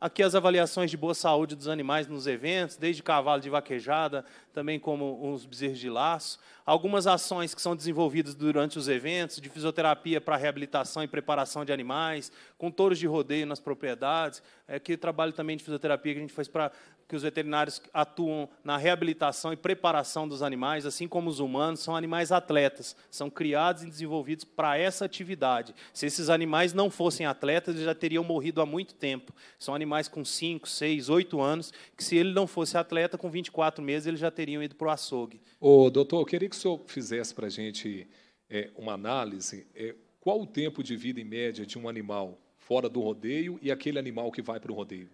Aqui as avaliações de boa saúde dos animais nos eventos, desde cavalo de vaquejada, também como os bezerros de laço. Algumas ações que são desenvolvidas durante os eventos, de fisioterapia para reabilitação e preparação de animais, com touros de rodeio nas propriedades. É que trabalho também de fisioterapia que a gente faz para que os veterinários atuam na reabilitação e preparação dos animais, assim como os humanos, são animais atletas, são criados e desenvolvidos para essa atividade. Se esses animais não fossem atletas, eles já teriam morrido há muito tempo. São animais com 5, 6, 8 anos, que se ele não fosse atleta, com 24 meses, eles já teriam ido para o açougue. Ô, doutor, eu queria que o senhor fizesse para a gente é, uma análise. É, qual o tempo de vida em média de um animal fora do rodeio e aquele animal que vai para o rodeio?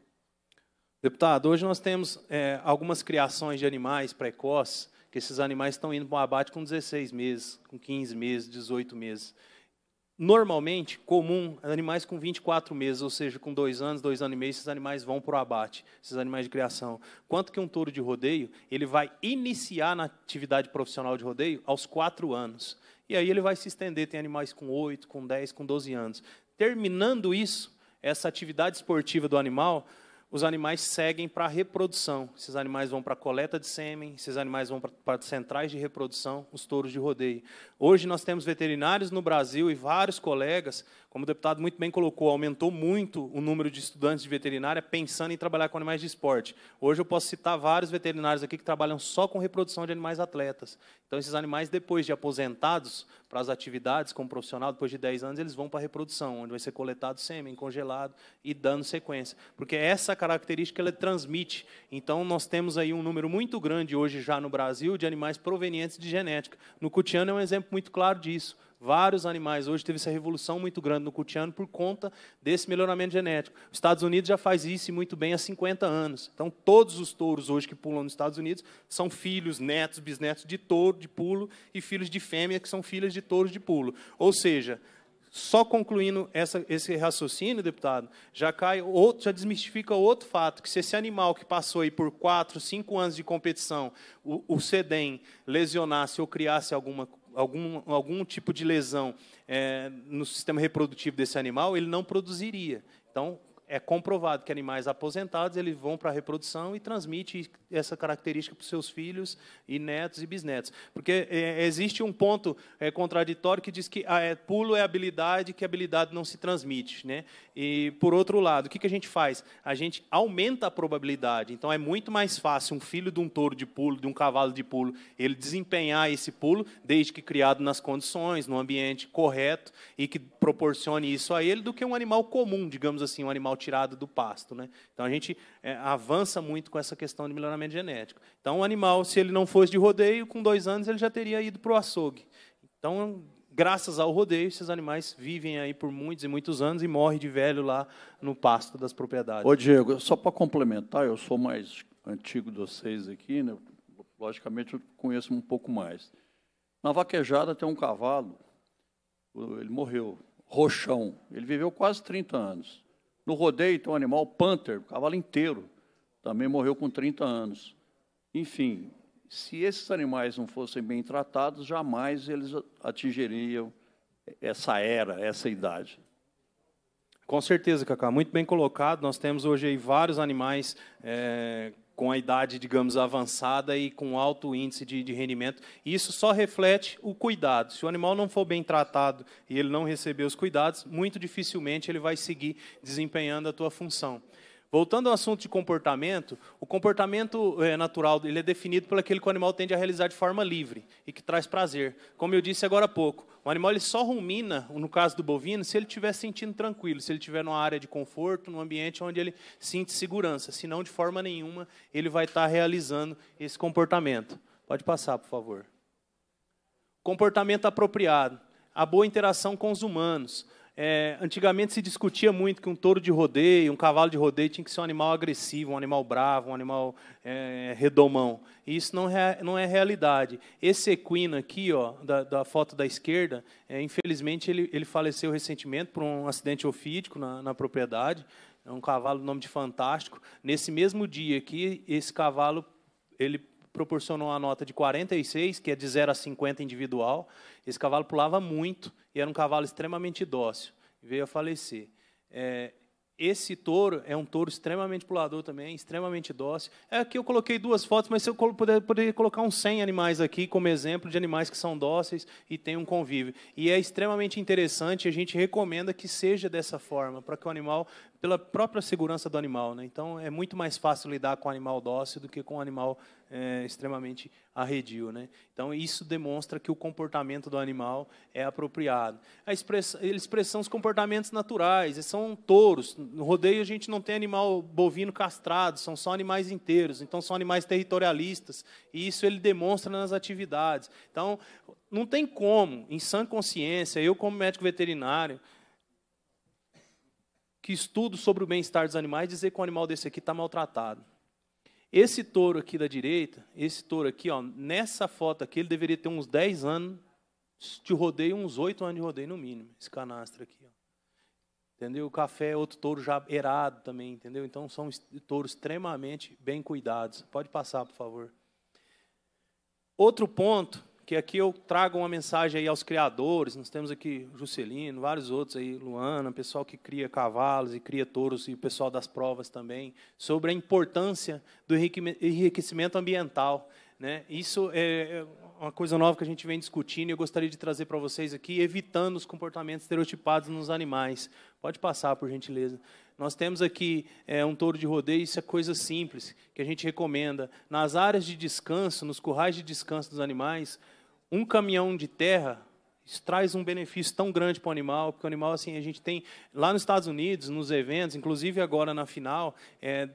Deputado, hoje nós temos é, algumas criações de animais precoces, que esses animais estão indo para o abate com 16 meses, com 15 meses, 18 meses. Normalmente, comum, animais com 24 meses, ou seja, com dois anos, dois anos e meio, esses animais vão para o abate, esses animais de criação. Quanto que um touro de rodeio, ele vai iniciar na atividade profissional de rodeio aos quatro anos. E aí ele vai se estender, tem animais com 8, com 10, com 12 anos. Terminando isso, essa atividade esportiva do animal os animais seguem para a reprodução. Esses animais vão para a coleta de sêmen, esses animais vão para centrais de reprodução, os touros de rodeio. Hoje nós temos veterinários no Brasil e vários colegas como o deputado muito bem colocou, aumentou muito o número de estudantes de veterinária pensando em trabalhar com animais de esporte. Hoje eu posso citar vários veterinários aqui que trabalham só com reprodução de animais atletas. Então, esses animais, depois de aposentados para as atividades como profissional, depois de 10 anos, eles vão para a reprodução, onde vai ser coletado sêmen, congelado e dando sequência. Porque essa característica ela transmite. Então, nós temos aí um número muito grande hoje já no Brasil de animais provenientes de genética. No cutiano é um exemplo muito claro disso vários animais. Hoje teve essa revolução muito grande no cutiano por conta desse melhoramento genético. Os Estados Unidos já faz isso muito bem há 50 anos. Então, todos os touros hoje que pulam nos Estados Unidos são filhos, netos, bisnetos de touro de pulo e filhos de fêmea que são filhas de touros de pulo. Ou seja, só concluindo essa, esse raciocínio, deputado, já cai outro, já desmistifica outro fato, que se esse animal que passou aí por quatro, cinco anos de competição, o, o SEDEM lesionasse ou criasse alguma algum, algum tipo de lesão é, no sistema reprodutivo desse animal, ele não produziria. Então, é comprovado que animais aposentados eles vão para a reprodução e transmite essa característica para os seus filhos e netos e bisnetos. Porque é, existe um ponto é, contraditório que diz que ah, é, pulo é habilidade, que habilidade não se transmite. Né? E, por outro lado, o que, que a gente faz? A gente aumenta a probabilidade. Então, é muito mais fácil um filho de um touro de pulo, de um cavalo de pulo, ele desempenhar esse pulo, desde que criado nas condições, no ambiente correto e que proporcione isso a ele, do que um animal comum, digamos assim, um animal animal tirado do pasto. Né? Então, a gente é, avança muito com essa questão de melhoramento genético. Então, o animal, se ele não fosse de rodeio, com dois anos ele já teria ido para o açougue. Então, graças ao rodeio, esses animais vivem aí por muitos e muitos anos e morrem de velho lá no pasto das propriedades. Ô, Diego, só para complementar, eu sou mais antigo de vocês aqui, né? logicamente eu conheço um pouco mais. Na vaquejada tem um cavalo, ele morreu, roxão. Ele viveu quase 30 anos. No rodeio tem um animal, panther, cavalo inteiro, também morreu com 30 anos. Enfim, se esses animais não fossem bem tratados, jamais eles atingiriam essa era, essa idade. Com certeza, Cacá, muito bem colocado. Nós temos hoje vários animais é, com a idade, digamos, avançada e com alto índice de, de, rendimento. Isso só reflete o cuidado. Se o animal não for bem tratado e ele não receber os cuidados, muito dificilmente ele vai seguir desempenhando a tua função. Voltando ao assunto de comportamento, o comportamento é, natural ele é definido por aquele que o animal tende a realizar de forma livre e que traz prazer. Como eu disse agora há pouco, o animal ele só rumina, no caso do bovino, se ele estiver sentindo tranquilo, se ele estiver numa área de conforto, num ambiente onde ele sente segurança. Senão, de forma nenhuma, ele vai estar realizando esse comportamento. Pode passar, por favor. Comportamento apropriado, a boa interação com os humanos, é, antigamente se discutia muito que um touro de rodeio, um cavalo de rodeio tinha que ser um animal agressivo, um animal bravo, um animal é, redomão. E isso não, é, não é realidade. Esse equino aqui, ó, da, da foto da esquerda, é, infelizmente ele, ele faleceu recentemente por um acidente ofídico na, na propriedade. É um cavalo nome de Fantástico. Nesse mesmo dia aqui, esse cavalo ele proporcionou uma nota de 46, que é de 0 a 50 individual, esse cavalo pulava muito e era um cavalo extremamente dócil, veio a falecer. É, esse touro é um touro extremamente pulador também, extremamente dócil. É, aqui eu coloquei duas fotos, mas se eu puder, poderia colocar uns 100 animais aqui como exemplo de animais que são dóceis e têm um convívio. E é extremamente interessante, a gente recomenda que seja dessa forma, para que o animal, pela própria segurança do animal. Né? Então, é muito mais fácil lidar com o animal dócil do que com o animal é, extremamente arredio. Né? Então, isso demonstra que o comportamento do animal é apropriado. A expressa, ele expressa os comportamentos naturais, eles são touros. No rodeio, a gente não tem animal bovino castrado, são só animais inteiros, então são animais territorialistas, e isso ele demonstra nas atividades. Então, não tem como, em sã consciência, eu, como médico veterinário, que estudo sobre o bem-estar dos animais, dizer que um animal desse aqui está maltratado. Esse touro aqui da direita, esse touro aqui, ó, nessa foto aqui, ele deveria ter uns 10 anos de rodeio, uns 8 anos de rodeio no mínimo, esse canastro aqui. Ó. Entendeu? O café é outro touro já erado também, entendeu? Então são touros extremamente bem cuidados. Pode passar, por favor. Outro ponto que aqui eu trago uma mensagem aí aos criadores. Nós temos aqui Juscelino, vários outros aí, Luana, pessoal que cria cavalos e cria touros e o pessoal das provas também, sobre a importância do enriquecimento ambiental. Né? Isso é, é uma coisa nova que a gente vem discutindo e eu gostaria de trazer para vocês aqui, evitando os comportamentos estereotipados nos animais. Pode passar, por gentileza. Nós temos aqui é, um touro de rodeio, isso é coisa simples, que a gente recomenda. Nas áreas de descanso, nos currais de descanso dos animais, um caminhão de terra traz um benefício tão grande para o animal, porque o animal, assim, a gente tem, lá nos Estados Unidos, nos eventos, inclusive agora na final, é,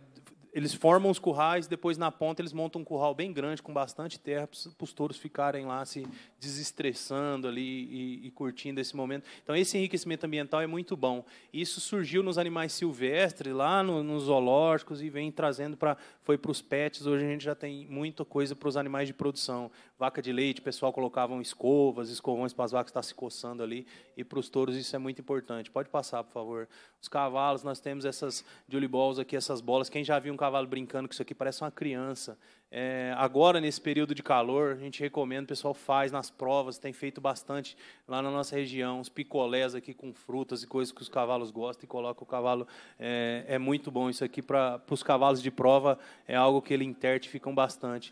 eles formam os currais, depois na ponta eles montam um curral bem grande, com bastante terra, para os touros ficarem lá se desestressando ali e, e, curtindo esse momento. Então, esse enriquecimento ambiental é muito bom. Isso surgiu nos animais silvestres, lá no, nos zoológicos, e vem trazendo para. Foi para os pets, hoje a gente já tem muita coisa para os animais de produção. Vaca de leite, o pessoal colocava escovas, escovões para as vacas estar tá se coçando ali, e para os touros isso é muito importante. Pode passar, por favor. Os cavalos, nós temos essas de aqui, essas bolas. Quem já viu um cavalo brincando com isso aqui, parece uma criança. É, agora, nesse período de calor, a gente recomenda, o pessoal faz nas provas, tem feito bastante lá na nossa região, os picolés aqui com frutas e coisas que os cavalos gostam e coloca o cavalo. É, é muito bom isso aqui para os cavalos de prova, é algo que ele interte ficam bastante,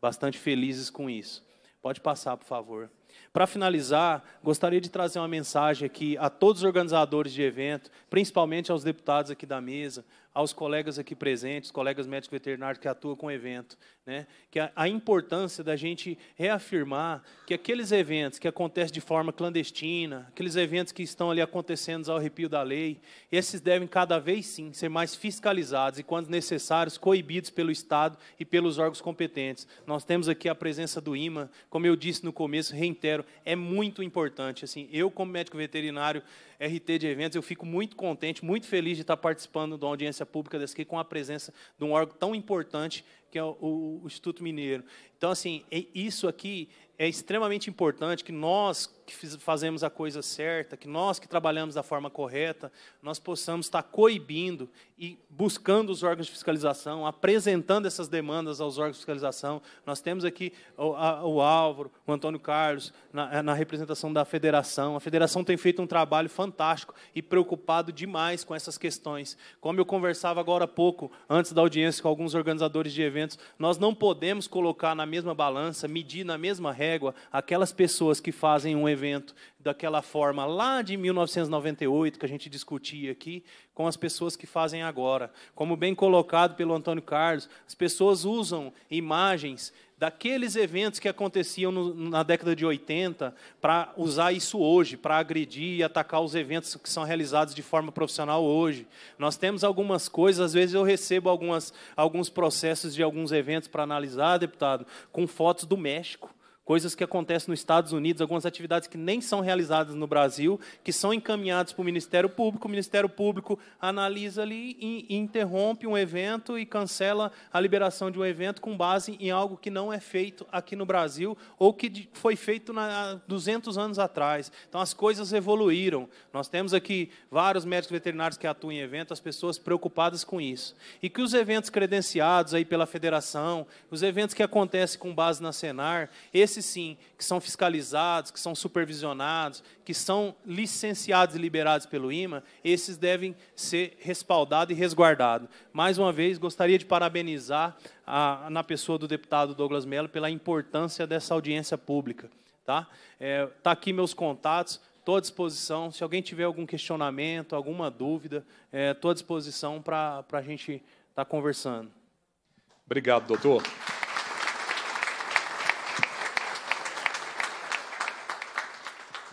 bastante felizes com isso. Pode passar, por favor. Para finalizar, gostaria de trazer uma mensagem aqui a todos os organizadores de evento, principalmente aos deputados aqui da mesa, aos colegas aqui presentes, colegas médicos veterinários que atuam com o evento, né? que a, a importância da gente reafirmar que aqueles eventos que acontecem de forma clandestina, aqueles eventos que estão ali acontecendo ao arrepio da lei, esses devem cada vez sim ser mais fiscalizados e, quando necessários, coibidos pelo Estado e pelos órgãos competentes. Nós temos aqui a presença do IMA, como eu disse no começo, reitero, é muito importante. Assim, eu, como médico veterinário, RT de eventos. Eu fico muito contente, muito feliz de estar participando de uma audiência pública dessa aqui com a presença de um órgão tão importante que é o, o, o Instituto Mineiro. Então, assim, é, isso aqui é extremamente importante que nós, que fazemos a coisa certa, que nós que trabalhamos da forma correta, nós possamos estar coibindo e buscando os órgãos de fiscalização, apresentando essas demandas aos órgãos de fiscalização. Nós temos aqui o, a, o Álvaro, o Antônio Carlos, na, eh, na representação da federação. A federação tem feito um trabalho fantástico e preocupado demais com essas questões. Como eu conversava agora há pouco, antes da audiência, com alguns organizadores de eventos, nós não podemos colocar na mesma balança, medir na mesma régua aquelas pessoas que fazem um evento evento daquela forma lá de 1998 que a gente discutia aqui com as pessoas que fazem agora. Como bem colocado pelo Antônio Carlos, as pessoas usam imagens daqueles eventos que aconteciam no, na década de 80 para usar isso hoje, para agredir e atacar os eventos que são realizados de forma profissional hoje. Nós temos algumas coisas, às vezes eu recebo algumas, alguns processos de alguns eventos para analisar, deputado, com fotos do México coisas que acontecem nos Estados Unidos, algumas atividades que nem são realizadas no Brasil, que são encaminhadas para o Ministério Público. O Ministério Público analisa ali e interrompe um evento e cancela a liberação de um evento com base em algo que não é feito aqui no Brasil ou que foi feito há 200 anos atrás. Então, as coisas evoluíram. Nós temos aqui vários médicos veterinários que atuam em eventos, as pessoas preocupadas com isso. E que os eventos credenciados aí pela federação, os eventos que acontecem com base na Senar, esses esses sim, que são fiscalizados, que são supervisionados, que são licenciados e liberados pelo IMA, esses devem ser respaldados e resguardados. Mais uma vez, gostaria de parabenizar a, na pessoa do deputado Douglas Mello pela importância dessa audiência pública. Tá? É, tá aqui meus contatos, estou à disposição. Se alguém tiver algum questionamento, alguma dúvida, estou é, à disposição para a gente estar tá conversando. Obrigado, doutor.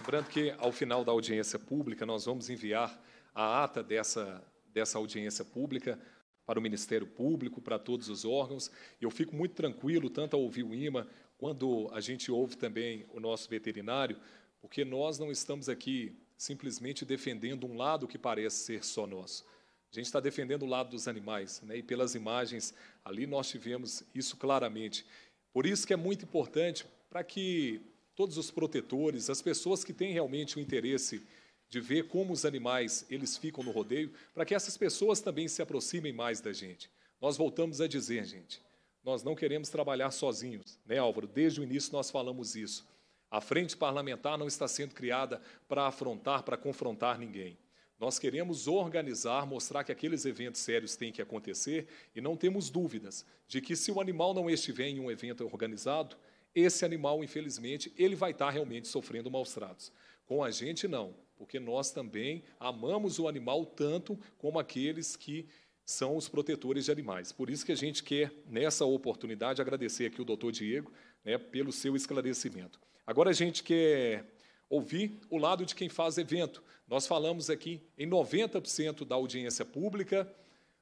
Lembrando que, ao final da audiência pública, nós vamos enviar a ata dessa, dessa audiência pública para o Ministério Público, para todos os órgãos. Eu fico muito tranquilo, tanto ao ouvir o IMA, quando a gente ouve também o nosso veterinário, porque nós não estamos aqui simplesmente defendendo um lado que parece ser só nosso. A gente está defendendo o lado dos animais, né? e pelas imagens ali nós tivemos isso claramente. Por isso que é muito importante para que todos os protetores, as pessoas que têm realmente o interesse de ver como os animais eles ficam no rodeio, para que essas pessoas também se aproximem mais da gente. Nós voltamos a dizer, gente, nós não queremos trabalhar sozinhos, né, Álvaro? Desde o início nós falamos isso. A frente parlamentar não está sendo criada para afrontar, para confrontar ninguém. Nós queremos organizar, mostrar que aqueles eventos sérios têm que acontecer e não temos dúvidas de que se o animal não estiver em um evento organizado, esse animal, infelizmente, ele vai estar realmente sofrendo maus tratos. Com a gente, não, porque nós também amamos o animal tanto como aqueles que são os protetores de animais. Por isso que a gente quer, nessa oportunidade, agradecer aqui o doutor Diego né, pelo seu esclarecimento. Agora a gente quer ouvir o lado de quem faz evento. Nós falamos aqui em 90% da audiência pública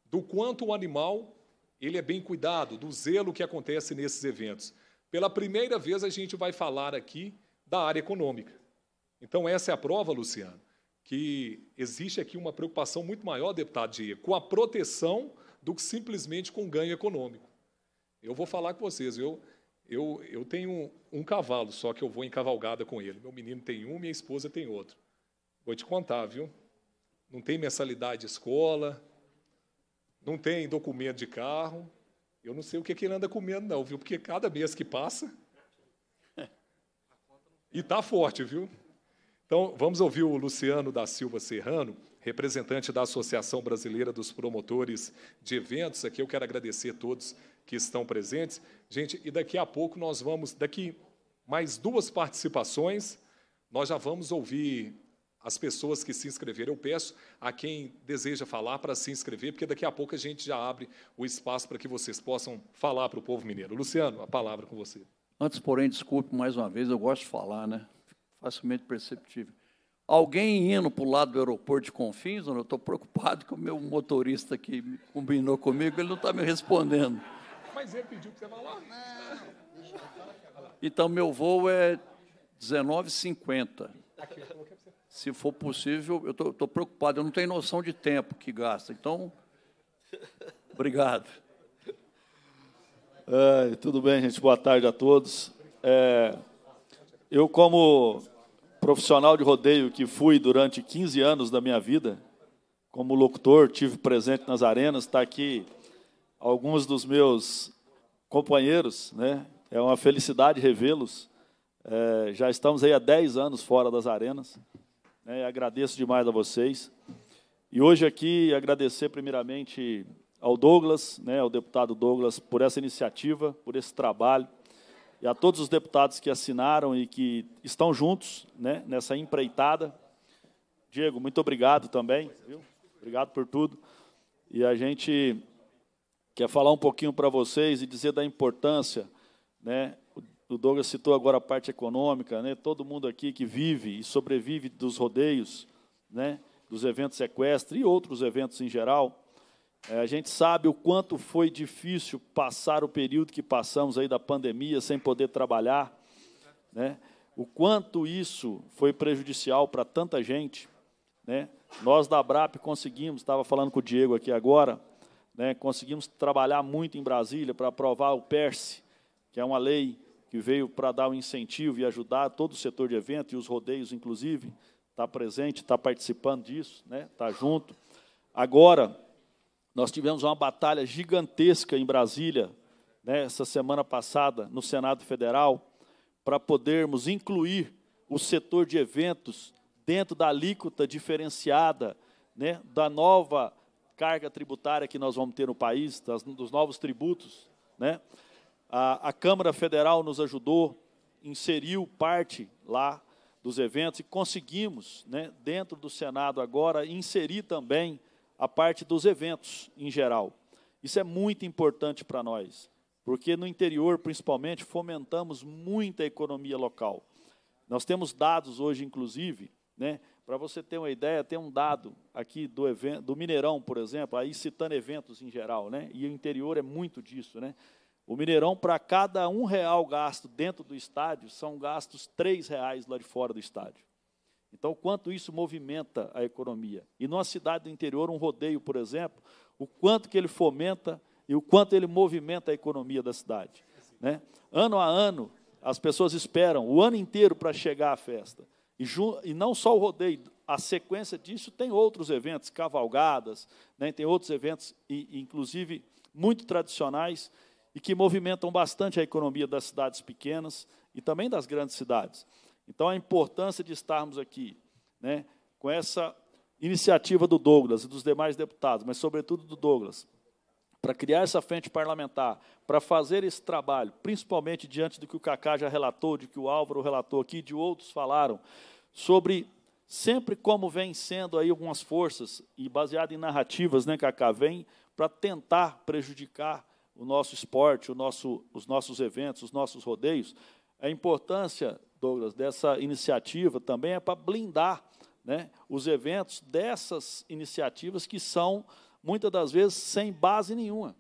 do quanto o animal ele é bem cuidado, do zelo que acontece nesses eventos. Pela primeira vez a gente vai falar aqui da área econômica. Então, essa é a prova, Luciano, que existe aqui uma preocupação muito maior, deputado Dia, com a proteção do que simplesmente com ganho econômico. Eu vou falar com vocês, eu, eu, eu tenho um, um cavalo, só que eu vou em cavalgada com ele. Meu menino tem um, minha esposa tem outro. Vou te contar, viu? Não tem mensalidade de escola, não tem documento de carro, eu não sei o que, é que ele anda comendo, não, viu? Porque cada mês que passa. e está forte, viu? Então, vamos ouvir o Luciano da Silva Serrano, representante da Associação Brasileira dos Promotores de Eventos. Aqui eu quero agradecer a todos que estão presentes. Gente, e daqui a pouco nós vamos, daqui mais duas participações, nós já vamos ouvir as pessoas que se inscreveram. Eu peço a quem deseja falar para se inscrever, porque daqui a pouco a gente já abre o espaço para que vocês possam falar para o povo mineiro. Luciano, a palavra com você. Antes, porém, desculpe mais uma vez, eu gosto de falar, né? Facilmente perceptível. Alguém indo para o lado do aeroporto de Confins, eu estou preocupado que o meu motorista que combinou comigo, ele não está me respondendo. Mas ele pediu que você vá lá. Não. Então, meu voo é 19h50 se for possível, eu estou preocupado, eu não tenho noção de tempo que gasta. Então, obrigado. É, tudo bem, gente? Boa tarde a todos. É, eu, como profissional de rodeio que fui durante 15 anos da minha vida, como locutor, tive presente nas arenas, está aqui alguns dos meus companheiros, né? É uma felicidade revê-los. É, já estamos aí há 10 anos fora das arenas. Né? Agradeço demais a vocês. E hoje aqui agradecer primeiramente ao Douglas, né, ao deputado Douglas, por essa iniciativa, por esse trabalho, e a todos os deputados que assinaram e que estão juntos né, nessa empreitada. Diego, muito obrigado também. Viu? Obrigado por tudo. E a gente quer falar um pouquinho para vocês e dizer da importância né, o Douglas citou agora a parte econômica, né? Todo mundo aqui que vive e sobrevive dos rodeios, né? Dos eventos sequestre e outros eventos em geral. É, a gente sabe o quanto foi difícil passar o período que passamos aí da pandemia sem poder trabalhar, né? O quanto isso foi prejudicial para tanta gente, né? Nós da Brap conseguimos, estava falando com o Diego aqui agora, né? Conseguimos trabalhar muito em Brasília para aprovar o PERSE, que é uma lei que veio para dar um incentivo e ajudar todo o setor de evento e os rodeios, inclusive, está presente, está participando disso, né? está junto. Agora, nós tivemos uma batalha gigantesca em Brasília, né, essa semana passada, no Senado Federal, para podermos incluir o setor de eventos dentro da alíquota diferenciada né, da nova carga tributária que nós vamos ter no país, das, dos novos tributos. Né? A, a Câmara Federal nos ajudou, inseriu parte lá dos eventos e conseguimos, né, dentro do Senado agora, inserir também a parte dos eventos em geral. Isso é muito importante para nós, porque no interior, principalmente, fomentamos muita economia local. Nós temos dados hoje, inclusive, né, para você ter uma ideia, tem um dado aqui do, evento, do Mineirão, por exemplo, aí citando eventos em geral, né, e o interior é muito disso, né? O Mineirão, para cada um real gasto dentro do estádio, são gastos três reais lá de fora do estádio. Então, quanto isso movimenta a economia? E numa cidade do interior, um rodeio, por exemplo, o quanto que ele fomenta e o quanto ele movimenta a economia da cidade. Né? Ano a ano, as pessoas esperam o ano inteiro para chegar à festa. E, e, não só o rodeio, a sequência disso tem outros eventos, cavalgadas, né? tem outros eventos, e, inclusive muito tradicionais, e que movimentam bastante a economia das cidades pequenas e também das grandes cidades. Então, a importância de estarmos aqui né, com essa iniciativa do Douglas e dos demais deputados, mas, sobretudo, do Douglas, para criar essa frente parlamentar, para fazer esse trabalho, principalmente diante do que o Cacá já relatou, de que o Álvaro relatou aqui, de outros falaram, sobre sempre como vem sendo aí algumas forças, e baseado em narrativas, né, Cacá, vem para tentar prejudicar o nosso esporte, o nosso, os nossos eventos, os nossos rodeios, a importância, Douglas, dessa iniciativa também é para blindar né, os eventos dessas iniciativas que são, muitas das vezes, sem base nenhuma.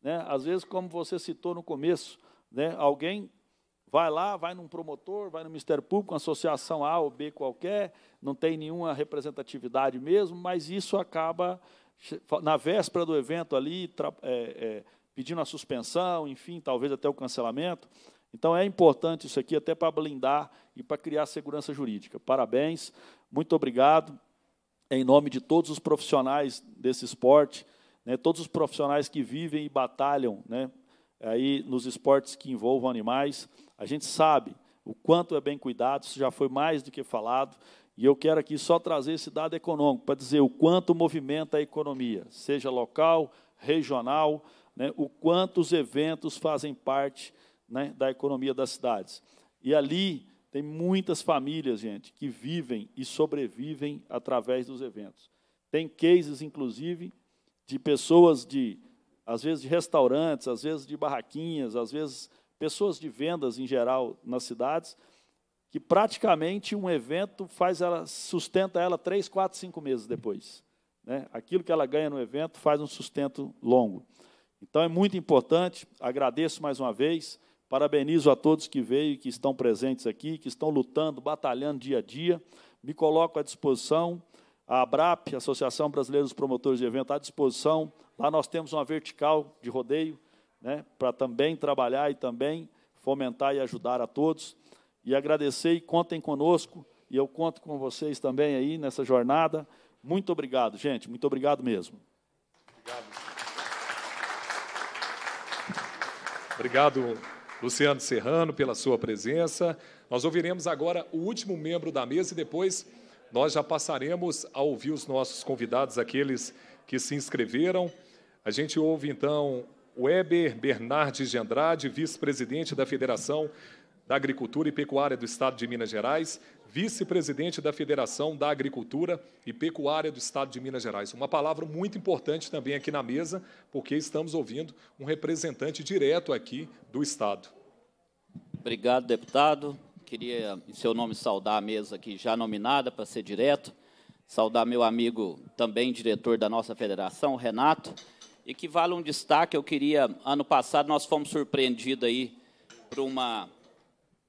Né? Às vezes, como você citou no começo, né, alguém vai lá, vai num promotor, vai no Ministério Público, uma associação A ou B qualquer, não tem nenhuma representatividade mesmo, mas isso acaba, na véspera do evento ali, é, é, pedindo a suspensão, enfim, talvez até o cancelamento. Então é importante isso aqui até para blindar e para criar segurança jurídica. Parabéns, muito obrigado. Em nome de todos os profissionais desse esporte, né, todos os profissionais que vivem e batalham né, aí nos esportes que envolvam animais, a gente sabe o quanto é bem cuidado, isso já foi mais do que falado. E eu quero aqui só trazer esse dado econômico para dizer o quanto movimenta a economia, seja local, regional, né, o quanto os eventos fazem parte né, da economia das cidades. E ali tem muitas famílias, gente, que vivem e sobrevivem através dos eventos. Tem cases, inclusive, de pessoas de, às vezes, de restaurantes, às vezes de barraquinhas, às vezes pessoas de vendas em geral nas cidades, que praticamente um evento faz ela sustenta ela três, quatro, cinco meses depois. Né? Aquilo que ela ganha no evento faz um sustento longo. Então é muito importante, agradeço mais uma vez, parabenizo a todos que veio, que estão presentes aqui, que estão lutando, batalhando dia a dia. Me coloco à disposição, a ABRAP, Associação Brasileira dos Promotores de Evento, à disposição. Lá nós temos uma vertical de rodeio, né, para também trabalhar e também fomentar e ajudar a todos. E agradecer e contem conosco, e eu conto com vocês também aí nessa jornada. Muito obrigado, gente, muito obrigado mesmo. Obrigado, Luciano Serrano, pela sua presença. Nós ouviremos agora o último membro da mesa e depois nós já passaremos a ouvir os nossos convidados, aqueles que se inscreveram. A gente ouve então Weber Bernardes de Andrade, vice-presidente da Federação da Agricultura e Pecuária do Estado de Minas Gerais, vice-presidente da Federação da Agricultura e Pecuária do Estado de Minas Gerais. Uma palavra muito importante também aqui na mesa, porque estamos ouvindo um representante direto aqui do Estado. Obrigado, deputado. Queria, em seu nome, saudar a mesa aqui já nominada, para ser direto. Saudar meu amigo, também diretor da nossa federação, Renato. E que vale um destaque, eu queria, ano passado nós fomos surpreendidos aí por uma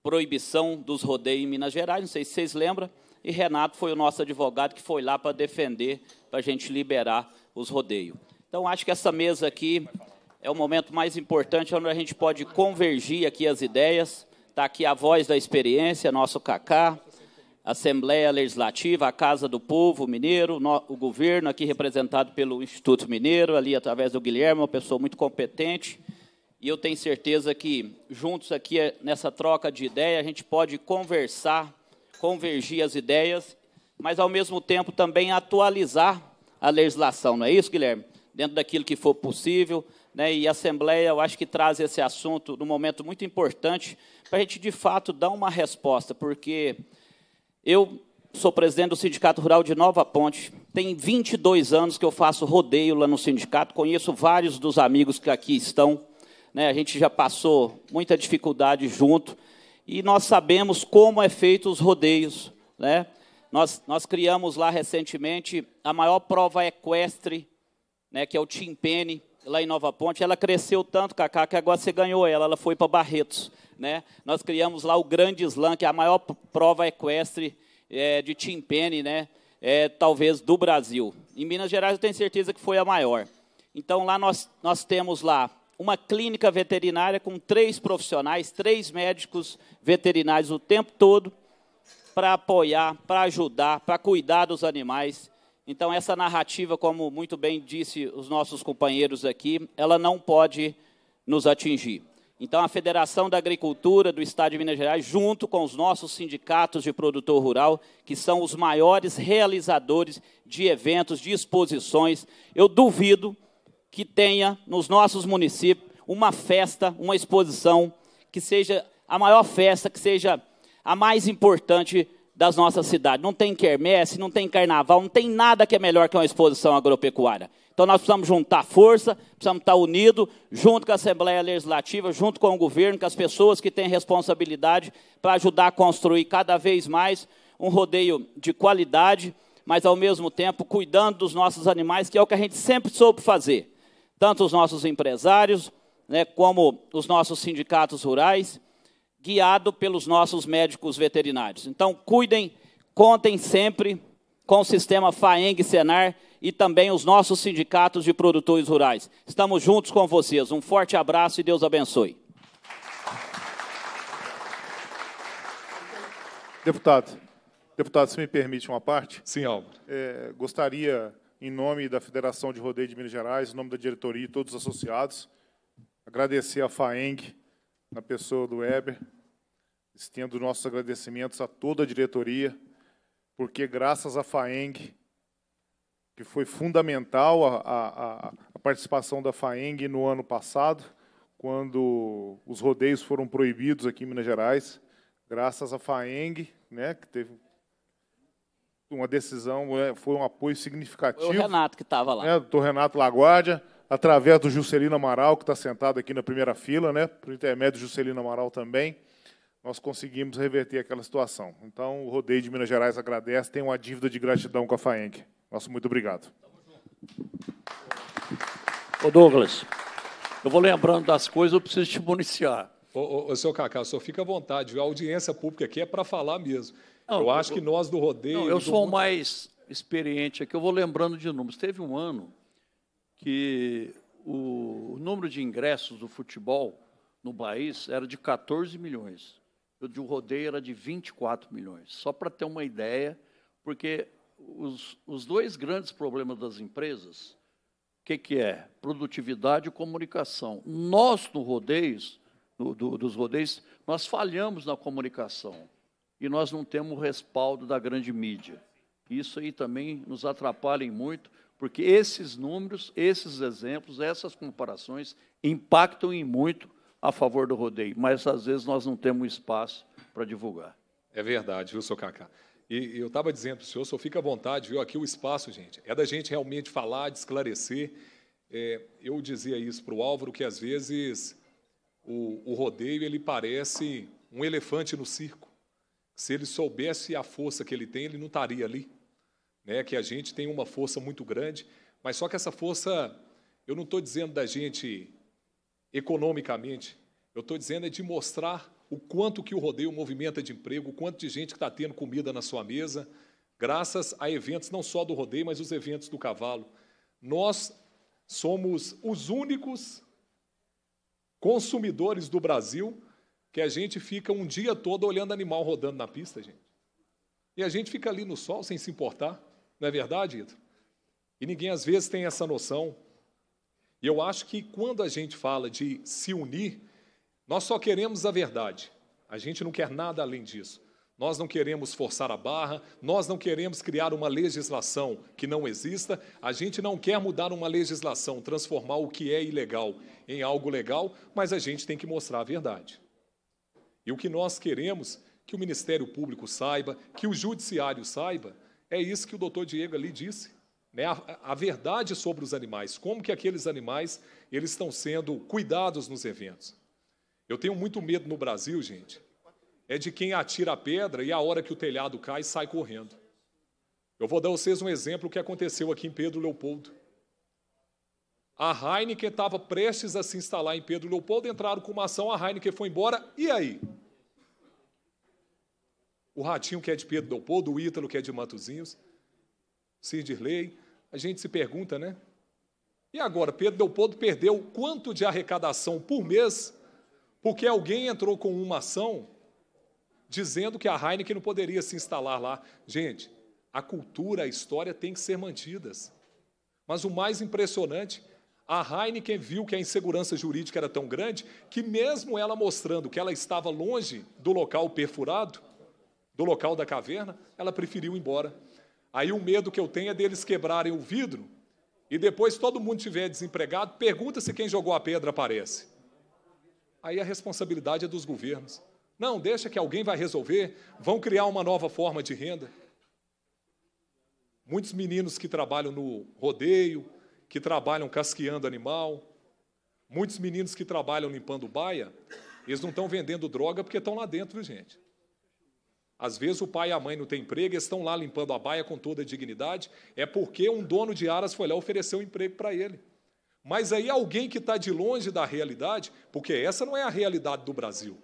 proibição dos rodeios em Minas Gerais, não sei se vocês lembram, e Renato foi o nosso advogado que foi lá para defender, para a gente liberar os rodeios. Então, acho que essa mesa aqui é o momento mais importante, onde a gente pode convergir aqui as ideias. Está aqui a voz da experiência, nosso Cacá, Assembleia Legislativa, a Casa do Povo Mineiro, o governo aqui representado pelo Instituto Mineiro, ali através do Guilherme, uma pessoa muito competente. E eu tenho certeza que juntos aqui eh, nessa troca de ideia a gente pode conversar, convergir as ideias, mas ao mesmo tempo também atualizar a legislação, não é isso, Guilherme? Dentro daquilo que for possível, né? E a Assembleia, eu acho que traz esse assunto num momento muito importante para a gente de fato dar uma resposta, porque eu sou presidente do Sindicato Rural de Nova Ponte. Tem 22 anos que eu faço rodeio lá no sindicato, conheço vários dos amigos que aqui estão né, a gente já passou muita dificuldade junto, e nós sabemos como é feito os rodeios. Né? Nós, nós criamos lá recentemente a maior prova equestre, né, que é o Timpene, lá em Nova Ponte. Ela cresceu tanto, Cacá, que agora você ganhou ela, ela foi para Barretos. Né? Nós criamos lá o Grande Slam, que é a maior prova equestre é, de Timpene, né? É, talvez do Brasil. Em Minas Gerais, eu tenho certeza que foi a maior. Então, lá nós, nós temos lá uma clínica veterinária com três profissionais, três médicos veterinários o tempo todo para apoiar, para ajudar, para cuidar dos animais. Então, essa narrativa, como muito bem disse os nossos companheiros aqui, ela não pode nos atingir. Então, a Federação da Agricultura do Estado de Minas Gerais, junto com os nossos sindicatos de produtor rural, que são os maiores realizadores de eventos, de exposições, eu duvido que tenha nos nossos municípios uma festa, uma exposição, que seja a maior festa, que seja a mais importante das nossas cidades. Não tem quermesse, não tem carnaval, não tem nada que é melhor que uma exposição agropecuária. Então nós precisamos juntar força, precisamos estar unidos, junto com a Assembleia Legislativa, junto com o governo, com as pessoas que têm responsabilidade para ajudar a construir cada vez mais um rodeio de qualidade, mas ao mesmo tempo cuidando dos nossos animais, que é o que a gente sempre soube fazer tanto os nossos empresários, né, como os nossos sindicatos rurais, guiado pelos nossos médicos veterinários. Então, cuidem, contem sempre com o sistema FAENG Senar e também os nossos sindicatos de produtores rurais. Estamos juntos com vocês. Um forte abraço e Deus abençoe. Deputado, deputado, se me permite uma parte? Sim, Álvaro. É, gostaria em nome da Federação de Rodeio de Minas Gerais, em nome da diretoria e todos os associados. Agradecer à FAENG, na pessoa do Weber, estendo nossos agradecimentos a toda a diretoria, porque graças à FAENG, que foi fundamental a, a, a participação da FAENG no ano passado, quando os rodeios foram proibidos aqui em Minas Gerais, graças à FAENG, né, que teve uma decisão, é, foi um apoio significativo. Foi o Renato que estava lá. Né, doutor Renato Laguardia, através do Juscelino Amaral, que está sentado aqui na primeira fila, né, por intermédio do Juscelino Amaral também, nós conseguimos reverter aquela situação. Então, o Rodeio de Minas Gerais agradece, tem uma dívida de gratidão com a Faeng Nosso muito obrigado. Ô Douglas, eu vou lembrando das coisas, eu preciso te municiar. Ô, ô, ô, seu Cacá, só fica à vontade, a audiência pública aqui é para falar mesmo. Não, eu acho que nós do rodeio. Não, eu sou o mais experiente aqui, eu vou lembrando de números. Teve um ano que o, o número de ingressos do futebol no país era de 14 milhões. O de rodeio era de 24 milhões. Só para ter uma ideia, porque os, os dois grandes problemas das empresas, o que, que é? Produtividade e comunicação. Nós, no rodeios, do, dos rodeios, nós falhamos na comunicação e nós não temos o respaldo da grande mídia. Isso aí também nos atrapalha muito, porque esses números, esses exemplos, essas comparações impactam em muito a favor do rodeio, mas às vezes nós não temos espaço para divulgar. É verdade, viu, seu Cacá? E, eu estava dizendo para o senhor, só fica à vontade, viu? Aqui o espaço, gente, é da gente realmente falar, de esclarecer. É, eu dizia isso para o Álvaro, que às vezes o, o rodeio ele parece um elefante no circo. Se ele soubesse a força que ele tem, ele não estaria ali. Né? Que a gente tem uma força muito grande, mas só que essa força, eu não estou dizendo da gente economicamente, eu estou dizendo é de mostrar o quanto que o rodeio movimenta de emprego, o quanto de gente que está tendo comida na sua mesa, graças a eventos não só do rodeio, mas os eventos do cavalo. Nós somos os únicos consumidores do Brasil que a gente fica um dia todo olhando animal rodando na pista, gente. E a gente fica ali no sol sem se importar, não é verdade, Ito? E ninguém às vezes tem essa noção. E eu acho que quando a gente fala de se unir, nós só queremos a verdade. A gente não quer nada além disso. Nós não queremos forçar a barra, nós não queremos criar uma legislação que não exista, a gente não quer mudar uma legislação, transformar o que é ilegal em algo legal, mas a gente tem que mostrar a verdade. E o que nós queremos que o Ministério Público saiba, que o Judiciário saiba, é isso que o doutor Diego ali disse. Né? A, a, verdade sobre os animais, como que aqueles animais eles estão sendo cuidados nos eventos. Eu tenho muito medo no Brasil, gente, é de quem atira a pedra e a hora que o telhado cai, sai correndo. Eu vou dar a vocês um exemplo que aconteceu aqui em Pedro Leopoldo. A Heineken estava prestes a se instalar em Pedro Leopoldo, entraram com uma ação, a Heineken foi embora, e aí? O Ratinho, que é de Pedro Leopoldo, o Ítalo, que é de Matozinhos, Sir a gente se pergunta, né? E agora, Pedro Leopoldo perdeu quanto de arrecadação por mês porque alguém entrou com uma ação dizendo que a Heineken não poderia se instalar lá. Gente, a cultura, a história tem que ser mantidas. Mas o mais impressionante a Heineken viu que a insegurança jurídica era tão grande que, mesmo ela mostrando que ela estava longe do local perfurado, do local da caverna, ela preferiu ir embora. Aí o medo que eu tenho é deles quebrarem o vidro e depois todo mundo estiver desempregado, pergunta se quem jogou a pedra aparece. Aí a responsabilidade é dos governos. Não, deixa que alguém vai resolver, vão criar uma nova forma de renda. Muitos meninos que trabalham no rodeio, que trabalham casqueando animal, muitos meninos que trabalham limpando baia, eles não estão vendendo droga porque estão lá dentro, gente. Às vezes o pai e a mãe não têm emprego, eles estão lá limpando a baia com toda a dignidade, é porque um dono de aras foi lá oferecer um emprego para ele. Mas aí alguém que está de longe da realidade, porque essa não é a realidade do Brasil.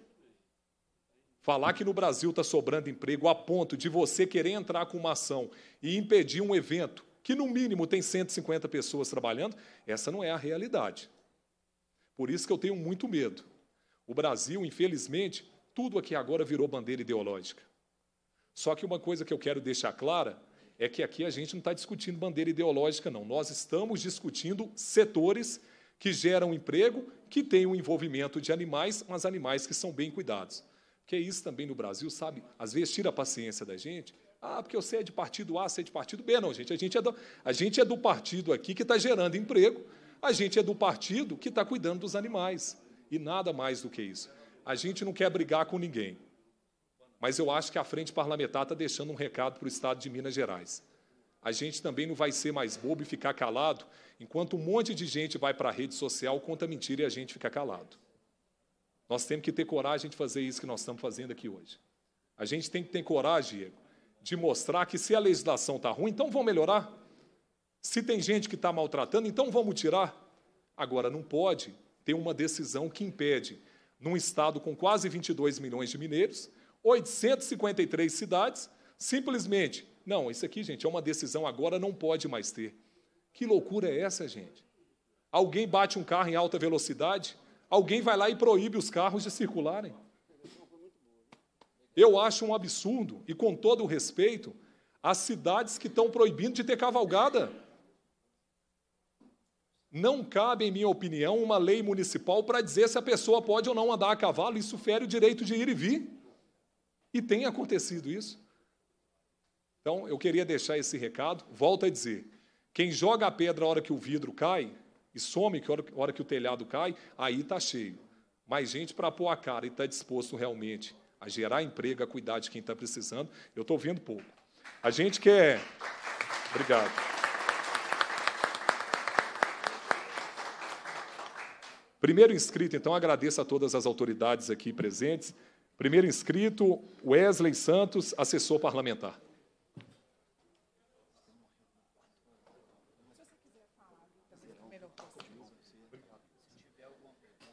Falar que no Brasil está sobrando emprego a ponto de você querer entrar com uma ação e impedir um evento que no mínimo tem 150 pessoas trabalhando, essa não é a realidade. Por isso que eu tenho muito medo. O Brasil, infelizmente, tudo aqui agora virou bandeira ideológica. Só que uma coisa que eu quero deixar clara é que aqui a gente não está discutindo bandeira ideológica, não. Nós estamos discutindo setores que geram emprego, que têm o um envolvimento de animais, mas animais que são bem cuidados. Porque isso também no Brasil, sabe? Às vezes tira a paciência da gente ah, porque você é de partido A, você é de partido B. Não, gente, a gente é do, a gente é do partido aqui que está gerando emprego, a gente é do partido que está cuidando dos animais. E nada mais do que isso. A gente não quer brigar com ninguém. Mas eu acho que a frente parlamentar está deixando um recado para o Estado de Minas Gerais. A gente também não vai ser mais bobo e ficar calado, enquanto um monte de gente vai para a rede social, conta mentira e a gente fica calado. Nós temos que ter coragem de fazer isso que nós estamos fazendo aqui hoje. A gente tem que ter coragem, Diego, de mostrar que se a legislação está ruim, então vão melhorar. Se tem gente que está maltratando, então vamos tirar. Agora, não pode ter uma decisão que impede, num estado com quase 22 milhões de mineiros, 853 cidades, simplesmente, não, isso aqui, gente, é uma decisão agora, não pode mais ter. Que loucura é essa, gente? Alguém bate um carro em alta velocidade, alguém vai lá e proíbe os carros de circularem. Eu acho um absurdo, e com todo o respeito, as cidades que estão proibindo de ter cavalgada. Não cabe, em minha opinião, uma lei municipal para dizer se a pessoa pode ou não andar a cavalo, isso fere o direito de ir e vir. E tem acontecido isso. Então, eu queria deixar esse recado. Volto a dizer: quem joga a pedra a hora que o vidro cai e some, que a hora que o telhado cai, aí está cheio. Mas gente para pôr a cara e está disposto realmente a gerar emprego, a cuidar de quem está precisando. Eu estou ouvindo pouco. A gente quer. É- Obrigado. Primeiro inscrito, então, agradeço a todas as autoridades aqui presentes. Primeiro inscrito, Wesley Santos, assessor parlamentar.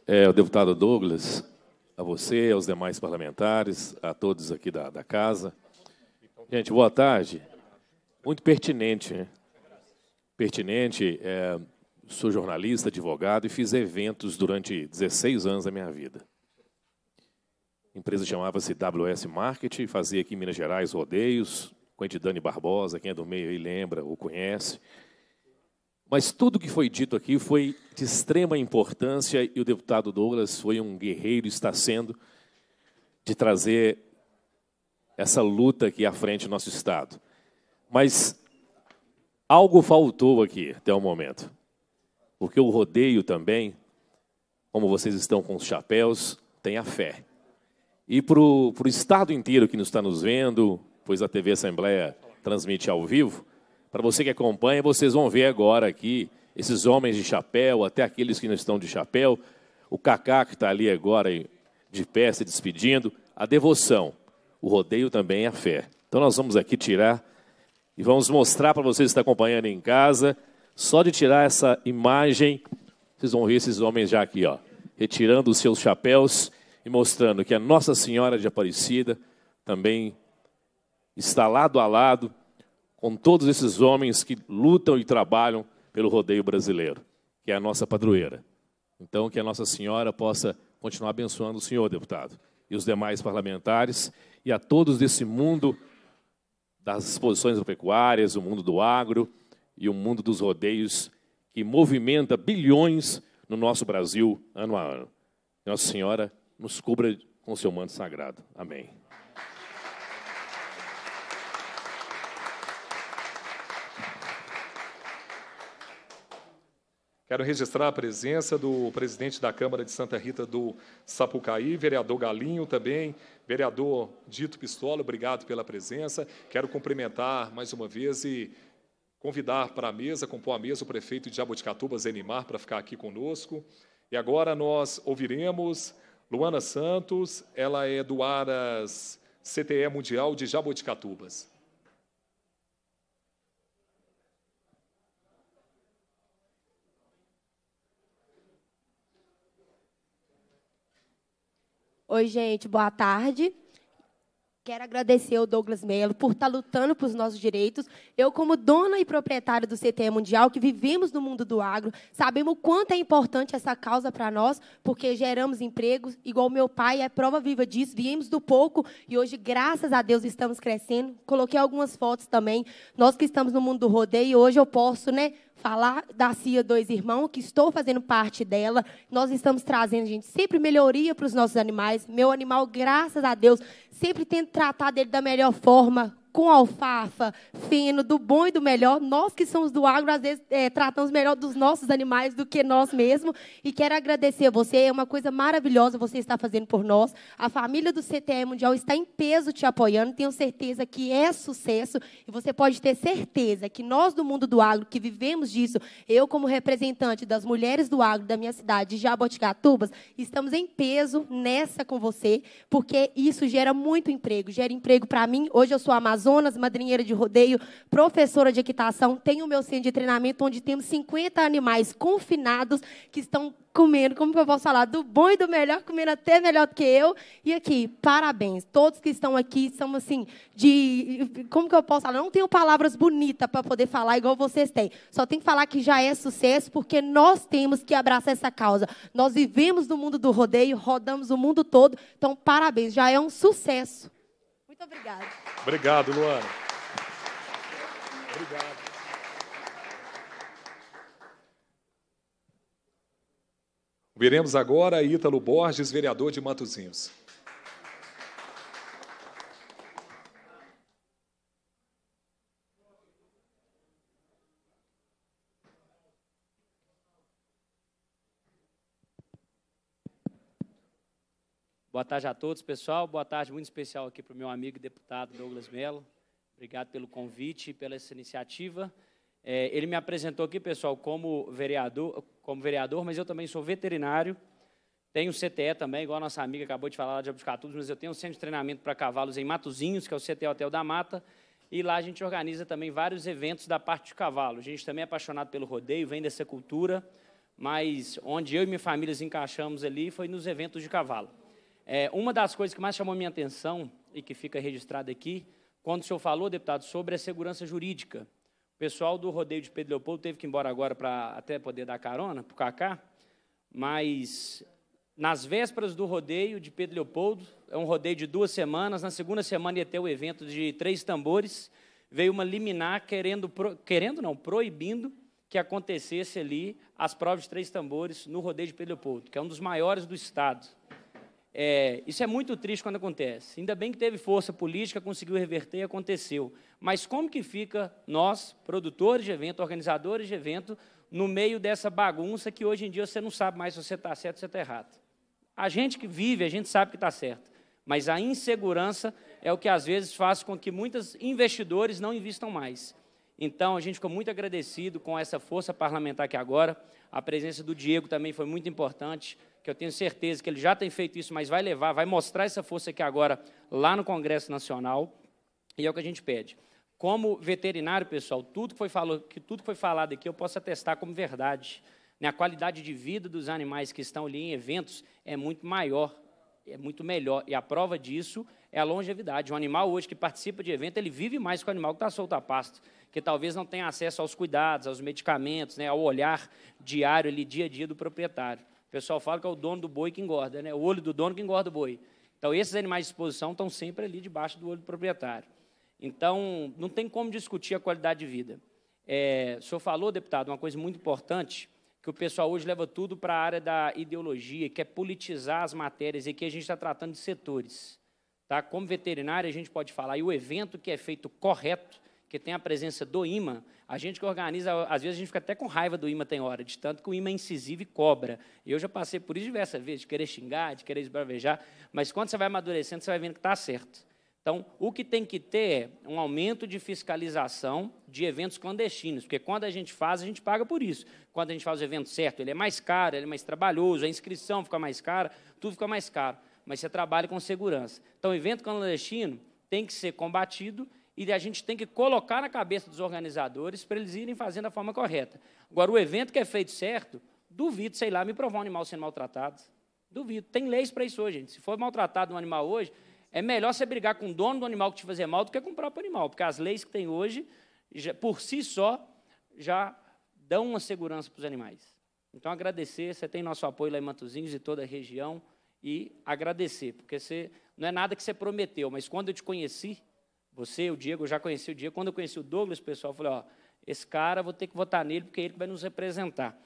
É, o deputado Douglas, a você, aos demais parlamentares, a todos aqui da, da casa. Gente, boa tarde. Muito pertinente, né? Pertinente, é, sou jornalista, advogado e fiz eventos durante 16 anos da minha vida. A empresa chamava-se WS Marketing, fazia aqui em Minas Gerais rodeios, com a Dani Barbosa, quem é do meio aí lembra ou conhece. Mas tudo que foi dito aqui foi de extrema importância e o deputado Douglas foi um guerreiro, está sendo, de trazer essa luta aqui à frente do nosso Estado. Mas algo faltou aqui até o momento. Porque o rodeio também, como vocês estão com os chapéus, tem a fé. E para o Estado inteiro que nos está nos vendo, pois a TV Assembleia transmite ao vivo, para você que acompanha, vocês vão ver agora aqui esses homens de chapéu, até aqueles que não estão de chapéu, o Cacá que está ali agora de pé se despedindo, a devoção, o rodeio também é a fé. Então nós vamos aqui tirar e vamos mostrar para vocês que estão tá acompanhando em casa, só de tirar essa imagem, vocês vão ver esses homens já aqui, ó, retirando os seus chapéus e mostrando que a Nossa Senhora de Aparecida também está lado a lado com todos esses homens que lutam e trabalham pelo rodeio brasileiro, que é a nossa padroeira. Então, que a Nossa Senhora possa continuar abençoando o senhor, deputado, e os demais parlamentares, e a todos desse mundo das exposições agropecuárias, o mundo do agro e o mundo dos rodeios, que movimenta bilhões no nosso Brasil ano a ano. Nossa Senhora nos cubra com seu manto sagrado. Amém. Quero registrar a presença do presidente da Câmara de Santa Rita do Sapucaí, vereador Galinho também, vereador Dito Pistola, obrigado pela presença. Quero cumprimentar mais uma vez e convidar para a mesa, compor a mesa, o prefeito de Jaboticatuba, Zenimar, para ficar aqui conosco. E agora nós ouviremos Luana Santos, ela é do Aras CTE Mundial de Jaboticatubas. Oi, gente, boa tarde. Quero agradecer ao Douglas Mello por estar tá lutando por os nossos direitos. Eu, como dona e proprietária do CTE Mundial, que vivemos no mundo do agro, sabemos o quanto é importante essa causa para nós, porque geramos empregos, igual meu pai é prova viva disso. Viemos do pouco e hoje, graças a Deus, estamos crescendo. Coloquei algumas fotos também. Nós que estamos no mundo do rodeio, hoje eu posso, né? falar da CIA Dois Irmãos, que estou fazendo parte dela. Nós estamos trazendo, gente, sempre melhoria para os nossos animais. Meu animal, graças a Deus, sempre tento tratar dele da melhor forma, com alfafa, feno, do bom e do melhor. Nós que somos do agro, às vezes é, tratamos melhor dos nossos animais do que nós mesmos. E quero agradecer a você, é uma coisa maravilhosa você está fazendo por nós. A família do CTE Mundial está em peso te apoiando, tenho certeza que é sucesso. E você pode ter certeza que nós do mundo do agro, que vivemos disso, eu como representante das mulheres do agro da minha cidade, de Jaboticatubas, estamos em peso nessa com você, porque isso gera muito emprego. Gera emprego para mim, hoje eu sou amazônica, Amazonas, madrinheira de rodeio, professora de equitação. Tenho o meu centro de treinamento, onde temos 50 animais confinados que estão comendo, como eu posso falar, do bom e do melhor, comendo até melhor do que eu. E aqui, parabéns. Todos que estão aqui são assim, de. Como que eu posso falar? não tenho palavras bonitas para poder falar igual vocês têm. Só tem que falar que já é sucesso, porque nós temos que abraçar essa causa. Nós vivemos no mundo do rodeio, rodamos o mundo todo. Então, parabéns, já é um sucesso. Muito obrigada. Obrigado, Luana. Obrigado. Veremos agora Ítalo Borges, vereador de Matozinhos. Boa tarde a todos, pessoal. Boa tarde muito especial aqui para o meu amigo deputado Douglas Mello. Obrigado pelo convite e pela essa iniciativa. É, ele me apresentou aqui, pessoal, como vereador, como vereador, mas eu também sou veterinário. Tenho CTE também, igual a nossa amiga acabou de falar lá de Abuscatubos, mas eu tenho um centro de treinamento para cavalos em Matozinhos, que é o CTE Hotel da Mata. E lá a gente organiza também vários eventos da parte de cavalo. A gente também é apaixonado pelo rodeio, vem dessa cultura, mas onde eu e minha família nos encaixamos ali foi nos eventos de cavalo. É, uma das coisas que mais chamou minha atenção e que fica registrada aqui, quando o senhor falou, deputado, sobre a segurança jurídica. O pessoal do rodeio de Pedro Leopoldo teve que ir embora agora para até poder dar carona para o Cacá, mas nas vésperas do rodeio de Pedro Leopoldo, é um rodeio de duas semanas, na segunda semana ia ter o evento de três tambores, veio uma liminar querendo, pro, querendo não, proibindo que acontecesse ali as provas de três tambores no rodeio de Pedro Leopoldo, que é um dos maiores do Estado. É, isso é muito triste quando acontece. Ainda bem que teve força política, conseguiu reverter e aconteceu. Mas como que fica nós, produtores de evento, organizadores de evento, no meio dessa bagunça que hoje em dia você não sabe mais se você está certo ou se está errado? A gente que vive, a gente sabe que está certo. Mas a insegurança é o que às vezes faz com que muitos investidores não investam mais. Então, a gente ficou muito agradecido com essa força parlamentar aqui agora. A presença do Diego também foi muito importante que eu tenho certeza que ele já tem feito isso, mas vai levar, vai mostrar essa força aqui agora, lá no Congresso Nacional, e é o que a gente pede. Como veterinário, pessoal, tudo que foi, falou, que, tudo que foi falado aqui eu posso atestar como verdade. Né? A qualidade de vida dos animais que estão ali em eventos é muito maior, é muito melhor, e a prova disso é a longevidade. Um animal hoje que participa de evento, ele vive mais que o animal que está solto a pasto, que talvez não tenha acesso aos cuidados, aos medicamentos, né, ao olhar diário, ali, dia a dia do proprietário. O pessoal fala que é o dono do boi que engorda, né? O olho do dono que engorda o boi. Então, esses animais de exposição estão sempre ali debaixo do olho do proprietário. Então, não tem como discutir a qualidade de vida. É, o senhor falou, deputado, uma coisa muito importante, que o pessoal hoje leva tudo para a área da ideologia, é politizar as matérias, e aqui a gente está tratando de setores. Tá? Como veterinário, a gente pode falar, e o evento que é feito correto porque tem a presença do imã, a gente que organiza, às vezes a gente fica até com raiva do imã tem hora, de tanto que o imã é incisivo e cobra. Eu já passei por isso diversas vezes, de querer xingar, de querer esbravejar, mas quando você vai amadurecendo, você vai vendo que está certo. Então, o que tem que ter é um aumento de fiscalização de eventos clandestinos, porque quando a gente faz, a gente paga por isso. Quando a gente faz o evento certo, ele é mais caro, ele é mais trabalhoso, a inscrição fica mais cara, tudo fica mais caro, mas você trabalha com segurança. Então, evento clandestino tem que ser combatido e a gente tem que colocar na cabeça dos organizadores para eles irem fazendo da forma correta. Agora, o evento que é feito certo, duvido, sei lá, me provar um animal sendo maltratado. Duvido. Tem leis para isso hoje, gente. Se for maltratado um animal hoje, é melhor você brigar com o dono do animal que te fazer mal do que com o próprio animal, porque as leis que tem hoje, já, por si só, já dão uma segurança para os animais. Então, agradecer, você tem nosso apoio lá em Matozinhos e toda a região, e agradecer, porque você, não é nada que você prometeu, mas quando eu te conheci, você, o Diego, eu já conheci o Diego. Quando eu conheci o Douglas, o pessoal falou: ó, esse cara, vou ter que votar nele, porque é ele que vai nos representar.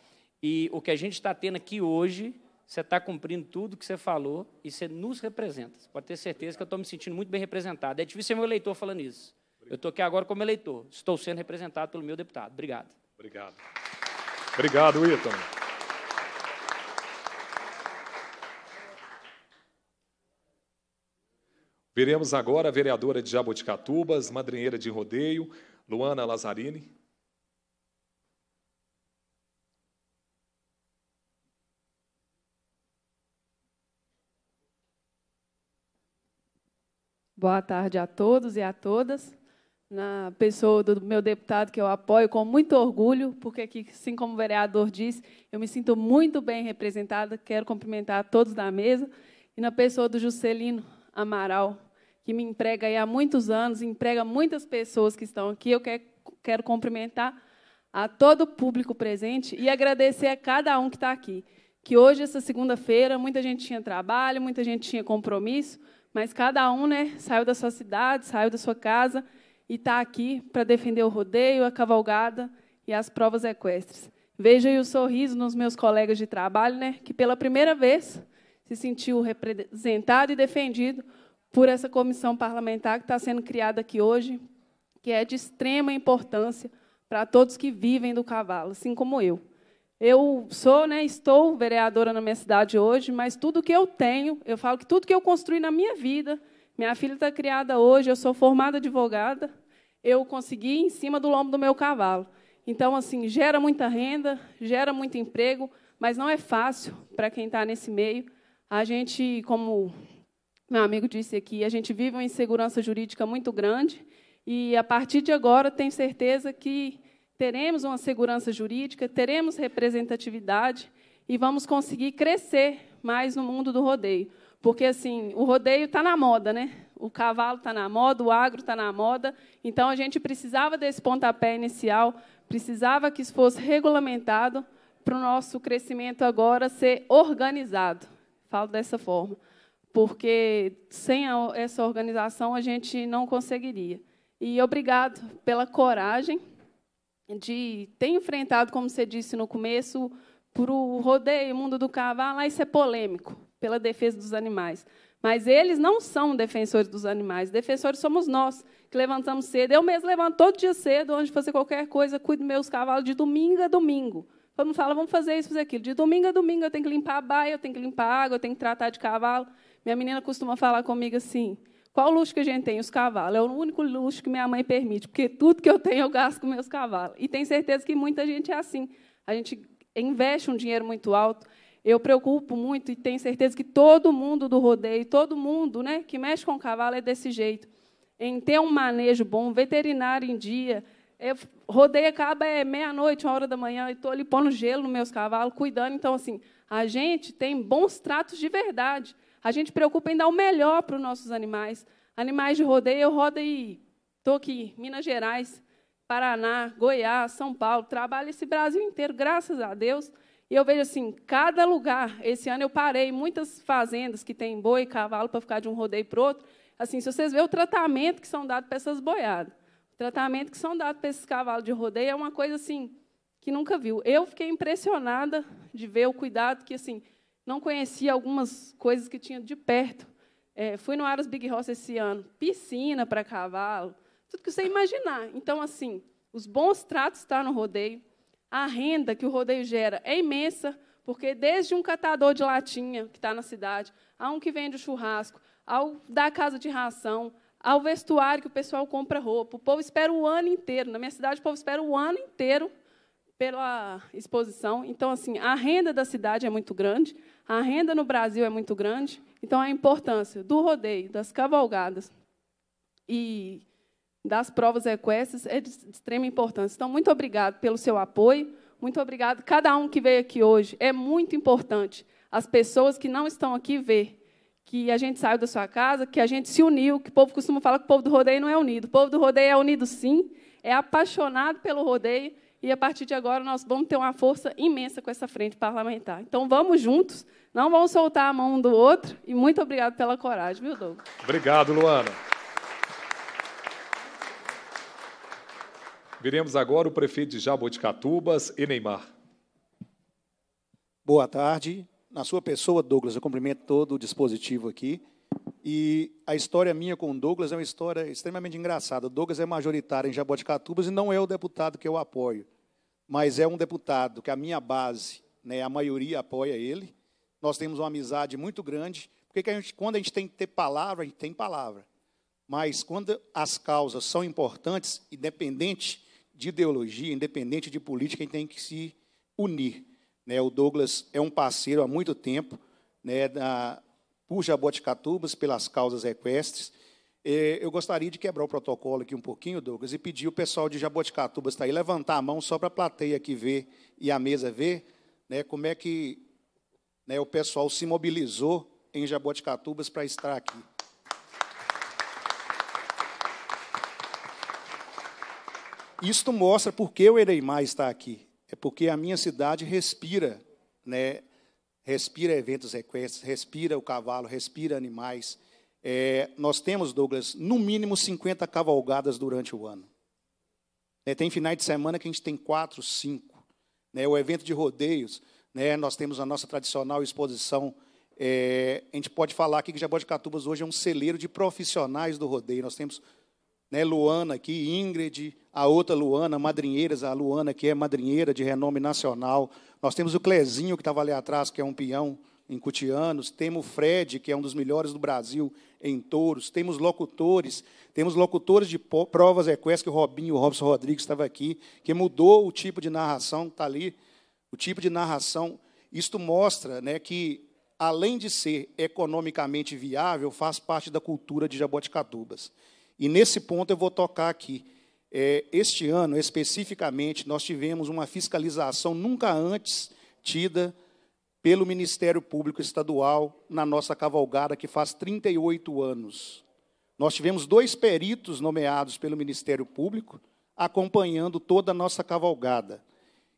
E o que a gente está tendo aqui hoje, você está cumprindo tudo que você falou e você nos representa. Você pode ter certeza que eu estou me sentindo muito bem representado. É difícil ser meu eleitor falando isso. Eu estou aqui agora como eleitor. Estou sendo representado pelo meu deputado. Obrigado. Obrigado. Obrigado, Ítalo. Veremos agora a vereadora de Jaboticatubas, madrinheira de rodeio, Luana Lazzarini. Boa tarde a todos e a todas. Na pessoa do meu deputado, que eu apoio com muito orgulho, porque aqui, assim como o vereador disse, eu me sinto muito bem representada. Quero cumprimentar todos da mesa. E na pessoa do Juscelino Amaral, que me emprega há muitos anos, emprega muitas pessoas que estão aqui. Eu quero, quero cumprimentar a todo o público presente e agradecer a cada um que está aqui. Que hoje, essa segunda-feira, muita gente tinha trabalho, muita gente tinha compromisso, mas cada um né, saiu da sua cidade, saiu da sua casa e está aqui para defender o rodeio, a cavalgada e as provas equestres. Veja aí o sorriso nos meus colegas de trabalho, né, que pela primeira vez se sentiu representado e defendido por essa comissão parlamentar que está sendo criada aqui hoje, que é de extrema importância para todos que vivem do cavalo, assim como eu. Eu sou, né, estou vereadora na minha cidade hoje, mas tudo que eu tenho, eu falo que tudo que eu construí na minha vida, minha filha está criada hoje, eu sou formada advogada, eu consegui em cima do lombo do meu cavalo. Então, assim, gera muita renda, gera muito emprego, mas não é fácil para quem está nesse meio. A gente, como meu amigo disse aqui, a gente vive uma insegurança jurídica muito grande e, a partir de agora, tenho certeza que teremos uma segurança jurídica, teremos representatividade e vamos conseguir crescer mais no mundo do rodeio. Porque, assim, o rodeio está na moda, né? O cavalo está na moda, o agro está na moda. Então, a gente precisava desse pontapé inicial, precisava que isso fosse regulamentado para o nosso crescimento agora ser organizado. Falo dessa forma porque sem a, essa organização a gente não conseguiria. E obrigado pela coragem de ter enfrentado, como você disse no começo, para o rodeio, mundo do cavalo, ah, isso é polêmico, pela defesa dos animais. Mas eles não são defensores dos animais, defensores somos nós, que levantamos cedo. Eu mesmo levanto todo dia cedo, antes de fazer qualquer coisa, cuido meus cavalos de domingo a domingo. vamos falar vamos fazer isso, fazer aquilo. De domingo a domingo eu tenho que limpar a baia, eu tenho que limpar a água, eu tenho que tratar de cavalo. Minha menina costuma falar comigo assim: qual luxo que a gente tem? Os cavalos. É o único luxo que minha mãe permite, porque tudo que eu tenho eu gasto com meus cavalos. E tenho certeza que muita gente é assim. A gente investe um dinheiro muito alto. Eu preocupo muito e tenho certeza que todo mundo do rodeio, todo mundo né, que mexe com cavalo é desse jeito. Em ter um manejo bom, veterinário em dia. Eu rodeio acaba é meia-noite, uma hora da manhã, e estou ali pondo gelo nos meus cavalos, cuidando. Então, assim, a gente tem bons tratos de verdade. A gente preocupa em dar o melhor para os nossos animais. Animais de rodeio, eu rodo e estou aqui, Minas Gerais, Paraná, Goiás, São Paulo, trabalho esse Brasil inteiro, graças a Deus. E eu vejo assim, cada lugar. Esse ano eu parei muitas fazendas que tem boi e cavalo para ficar de um rodeio para outro. Assim, se vocês verem o tratamento que são dados para essas boiadas, o tratamento que são dados para esses cavalos de rodeio é uma coisa assim que nunca viu. Eu fiquei impressionada de ver o cuidado que assim não conhecia algumas coisas que tinha de perto. É, fui no Aros Big Ross esse ano, piscina para cavalo, tudo que você imaginar. Então, assim, os bons tratos estão tá no rodeio, a renda que o rodeio gera é imensa, porque desde um catador de latinha que está na cidade, a um que vende o churrasco, ao da casa de ração, ao vestuário que o pessoal compra roupa, o povo espera o ano inteiro. Na minha cidade, o povo espera o ano inteiro pela exposição. Então, assim, a renda da cidade é muito grande, a renda no Brasil é muito grande. Então, a importância do rodeio, das cavalgadas e das provas equestres é de extrema importância. Então, muito obrigado pelo seu apoio, muito obrigado cada um que veio aqui hoje. É muito importante as pessoas que não estão aqui ver que a gente saiu da sua casa, que a gente se uniu, que o povo costuma falar que o povo do rodeio não é unido. O povo do rodeio é unido sim, é apaixonado pelo rodeio e a partir de agora nós vamos ter uma força imensa com essa frente parlamentar. Então vamos juntos, não vamos soltar a mão um do outro. E muito obrigado pela coragem, viu, Douglas? Obrigado, Luana. Viremos agora o prefeito de Jaboticatubas, Eneimar. Boa tarde. Na sua pessoa, Douglas, eu cumprimento todo o dispositivo aqui. E a história minha com o Douglas é uma história extremamente engraçada. O Douglas é majoritário em Jaboticatubas e não é o deputado que eu apoio, mas é um deputado que a minha base, né, a maioria apoia ele. Nós temos uma amizade muito grande, porque a gente, quando a gente tem que ter palavra, a gente tem palavra. Mas quando as causas são importantes, independente de ideologia, independente de política, a gente tem que se unir. Né, o Douglas é um parceiro há muito tempo, né, na, por Jaboticatubas, pelas causas equestres. Eu gostaria de quebrar o protocolo aqui um pouquinho, Douglas, e pedir o pessoal de Jaboticatubas tá aí, levantar a mão só para a plateia aqui ver e a mesa ver né, como é que né, o pessoal se mobilizou em Jaboticatubas para estar aqui. Isto mostra por que o Ereimar está aqui. É porque a minha cidade respira né, respira eventos requests, respira o cavalo, respira animais. É, nós temos, Douglas, no mínimo 50 cavalgadas durante o ano. É, tem finais de semana que a gente tem quatro, cinco. Né, o evento de rodeios, né, nós temos a nossa tradicional exposição. É, a gente pode falar aqui que Jaboticatubas hoje é um celeiro de profissionais do rodeio. Nós temos né, Luana aqui, Ingrid, a outra Luana, madrinheiras, a Luana que é madrinheira de renome nacional. Nós temos o Clezinho, que estava ali atrás, que é um peão em Cutianos. Temos o Fred, que é um dos melhores do Brasil em touros. Temos locutores. Temos locutores de provas equestres, que o Robinho, o Robson Rodrigues estava aqui, que mudou o tipo de narração, está ali, o tipo de narração. Isto mostra né, que, além de ser economicamente viável, faz parte da cultura de Jaboticatubas. E nesse ponto eu vou tocar aqui é, este ano, especificamente, nós tivemos uma fiscalização nunca antes tida pelo Ministério Público Estadual na nossa cavalgada, que faz 38 anos. Nós tivemos dois peritos nomeados pelo Ministério Público acompanhando toda a nossa cavalgada.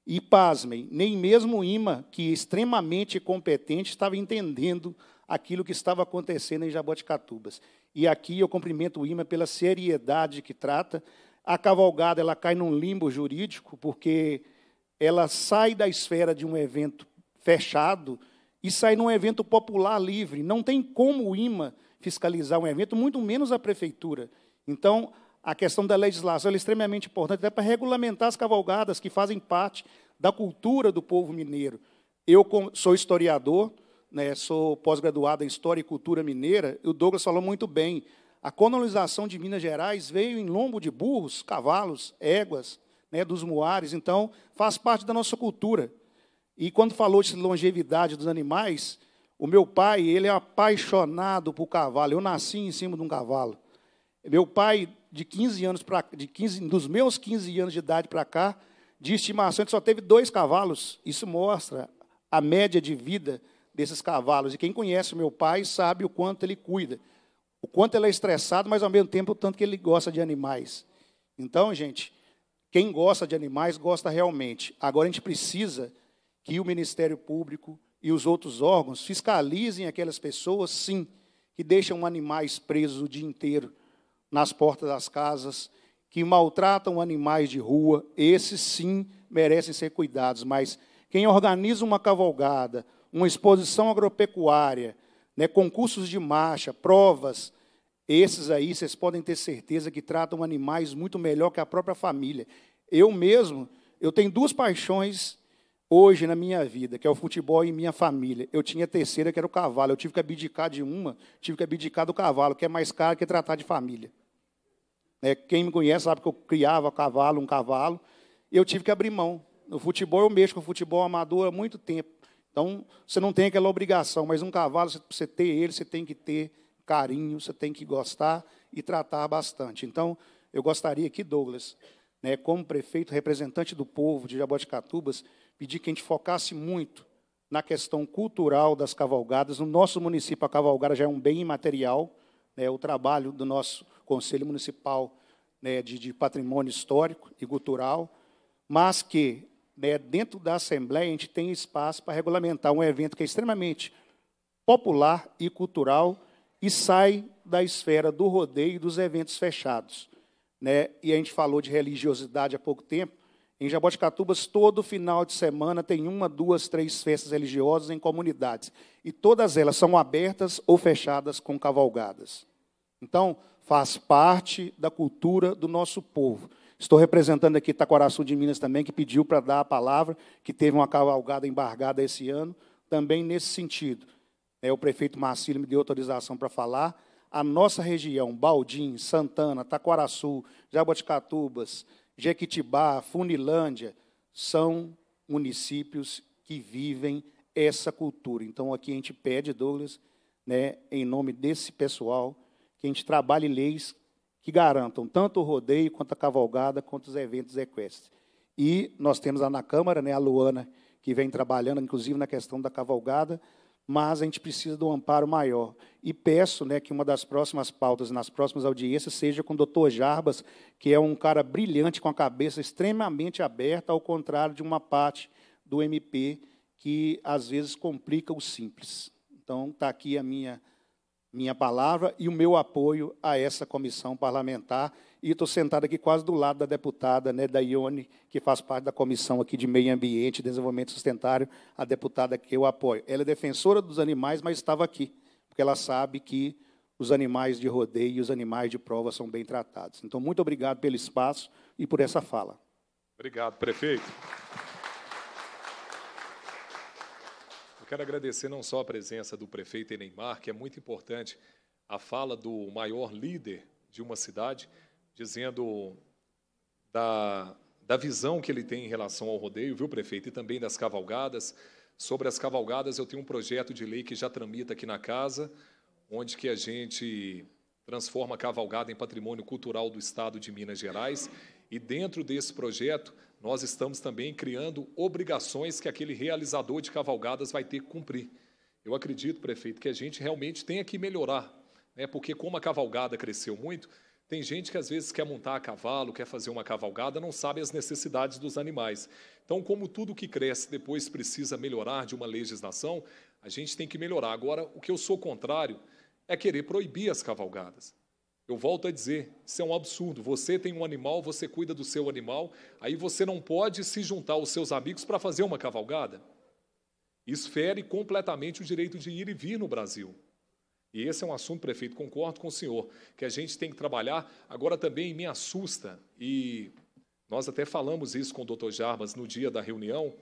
E, pasmem, nem mesmo o IMA, que é extremamente competente, estava entendendo aquilo que estava acontecendo em Jaboticatubas. E aqui eu cumprimento o IMA pela seriedade que trata, a cavalgada ela cai num limbo jurídico, porque ela sai da esfera de um evento fechado e sai num evento popular livre. Não tem como o IMA fiscalizar um evento, muito menos a prefeitura. Então, a questão da legislação é extremamente importante, até para regulamentar as cavalgadas que fazem parte da cultura do povo mineiro. Eu sou historiador, né, sou pós-graduado em História e Cultura Mineira, e o Douglas falou muito bem. A colonização de Minas Gerais veio em lombo de burros, cavalos, éguas, né, dos moares, então faz parte da nossa cultura. E quando falou de longevidade dos animais, o meu pai, ele é apaixonado por cavalo. Eu nasci em cima de um cavalo. Meu pai, de 15 anos para de 15, dos meus 15 anos de idade para cá, de estimação, ele só teve dois cavalos. Isso mostra a média de vida desses cavalos. E quem conhece o meu pai sabe o quanto ele cuida o quanto ele é estressado, mas ao mesmo tempo o tanto que ele gosta de animais. Então, gente, quem gosta de animais gosta realmente. Agora a gente precisa que o Ministério Público e os outros órgãos fiscalizem aquelas pessoas, sim, que deixam animais presos o dia inteiro nas portas das casas, que maltratam animais de rua, esses sim merecem ser cuidados, mas quem organiza uma cavalgada, uma exposição agropecuária, né, concursos de marcha, provas, esses aí vocês podem ter certeza que tratam animais muito melhor que a própria família. Eu mesmo, eu tenho duas paixões hoje na minha vida, que é o futebol e minha família. Eu tinha a terceira, que era o cavalo. Eu tive que abdicar de uma, tive que abdicar do cavalo, que é mais caro que tratar de família. É, quem me conhece sabe que eu criava cavalo, um cavalo. Eu tive que abrir mão. No futebol, eu mexo com futebol amador há muito tempo. Então, você não tem aquela obrigação, mas um cavalo, para você ter ele, você tem que ter carinho, você tem que gostar e tratar bastante. Então, eu gostaria que Douglas, né, como prefeito, representante do povo de Jaboticatubas, pedir que a gente focasse muito na questão cultural das cavalgadas. No nosso município, a cavalgada já é um bem imaterial. Né, o trabalho do nosso Conselho Municipal né, de, de Patrimônio Histórico e Cultural, mas que né, dentro da Assembleia, a gente tem espaço para regulamentar um evento que é extremamente popular e cultural e sai da esfera do rodeio e dos eventos fechados. Né? E a gente falou de religiosidade há pouco tempo. Em Jaboticatubas, todo final de semana tem uma, duas, três festas religiosas em comunidades. E todas elas são abertas ou fechadas com cavalgadas. Então, faz parte da cultura do nosso povo. Estou representando aqui Itacoaraçu de Minas também, que pediu para dar a palavra, que teve uma cavalgada embargada esse ano, também nesse sentido. É, o prefeito Marcílio me deu autorização para falar. A nossa região, Baldim, Santana, Taquaraçu, Jaboticatubas, Jequitibá, Funilândia, são municípios que vivem essa cultura. Então, aqui a gente pede, Douglas, né, em nome desse pessoal, que a gente trabalhe leis que garantam tanto o rodeio, quanto a cavalgada, quanto os eventos equestres. E nós temos lá na Câmara né, a Luana, que vem trabalhando, inclusive, na questão da cavalgada, mas a gente precisa de um amparo maior. E peço né, que uma das próximas pautas, nas próximas audiências, seja com o doutor Jarbas, que é um cara brilhante, com a cabeça extremamente aberta, ao contrário de uma parte do MP, que às vezes complica o simples. Então, está aqui a minha minha palavra e o meu apoio a essa comissão parlamentar. E estou sentado aqui quase do lado da deputada, né, da Ione, que faz parte da comissão aqui de Meio Ambiente e Desenvolvimento Sustentável, a deputada que eu apoio. Ela é defensora dos animais, mas estava aqui, porque ela sabe que os animais de rodeio e os animais de prova são bem tratados. Então, muito obrigado pelo espaço e por essa fala. Obrigado, prefeito. quero agradecer não só a presença do prefeito Neymar, que é muito importante, a fala do maior líder de uma cidade, dizendo da, da visão que ele tem em relação ao rodeio, viu, prefeito? E também das cavalgadas. Sobre as cavalgadas, eu tenho um projeto de lei que já tramita aqui na casa, onde que a gente transforma a cavalgada em patrimônio cultural do Estado de Minas Gerais. E dentro desse projeto, nós estamos também criando obrigações que aquele realizador de cavalgadas vai ter que cumprir. Eu acredito, prefeito, que a gente realmente tenha que melhorar, né? porque como a cavalgada cresceu muito, tem gente que às vezes quer montar a cavalo, quer fazer uma cavalgada, não sabe as necessidades dos animais. Então, como tudo que cresce depois precisa melhorar de uma legislação, a gente tem que melhorar. Agora, o que eu sou contrário é querer proibir as cavalgadas. Eu volto a dizer, isso é um absurdo. Você tem um animal, você cuida do seu animal, aí você não pode se juntar aos seus amigos para fazer uma cavalgada. Isso fere completamente o direito de ir e vir no Brasil. E esse é um assunto, prefeito, concordo com o senhor, que a gente tem que trabalhar. Agora também me assusta, e nós até falamos isso com o doutor Jarbas no dia da reunião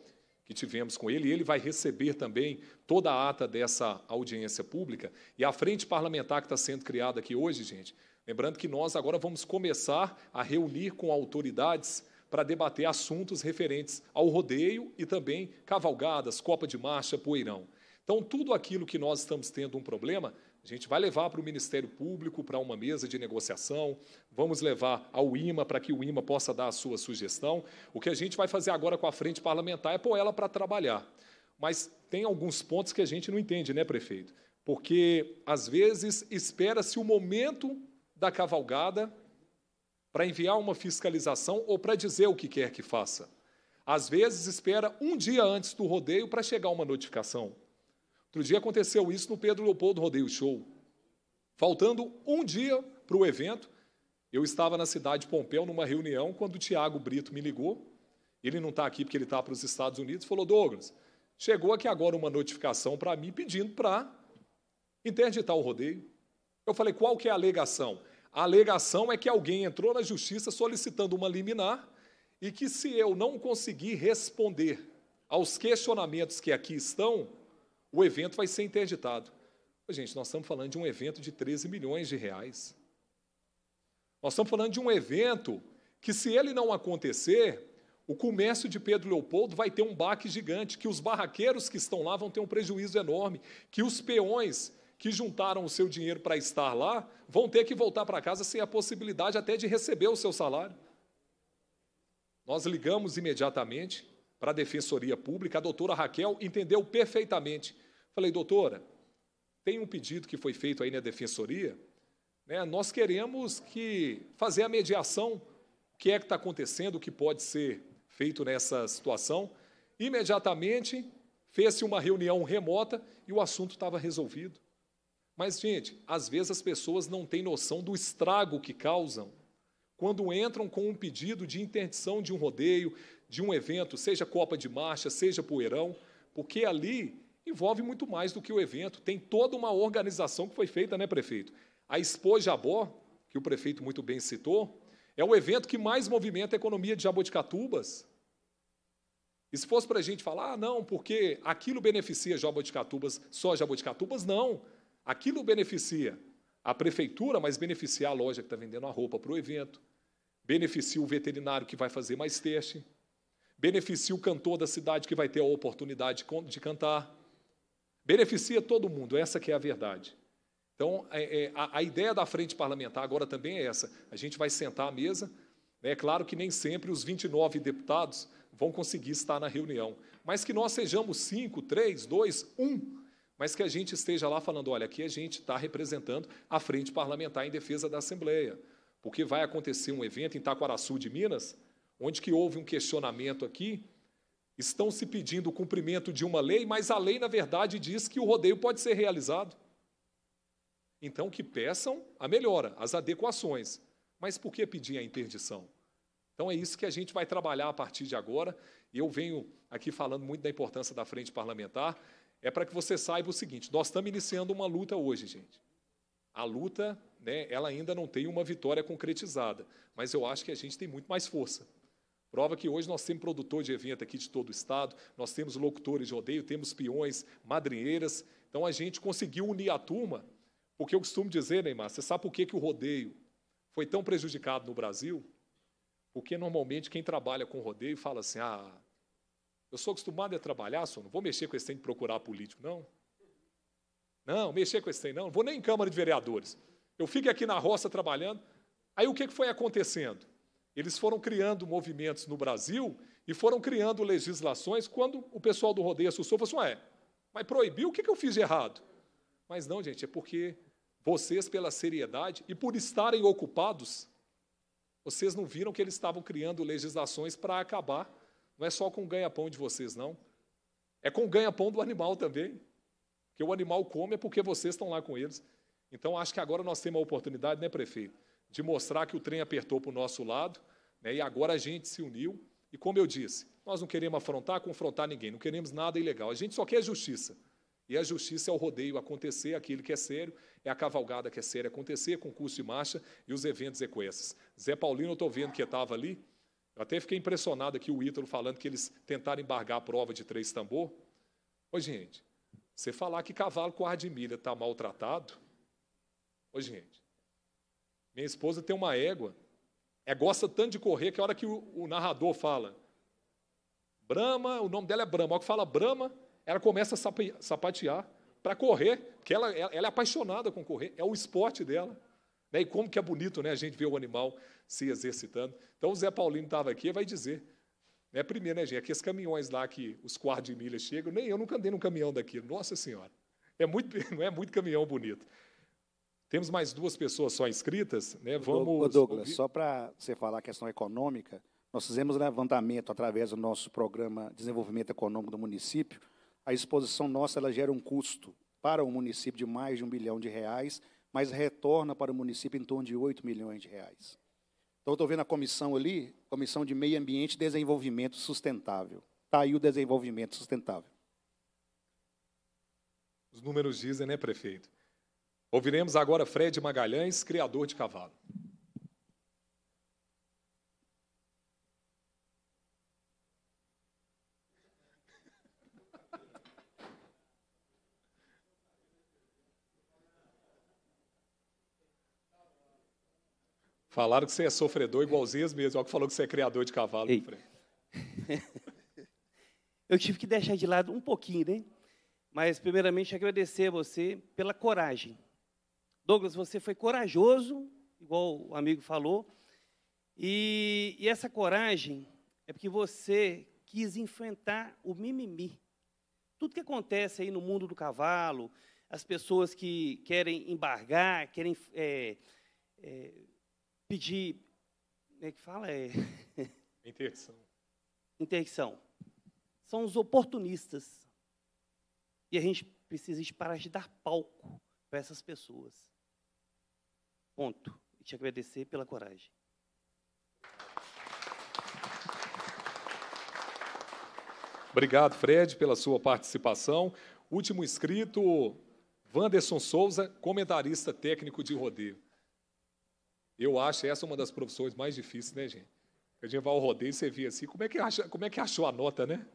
que tivemos com ele, e ele vai receber também toda a ata dessa audiência pública. E a frente parlamentar que está sendo criada aqui hoje, gente, Lembrando que nós agora vamos começar a reunir com autoridades para debater assuntos referentes ao rodeio e também cavalgadas, copa de marcha, poeirão. Então, tudo aquilo que nós estamos tendo um problema, a gente vai levar para o Ministério Público, para uma mesa de negociação, vamos levar ao IMA para que o IMA possa dar a sua sugestão. O que a gente vai fazer agora com a frente parlamentar é pôr ela para trabalhar. Mas tem alguns pontos que a gente não entende, né, prefeito? Porque, às vezes, espera-se o momento da cavalgada para enviar uma fiscalização ou para dizer o que quer que faça. Às vezes, espera um dia antes do rodeio para chegar uma notificação. Outro dia aconteceu isso no Pedro Leopoldo Rodeio Show. Faltando um dia para o evento, eu estava na cidade de Pompeu numa reunião quando o Tiago Brito me ligou. Ele não está aqui porque ele está para os Estados Unidos. Falou, Douglas, chegou aqui agora uma notificação para mim pedindo para interditar o rodeio. Eu falei, qual que é a alegação? A alegação é que alguém entrou na justiça solicitando uma liminar e que, se eu não conseguir responder aos questionamentos que aqui estão, o evento vai ser interditado. Gente, nós estamos falando de um evento de 13 milhões de reais. Nós estamos falando de um evento que, se ele não acontecer, o comércio de Pedro Leopoldo vai ter um baque gigante, que os barraqueiros que estão lá vão ter um prejuízo enorme, que os peões que juntaram o seu dinheiro para estar lá vão ter que voltar para casa sem a possibilidade até de receber o seu salário. Nós ligamos imediatamente para a Defensoria Pública, a doutora Raquel entendeu perfeitamente. Falei, doutora, tem um pedido que foi feito aí na Defensoria, né? nós queremos que fazer a mediação, o que é que está acontecendo, o que pode ser feito nessa situação. Imediatamente fez-se uma reunião remota e o assunto estava resolvido. Mas, gente, às vezes as pessoas não têm noção do estrago que causam quando entram com um pedido de interdição de um rodeio, de um evento, seja Copa de Marcha, seja Poeirão, porque ali envolve muito mais do que o evento. Tem toda uma organização que foi feita, né, prefeito? A Expo Jabó, que o prefeito muito bem citou, é o evento que mais movimenta a economia de Jaboticatubas. E se fosse para a gente falar, ah, não, porque aquilo beneficia Jaboticatubas, só Jaboticatubas, não. Não. Aquilo beneficia a prefeitura, mas beneficia a loja que está vendendo a roupa para o evento, beneficia o veterinário que vai fazer mais teste, beneficia o cantor da cidade que vai ter a oportunidade de cantar, beneficia todo mundo, essa que é a verdade. Então, é, é, a, a, ideia da frente parlamentar agora também é essa, a gente vai sentar à mesa, é né? claro que nem sempre os 29 deputados vão conseguir estar na reunião, mas que nós sejamos cinco, três, dois, um mas que a gente esteja lá falando: olha, aqui a gente está representando a frente parlamentar em defesa da Assembleia, porque vai acontecer um evento em Taquaraçu de Minas, onde que houve um questionamento aqui. Estão se pedindo o cumprimento de uma lei, mas a lei, na verdade, diz que o rodeio pode ser realizado. Então, que peçam a melhora, as adequações. Mas por que pedir a interdição? Então, é isso que a gente vai trabalhar a partir de agora. Eu venho aqui falando muito da importância da frente parlamentar é para que você saiba o seguinte: nós estamos iniciando uma luta hoje, gente. A luta, né, ela ainda não tem uma vitória concretizada, mas eu acho que a gente tem muito mais força. Prova que hoje nós temos produtor de evento aqui de todo o estado, nós temos locutores de rodeio, temos peões, madrinheiras. Então a gente conseguiu unir a turma, porque eu costumo dizer, Neymar, você sabe por que, que o rodeio foi tão prejudicado no Brasil? Porque normalmente quem trabalha com rodeio fala assim: ah, eu sou acostumado a trabalhar, só não vou mexer com esse tem de procurar político, não. Não, mexer com esse tem não. Não vou nem em Câmara de Vereadores. Eu fico aqui na roça trabalhando. Aí o que foi acontecendo? Eles foram criando movimentos no Brasil e foram criando legislações quando o pessoal do rodeio assustou e falou assim, ué, mas proibiu, o que eu fiz de errado? Mas não, gente, é porque vocês, pela seriedade e por estarem ocupados, vocês não viram que eles estavam criando legislações para acabar não é só com o ganha-pão de vocês, não. É com o ganha-pão do animal também. Porque o animal come é porque vocês estão lá com eles. Então, acho que agora nós temos a oportunidade, né, prefeito, de mostrar que o trem apertou para o nosso lado, né, e agora a gente se uniu. E como eu disse, nós não queremos afrontar, confrontar ninguém, não queremos nada ilegal. A gente só quer justiça. E a justiça é o rodeio acontecer, aquilo que é sério, é a cavalgada que é séria acontecer, concurso de marcha e os eventos equestres. Zé Paulino, eu estou vendo que estava ali. Eu até fiquei impressionado aqui o Ítalo falando que eles tentaram embargar a prova de três tambor. Ô, gente, você falar que cavalo com ar de milha está maltratado? Ô, gente, minha esposa tem uma égua, é gosta tanto de correr que a hora que o, o narrador fala Brama, o nome dela é Brama, a hora que fala Brama, ela começa a sapatear para correr, porque ela, ela, é apaixonada com correr, é o esporte dela. Né? E como que é bonito né, a gente ver o animal se exercitando. Então, o Zé Paulino estava aqui e vai dizer. Né, primeiro, né, gente? Aqueles caminhões lá que os quartos de milha chegam, nem eu nunca andei num caminhão daquilo. Nossa Senhora. É muito, não é muito caminhão bonito. Temos mais duas pessoas só inscritas. Né? Vamos. Ô Douglas, ouvir. só para você falar a questão econômica, nós fizemos levantamento através do nosso programa de Desenvolvimento Econômico do Município. A exposição nossa ela gera um custo para o município de mais de um bilhão de reais, mas retorna para o município em torno de 8 milhões de reais. Então, eu estou vendo a comissão ali, Comissão de Meio Ambiente e Desenvolvimento Sustentável. Está aí o desenvolvimento sustentável. Os números dizem, né, prefeito? Ouviremos agora Fred Magalhães, criador de cavalo. Falaram que você é sofredor igualzinho as mesmas. Olha que falou que você é criador de cavalo. Eu tive que deixar de lado um pouquinho, né? Mas, primeiramente, agradecer a você pela coragem. Douglas, você foi corajoso, igual o amigo falou. E, e essa coragem é porque você quis enfrentar o mimimi. Tudo que acontece aí no mundo do cavalo, as pessoas que querem embargar, querem é, é, pedir. Como é que fala? É... Interdição. Interdição. São os oportunistas. E a gente precisa parar de dar palco para essas pessoas. Ponto. E te agradecer pela coragem. Obrigado, Fred, pela sua participação. Último inscrito, Wanderson Souza, comentarista técnico de rodeio. Eu acho essa uma das profissões mais difíceis, né, gente? A gente vai ao rodeio e você via assim, como é que, acha, como é que achou a nota, né?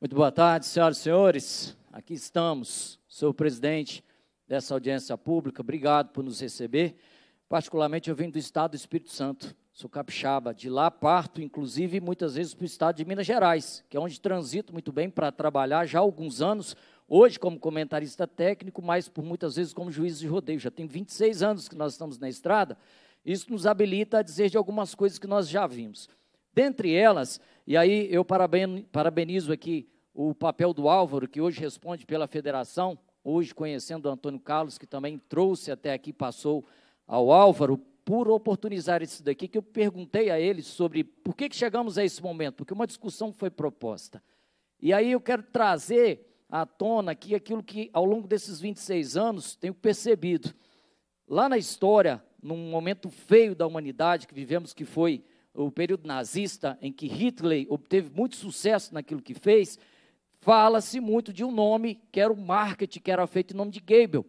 Muito boa tarde, senhoras e senhores. Aqui estamos. Sou o presidente dessa audiência pública. Obrigado por nos receber. Particularmente, eu venho do estado do Espírito Santo. Sou capixaba. De lá parto, inclusive, muitas vezes para o estado de Minas Gerais, que é onde transito muito bem para trabalhar já há alguns anos Hoje, como comentarista técnico, mas por muitas vezes como juiz de rodeio. Já tem 26 anos que nós estamos na estrada. Isso nos habilita a dizer de algumas coisas que nós já vimos. Dentre elas, e aí eu parabenizo aqui o papel do Álvaro, que hoje responde pela federação, hoje conhecendo o Antônio Carlos, que também trouxe até aqui, passou ao Álvaro, por oportunizar isso daqui, que eu perguntei a ele sobre por que, que chegamos a esse momento, porque uma discussão foi proposta. E aí eu quero trazer à tona aqui aquilo que ao longo desses 26 anos tenho percebido. Lá na história, num momento feio da humanidade que vivemos, que foi o período nazista, em que Hitler obteve muito sucesso naquilo que fez, fala-se muito de um nome que era o marketing que era feito em nome de Gable.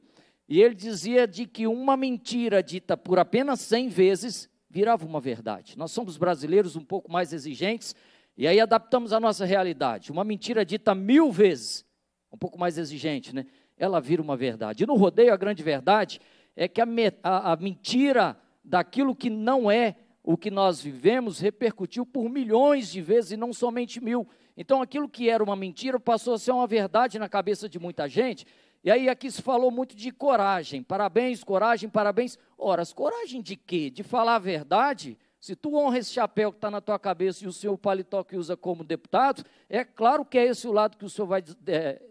E ele dizia de que uma mentira dita por apenas 100 vezes virava uma verdade. Nós somos brasileiros um pouco mais exigentes e aí adaptamos a nossa realidade. Uma mentira dita mil vezes um pouco mais exigente, né? Ela vira uma verdade. E no rodeio, a grande verdade é que a, a, a mentira daquilo que não é o que nós vivemos repercutiu por milhões de vezes e não somente mil. Então, aquilo que era uma mentira passou a ser uma verdade na cabeça de muita gente. E aí, aqui se falou muito de coragem. Parabéns, coragem, parabéns. Ora, coragem de quê? De falar a verdade? Se tu honra esse chapéu que está na tua cabeça e o seu paletó que usa como deputado, é claro que é esse o lado que o senhor vai é,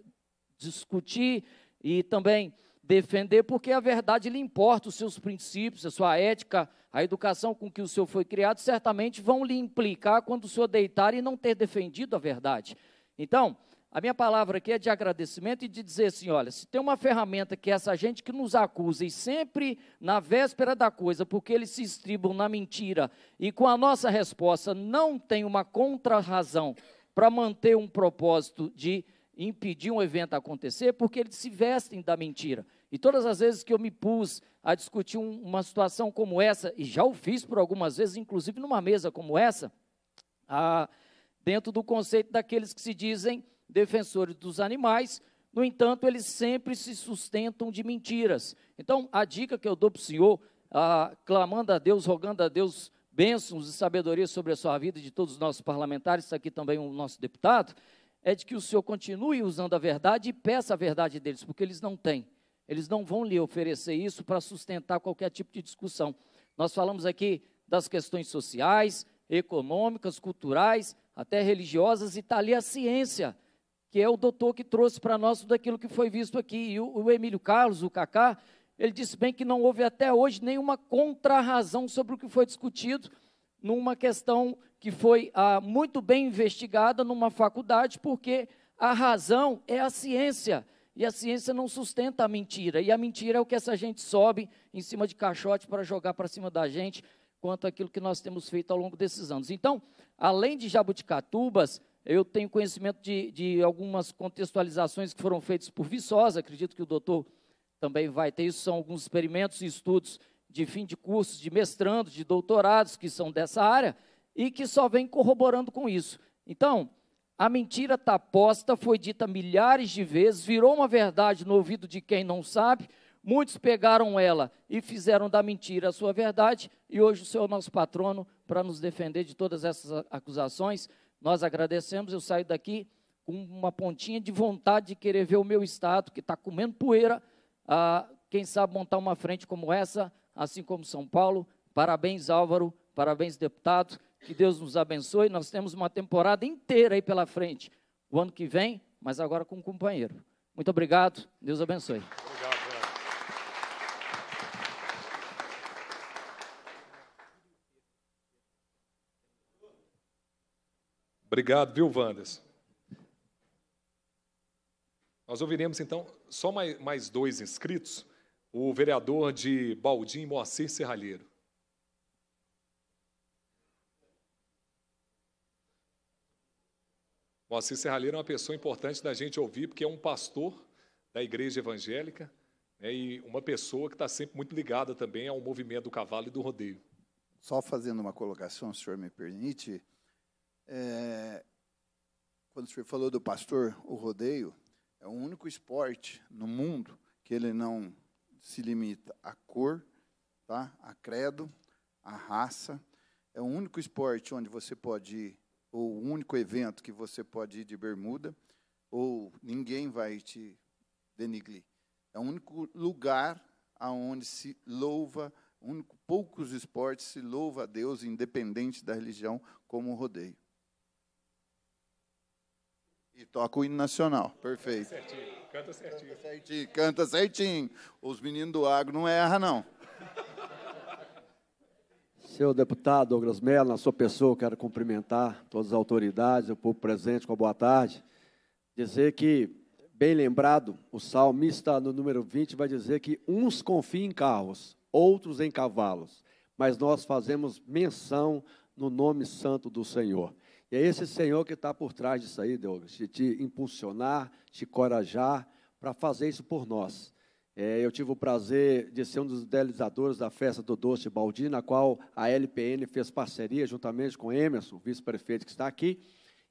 discutir e também defender, porque a verdade lhe importa, os seus princípios, a sua ética, a educação com que o senhor foi criado, certamente vão lhe implicar quando o senhor deitar e não ter defendido a verdade. Então, a minha palavra aqui é de agradecimento e de dizer assim: olha, se tem uma ferramenta que é essa gente que nos acusa e sempre na véspera da coisa, porque eles se estribam na mentira e com a nossa resposta não tem uma contrarrazão para manter um propósito de impedir um evento acontecer porque eles se vestem da mentira. E todas as vezes que eu me pus a discutir um, uma situação como essa, e já o fiz por algumas vezes, inclusive numa mesa como essa, a, dentro do conceito daqueles que se dizem defensores dos animais, no entanto, eles sempre se sustentam de mentiras. Então, a dica que eu dou para o senhor, clamando a Deus, rogando a Deus bênçãos e sabedoria sobre a sua vida e de todos os nossos parlamentares, está aqui também o nosso deputado, é de que o Senhor continue usando a verdade e peça a verdade deles, porque eles não têm. Eles não vão lhe oferecer isso para sustentar qualquer tipo de discussão. Nós falamos aqui das questões sociais, econômicas, culturais, até religiosas, e está ali a ciência, que é o doutor que trouxe para nós tudo aquilo que foi visto aqui. E o, o Emílio Carlos, o Cacá, ele disse bem que não houve até hoje nenhuma contrarrazão sobre o que foi discutido numa questão que foi ah, muito bem investigada numa faculdade, porque a razão é a ciência. E a ciência não sustenta a mentira. E a mentira é o que essa gente sobe em cima de caixote para jogar para cima da gente, quanto aquilo que nós temos feito ao longo desses anos. Então, além de jabuticatubas, eu tenho conhecimento de, de algumas contextualizações que foram feitas por Viçosa, acredito que o doutor também vai ter isso. São alguns experimentos e estudos de fim de cursos, de mestrandos, de doutorados que são dessa área e que só vem corroborando com isso. Então, a mentira está posta, foi dita milhares de vezes, virou uma verdade no ouvido de quem não sabe. Muitos pegaram ela e fizeram da mentira a sua verdade, e hoje o Senhor é o nosso patrono para nos defender de todas essas acusações. Nós agradecemos, eu saio daqui com uma pontinha de vontade de querer ver o meu estado, que está comendo poeira, ah, quem sabe montar uma frente como essa, assim como São Paulo. Parabéns, Álvaro, parabéns, deputado. Que Deus nos abençoe. Nós temos uma temporada inteira aí pela frente. O ano que vem, mas agora com um companheiro. Muito obrigado. Deus abençoe. Obrigado. Obrigado, viu, Wanderson? Nós ouviremos então só mais, mais dois inscritos: o vereador de Baldim, Moacir Serralheiro. Moacir Serralheiro é uma pessoa importante da gente ouvir, porque é um pastor da igreja evangélica né, e uma pessoa que está sempre muito ligada também ao movimento do cavalo e do rodeio. Só fazendo uma colocação, se o senhor me permite. É, quando o senhor falou do pastor, o rodeio é o único esporte no mundo que ele não se limita à cor, tá? a credo, a raça. É o único esporte onde você pode ir ou o único evento que você pode ir de bermuda, ou ninguém vai te denigrir. É o único lugar aonde se louva, único, poucos esportes se louva a Deus, independente da religião, como o rodeio. E toca o hino nacional, perfeito. Canta certinho. Canta certinho, canta certinho. Os meninos do agro não erram, não. Senhor deputado Douglas Mello, na sua pessoa, quero cumprimentar todas as autoridades, o povo presente, com a boa tarde. Dizer que, bem lembrado, o salmista no número 20 vai dizer que uns confiam em carros, outros em cavalos, mas nós fazemos menção no nome santo do Senhor. E é esse Senhor que está por trás disso aí, Deus, de te impulsionar, te corajar para fazer isso por nós. É, eu tive o prazer de ser um dos idealizadores da festa do Doce Baldi, na qual a LPN fez parceria juntamente com Emerson, vice-prefeito que está aqui.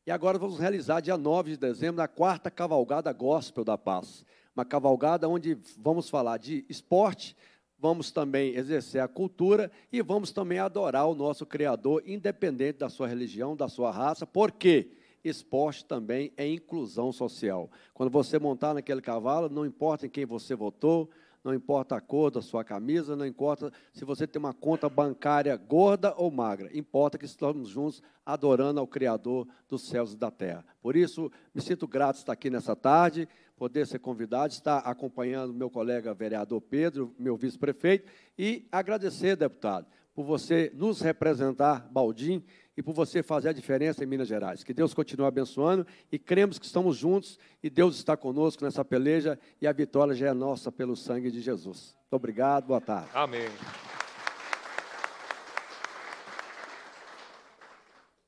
E agora vamos realizar, dia 9 de dezembro, a quarta Cavalgada Gospel da Paz. Uma cavalgada onde vamos falar de esporte, vamos também exercer a cultura e vamos também adorar o nosso Criador, independente da sua religião, da sua raça. Por quê? Porque esporte também é inclusão social. Quando você montar naquele cavalo, não importa em quem você votou, não importa a cor da sua camisa, não importa se você tem uma conta bancária gorda ou magra, importa que estamos juntos adorando ao Criador dos céus e da terra. Por isso, me sinto grato estar aqui nessa tarde, poder ser convidado, estar acompanhando meu colega vereador Pedro, meu vice-prefeito, e agradecer, deputado, por você nos representar, Baldim, e por você fazer a diferença em Minas Gerais. Que Deus continue abençoando e cremos que estamos juntos e Deus está conosco nessa peleja e a vitória já é nossa pelo sangue de Jesus. Muito obrigado, boa tarde. Amém.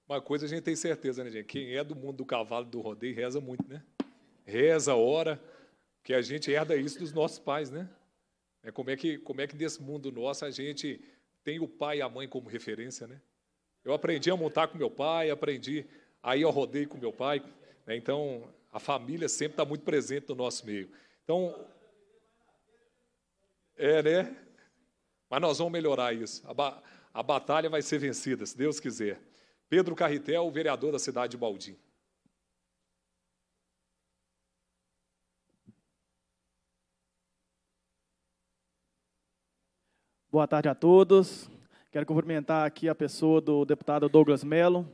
Uma coisa a gente tem certeza, né, gente? Quem é do mundo do cavalo do rodeio reza muito, né? Reza, ora, que a gente herda isso dos nossos pais, né? É como é que como é que desse mundo nosso a gente tem o pai e a mãe como referência, né? Eu aprendi a montar com meu pai, aprendi, aí eu rodei com meu pai, né? então a família sempre está muito presente no nosso meio. Então, é, né? Mas nós vamos melhorar isso. A, ba a batalha vai ser vencida, se Deus quiser. Pedro Carretel, vereador da cidade de Baldim. Boa tarde a todos. Quero cumprimentar aqui a pessoa do deputado Douglas Mello,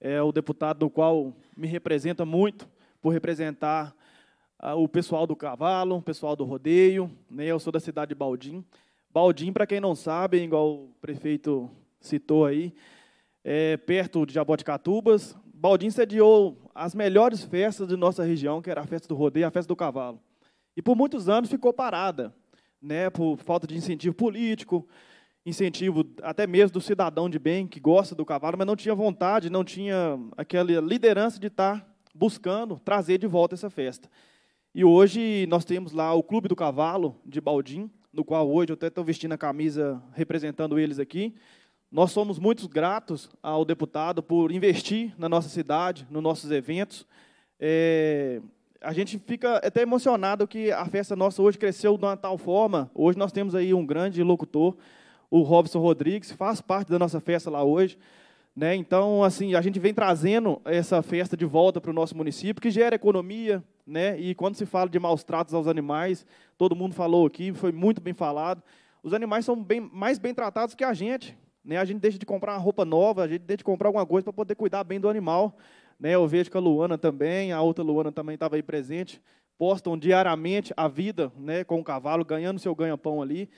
é o deputado do qual me representa muito por representar ah, o pessoal do cavalo, o pessoal do rodeio. Né? Eu sou da cidade de Baldim. Baldim, para quem não sabe, igual o prefeito citou aí, é perto de Jaboticatubas. Baldim sediou as melhores festas de nossa região, que era a festa do rodeio, a festa do cavalo. E por muitos anos ficou parada né, por falta de incentivo político, incentivo até mesmo do cidadão de bem que gosta do cavalo, mas não tinha vontade, não tinha aquela liderança de estar tá buscando trazer de volta essa festa. E hoje nós temos lá o Clube do Cavalo de Baldim, no qual hoje eu até estou vestindo a camisa representando eles aqui. Nós somos muito gratos ao deputado por investir na nossa cidade, nos nossos eventos. É, a gente fica até emocionado que a festa nossa hoje cresceu de uma tal forma. Hoje nós temos aí um grande locutor, o Robson Rodrigues, faz parte da nossa festa lá hoje. Né? Então, assim, a gente vem trazendo essa festa de volta para o nosso município, que gera economia, né? E quando se fala de maus tratos aos animais, todo mundo falou aqui, foi muito bem falado. Os animais são bem, mais bem tratados que a gente. Né? A gente deixa de comprar uma roupa nova, a gente deixa de comprar alguma coisa para poder cuidar bem do animal. Né? Eu vejo que a Luana também, a outra Luana também estava aí presente, postam diariamente a vida né, com o cavalo, ganhando seu ganha-pão ali.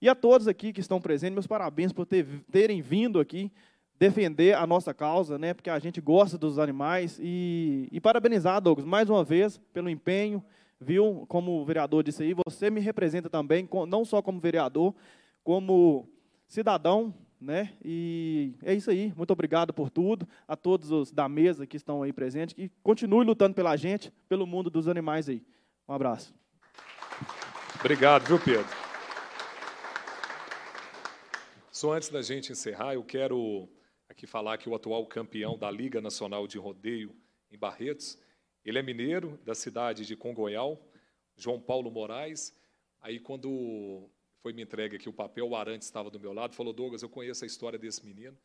E a todos aqui que estão presentes, meus parabéns por ter, terem vindo aqui defender a nossa causa, né, porque a gente gosta dos animais. E, e parabenizar, Douglas, mais uma vez, pelo empenho, viu? Como o vereador disse aí, você me representa também, não só como vereador, como cidadão né? E é isso aí. Muito obrigado por tudo. A todos os da mesa que estão aí presentes. E continue lutando pela gente, pelo mundo dos animais aí. Um abraço. Obrigado, viu, Pedro? Só antes da gente encerrar, eu quero aqui falar que o atual campeão da Liga Nacional de Rodeio em Barretos, ele é mineiro, da cidade de Congonhal, João Paulo Moraes. Aí, quando foi me entregue aqui o papel, o Arante estava do meu lado, falou, Douglas, eu conheço a história desse menino,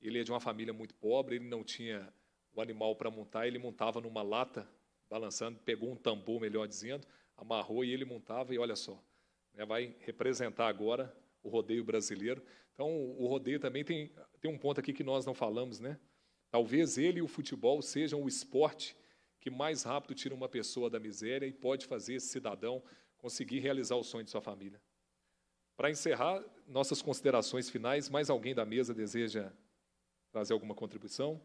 ele é de uma família muito pobre, ele não tinha o animal para montar, ele montava numa lata, balançando, pegou um tambor, melhor dizendo, amarrou e ele montava, e olha só, né, vai representar agora o rodeio brasileiro. Então, o rodeio também tem, tem um ponto aqui que nós não falamos, né? Talvez ele e o futebol sejam o esporte que mais rápido tira uma pessoa da miséria e pode fazer esse cidadão conseguir realizar o sonho de sua família. Para encerrar nossas considerações finais, mais alguém da mesa deseja trazer alguma contribuição?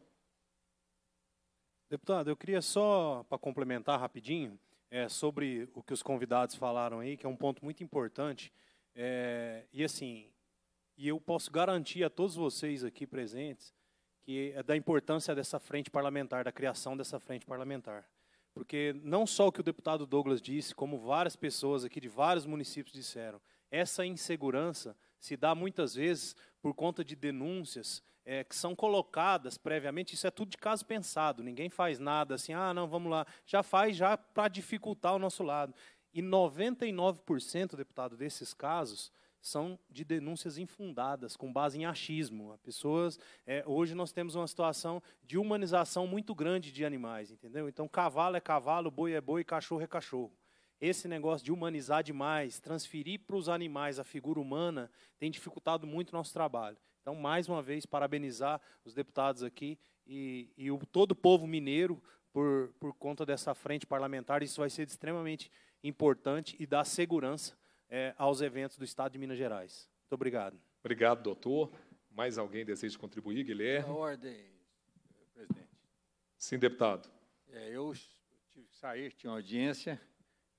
Deputado, eu queria só, para complementar rapidinho, é, sobre o que os convidados falaram aí, que é um ponto muito importante. É, e assim, e eu posso garantir a todos vocês aqui presentes que é da importância dessa frente parlamentar, da criação dessa frente parlamentar. Porque não só o que o deputado Douglas disse, como várias pessoas aqui de vários municípios disseram, essa insegurança se dá muitas vezes por conta de denúncias é, que são colocadas previamente. Isso é tudo de caso pensado, ninguém faz nada assim, ah, não, vamos lá. Já faz já para dificultar o nosso lado. E 99%, deputado, desses casos são de denúncias infundadas, com base em achismo. pessoas, é, hoje nós temos uma situação de humanização muito grande de animais, entendeu? Então, cavalo é cavalo, boi é boi, cachorro é cachorro esse negócio de humanizar demais, transferir para os animais a figura humana, tem dificultado muito o nosso trabalho. Então, mais uma vez, parabenizar os deputados aqui e, e o, todo o povo mineiro por, por conta dessa frente parlamentar. Isso vai ser extremamente importante e dar segurança é, aos eventos do Estado de Minas Gerais. Muito obrigado. Obrigado, doutor. Mais alguém deseja contribuir, Guilherme? A ordem, presidente. Sim, deputado. É, eu tive que sair, tinha audiência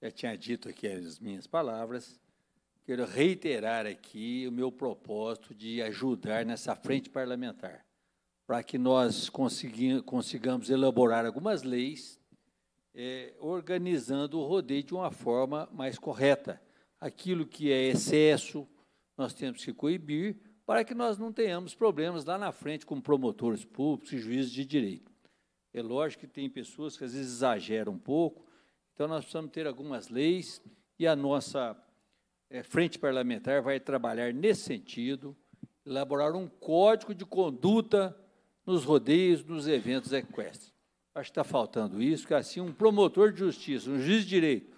já tinha dito aqui as minhas palavras, quero reiterar aqui o meu propósito de ajudar nessa frente parlamentar, para que nós consigamos elaborar algumas leis é, organizando o rodeio de uma forma mais correta. Aquilo que é excesso, nós temos que coibir, para que nós não tenhamos problemas lá na frente com promotores públicos e juízes de direito. É lógico que tem pessoas que às vezes exageram um pouco, então, nós precisamos ter algumas leis e a nossa é, frente parlamentar vai trabalhar nesse sentido, elaborar um código de conduta nos rodeios, nos eventos equestres. Acho que está faltando isso, que assim um promotor de justiça, um juiz de direito,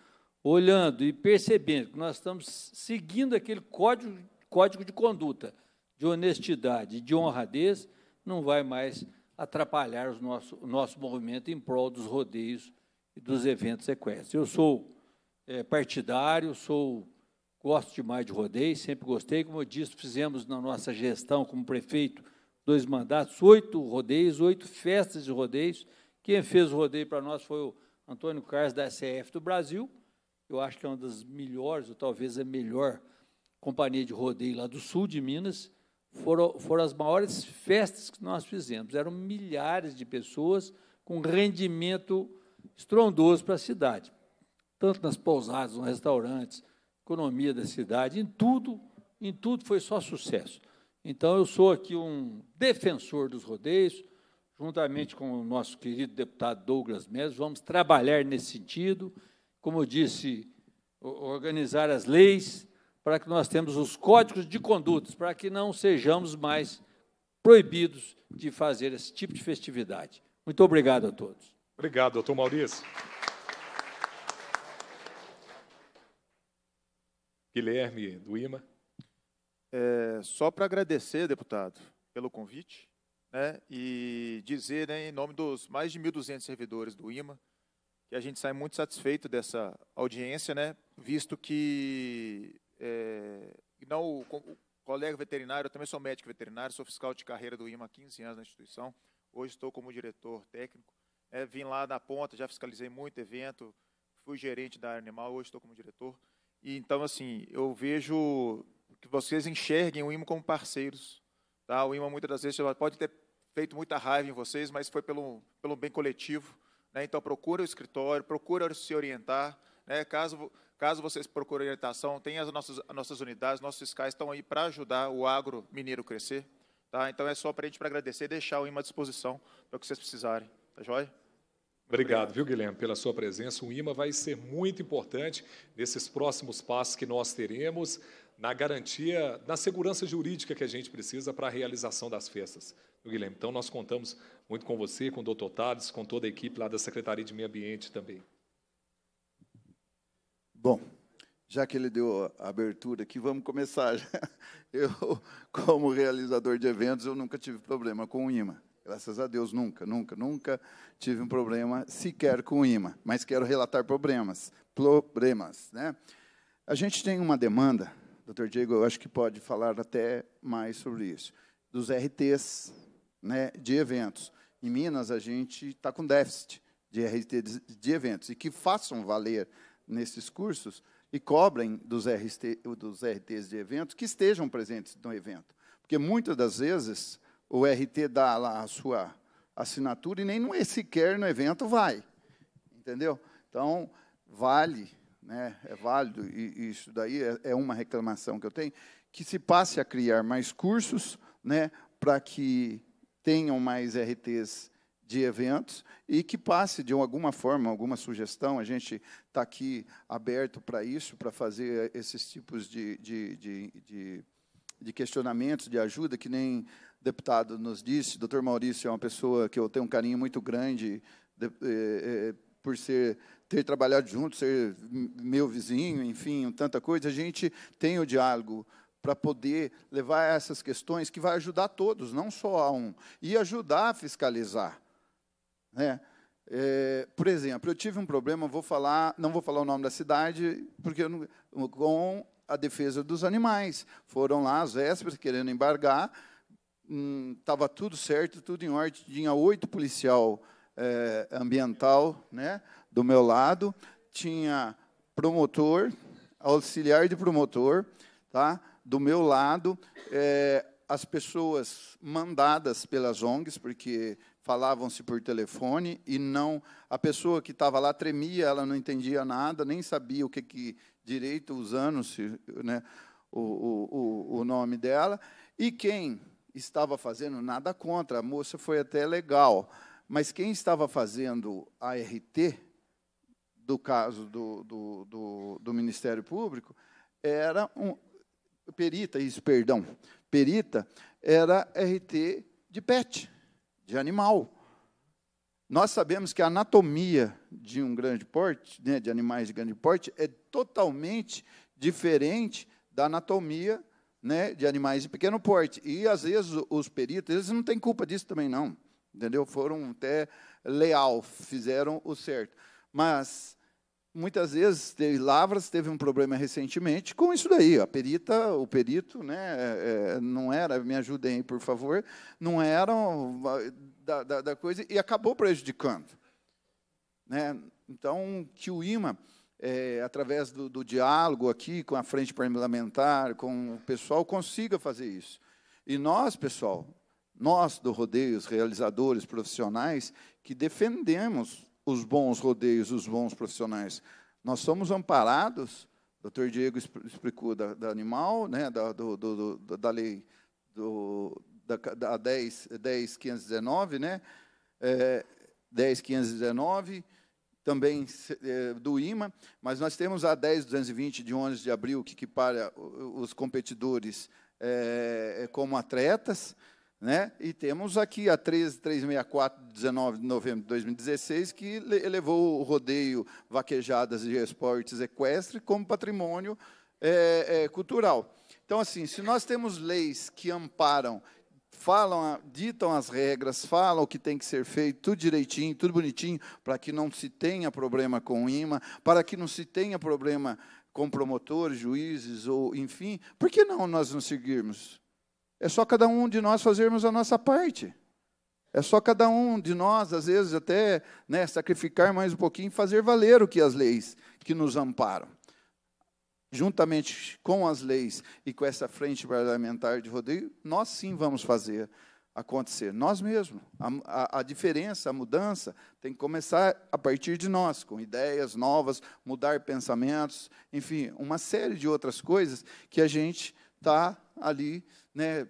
olhando e percebendo que nós estamos seguindo aquele código, código de conduta, de honestidade, de honradez, não vai mais atrapalhar o nosso, o nosso movimento em prol dos rodeios e dos eventos equestres. Eu sou é, partidário, sou gosto demais de rodeio, sempre gostei. Como eu disse, fizemos na nossa gestão como prefeito dois mandatos, oito rodeios, oito festas de rodeios. Quem fez o rodeio para nós foi o Antônio Carlos da CF do Brasil. Eu acho que é uma das melhores, ou talvez a melhor companhia de rodeio lá do sul de Minas. Foram, foram as maiores festas que nós fizemos. Eram milhares de pessoas com rendimento estrondoso para a cidade, tanto nas pousadas, nos restaurantes, economia da cidade, em tudo, em tudo foi só sucesso. Então eu sou aqui um defensor dos rodeios, juntamente com o nosso querido deputado Douglas Mendes, vamos trabalhar nesse sentido, como eu disse, organizar as leis para que nós temos os códigos de condutas, para que não sejamos mais proibidos de fazer esse tipo de festividade. Muito obrigado a todos. Obrigado, doutor Maurício. Guilherme do IMA. É, só para agradecer, deputado, pelo convite né, e dizer, né, em nome dos mais de 1.200 servidores do IMA, que a gente sai muito satisfeito dessa audiência, né, visto que é, não o, o colega veterinário, eu também sou médico veterinário, sou fiscal de carreira do IMA há 15 anos na instituição, hoje estou como diretor técnico é, vim lá na ponta, já fiscalizei muito evento, fui gerente da área animal, hoje estou como diretor. E então, assim, eu vejo que vocês enxerguem o IMA como parceiros. Tá? O IMA, muitas das vezes, pode ter feito muita raiva em vocês, mas foi pelo, pelo bem coletivo. Né? Então, procura o escritório, procura se orientar. Né? Caso, caso vocês procurem orientação, tem as nossas, as nossas unidades, nossos fiscais estão aí para ajudar o agro mineiro crescer. Tá? Então, é só para a gente agradecer e deixar o IMA à disposição para o que vocês precisarem. Tá joia? Obrigado, viu, Guilherme, pela sua presença. O IMA vai ser muito importante nesses próximos passos que nós teremos na garantia, na segurança jurídica que a gente precisa para a realização das festas. Guilherme, então nós contamos muito com você, com o doutor Tades, com toda a equipe lá da Secretaria de Meio Ambiente também. Bom, já que ele deu a abertura aqui, vamos começar. Eu, como realizador de eventos, eu nunca tive problema com o IMA. Graças a Deus, nunca, nunca, nunca tive um problema sequer com o imã, mas quero relatar problemas, problemas, né? A gente tem uma demanda, doutor Diego, eu acho que pode falar até mais sobre isso, dos RTs, né, de eventos. Em Minas, a gente está com déficit de Rts de eventos, e que façam valer nesses cursos e cobrem dos, RT, dos RTs de eventos que estejam presentes no evento. Porque muitas das vezes o RT dá lá a sua assinatura e nem sequer no evento vai. Entendeu? Então, vale, né, é válido, e, isso daí é, é, uma reclamação que eu tenho, que se passe a criar mais cursos né, para que tenham mais RTs de eventos e que passe de alguma forma, alguma sugestão. A gente está aqui aberto para isso, para fazer esses tipos de, de, de, de, de questionamentos, de ajuda, que nem deputado nos disse, o doutor Maurício é uma pessoa que eu tenho um carinho muito grande de, eh, eh, por ser ter trabalhado junto, ser meu vizinho, enfim, tanta coisa, a gente tem o diálogo para poder levar essas questões que vai ajudar todos, não só a um, e ajudar a fiscalizar. Né? É, por exemplo, eu tive um problema, vou falar, não vou falar o nome da cidade, porque não, com a defesa dos animais. Foram lá às vésperas, querendo embargar, estava hum, tudo certo, tudo em ordem. Tinha oito policial é, ambiental né, do meu lado, tinha promotor, auxiliar de promotor, tá, do meu lado, é, as pessoas mandadas pelas ONGs, porque falavam-se por telefone e não a pessoa que estava lá tremia, ela não entendia nada, nem sabia o que, que direito usando-se né, o, o, o nome dela. E quem estava fazendo, nada contra, a moça foi até legal, mas quem estava fazendo a RT, do caso do, do, do, do Ministério Público, era um. Perita, isso, perdão. Perita era RT de pet, de animal. Nós sabemos que a anatomia de um grande porte, né, de animais de grande porte, é totalmente diferente da anatomia né, de animais de pequeno porte. E, às vezes, os peritos, eles não têm culpa disso também, não. Entendeu? Foram até leal, fizeram o certo. Mas, muitas vezes, teve, Lavras teve um problema recentemente com isso daí. A perita, o perito, né, é, é não era, me ajudem, por favor, não era da, da, da coisa, e acabou prejudicando. Né? Então, que o IMA é, através do, do, diálogo aqui com a frente parlamentar, com o pessoal, consiga fazer isso. E nós, pessoal, nós do rodeio, os realizadores profissionais, que defendemos os bons rodeios, os bons profissionais, nós somos amparados, o doutor Diego explicou da, da animal, né, da, do, do, da lei do, da, da 10.519, 10, né, é, 10.519, também eh, do IMA, mas nós temos a 10.220 de 11 de abril, que equipara os competidores é, como atletas, né? e temos aqui a 13.364 de 19 de novembro de 2016, que elevou o rodeio vaquejadas e esportes equestres como patrimônio é, cultural. Então, assim, se nós temos leis que amparam falam, ah, ditam as regras, falam o que tem que ser feito, tudo direitinho, tudo bonitinho, para que não se tenha problema com o imã, para que não se tenha problema com promotores, juízes ou enfim. Por que não nós nos seguirmos? É só cada um de nós fazermos a nossa parte. É só cada um de nós, às vezes, até né, sacrificar mais um pouquinho e fazer valer o que as leis que nos amparam juntamente com as leis e com essa frente parlamentar de Rodrigo, nós sim vamos fazer acontecer. Nós mesmos. A, a, a, diferença, a mudança, tem que começar a partir de nós, com ideias novas, mudar pensamentos, enfim, uma série de outras coisas que a gente está ali né,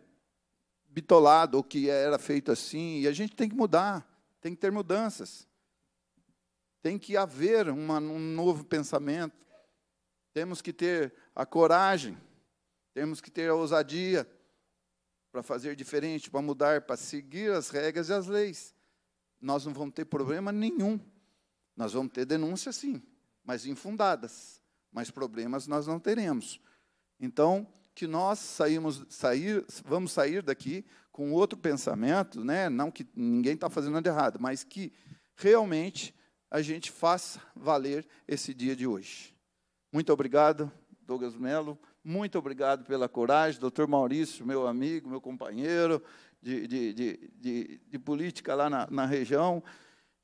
bitolado, ou que era feito assim, e a gente tem que mudar, tem que ter mudanças. Tem que haver uma, um novo pensamento, temos que ter a coragem, temos que ter a ousadia para fazer diferente, para mudar, para seguir as regras e as leis. Nós não vamos ter problema nenhum. Nós vamos ter denúncias, sim, mas infundadas. Mas problemas nós não teremos. Então, que nós saímos, sair, vamos sair daqui com outro pensamento, né? não que ninguém está fazendo nada errado, mas que realmente a gente faça valer esse dia de hoje. Muito obrigado, Douglas Melo. Muito obrigado pela coragem, doutor Maurício, meu amigo, meu companheiro de, de, de, de, de política lá na, na região.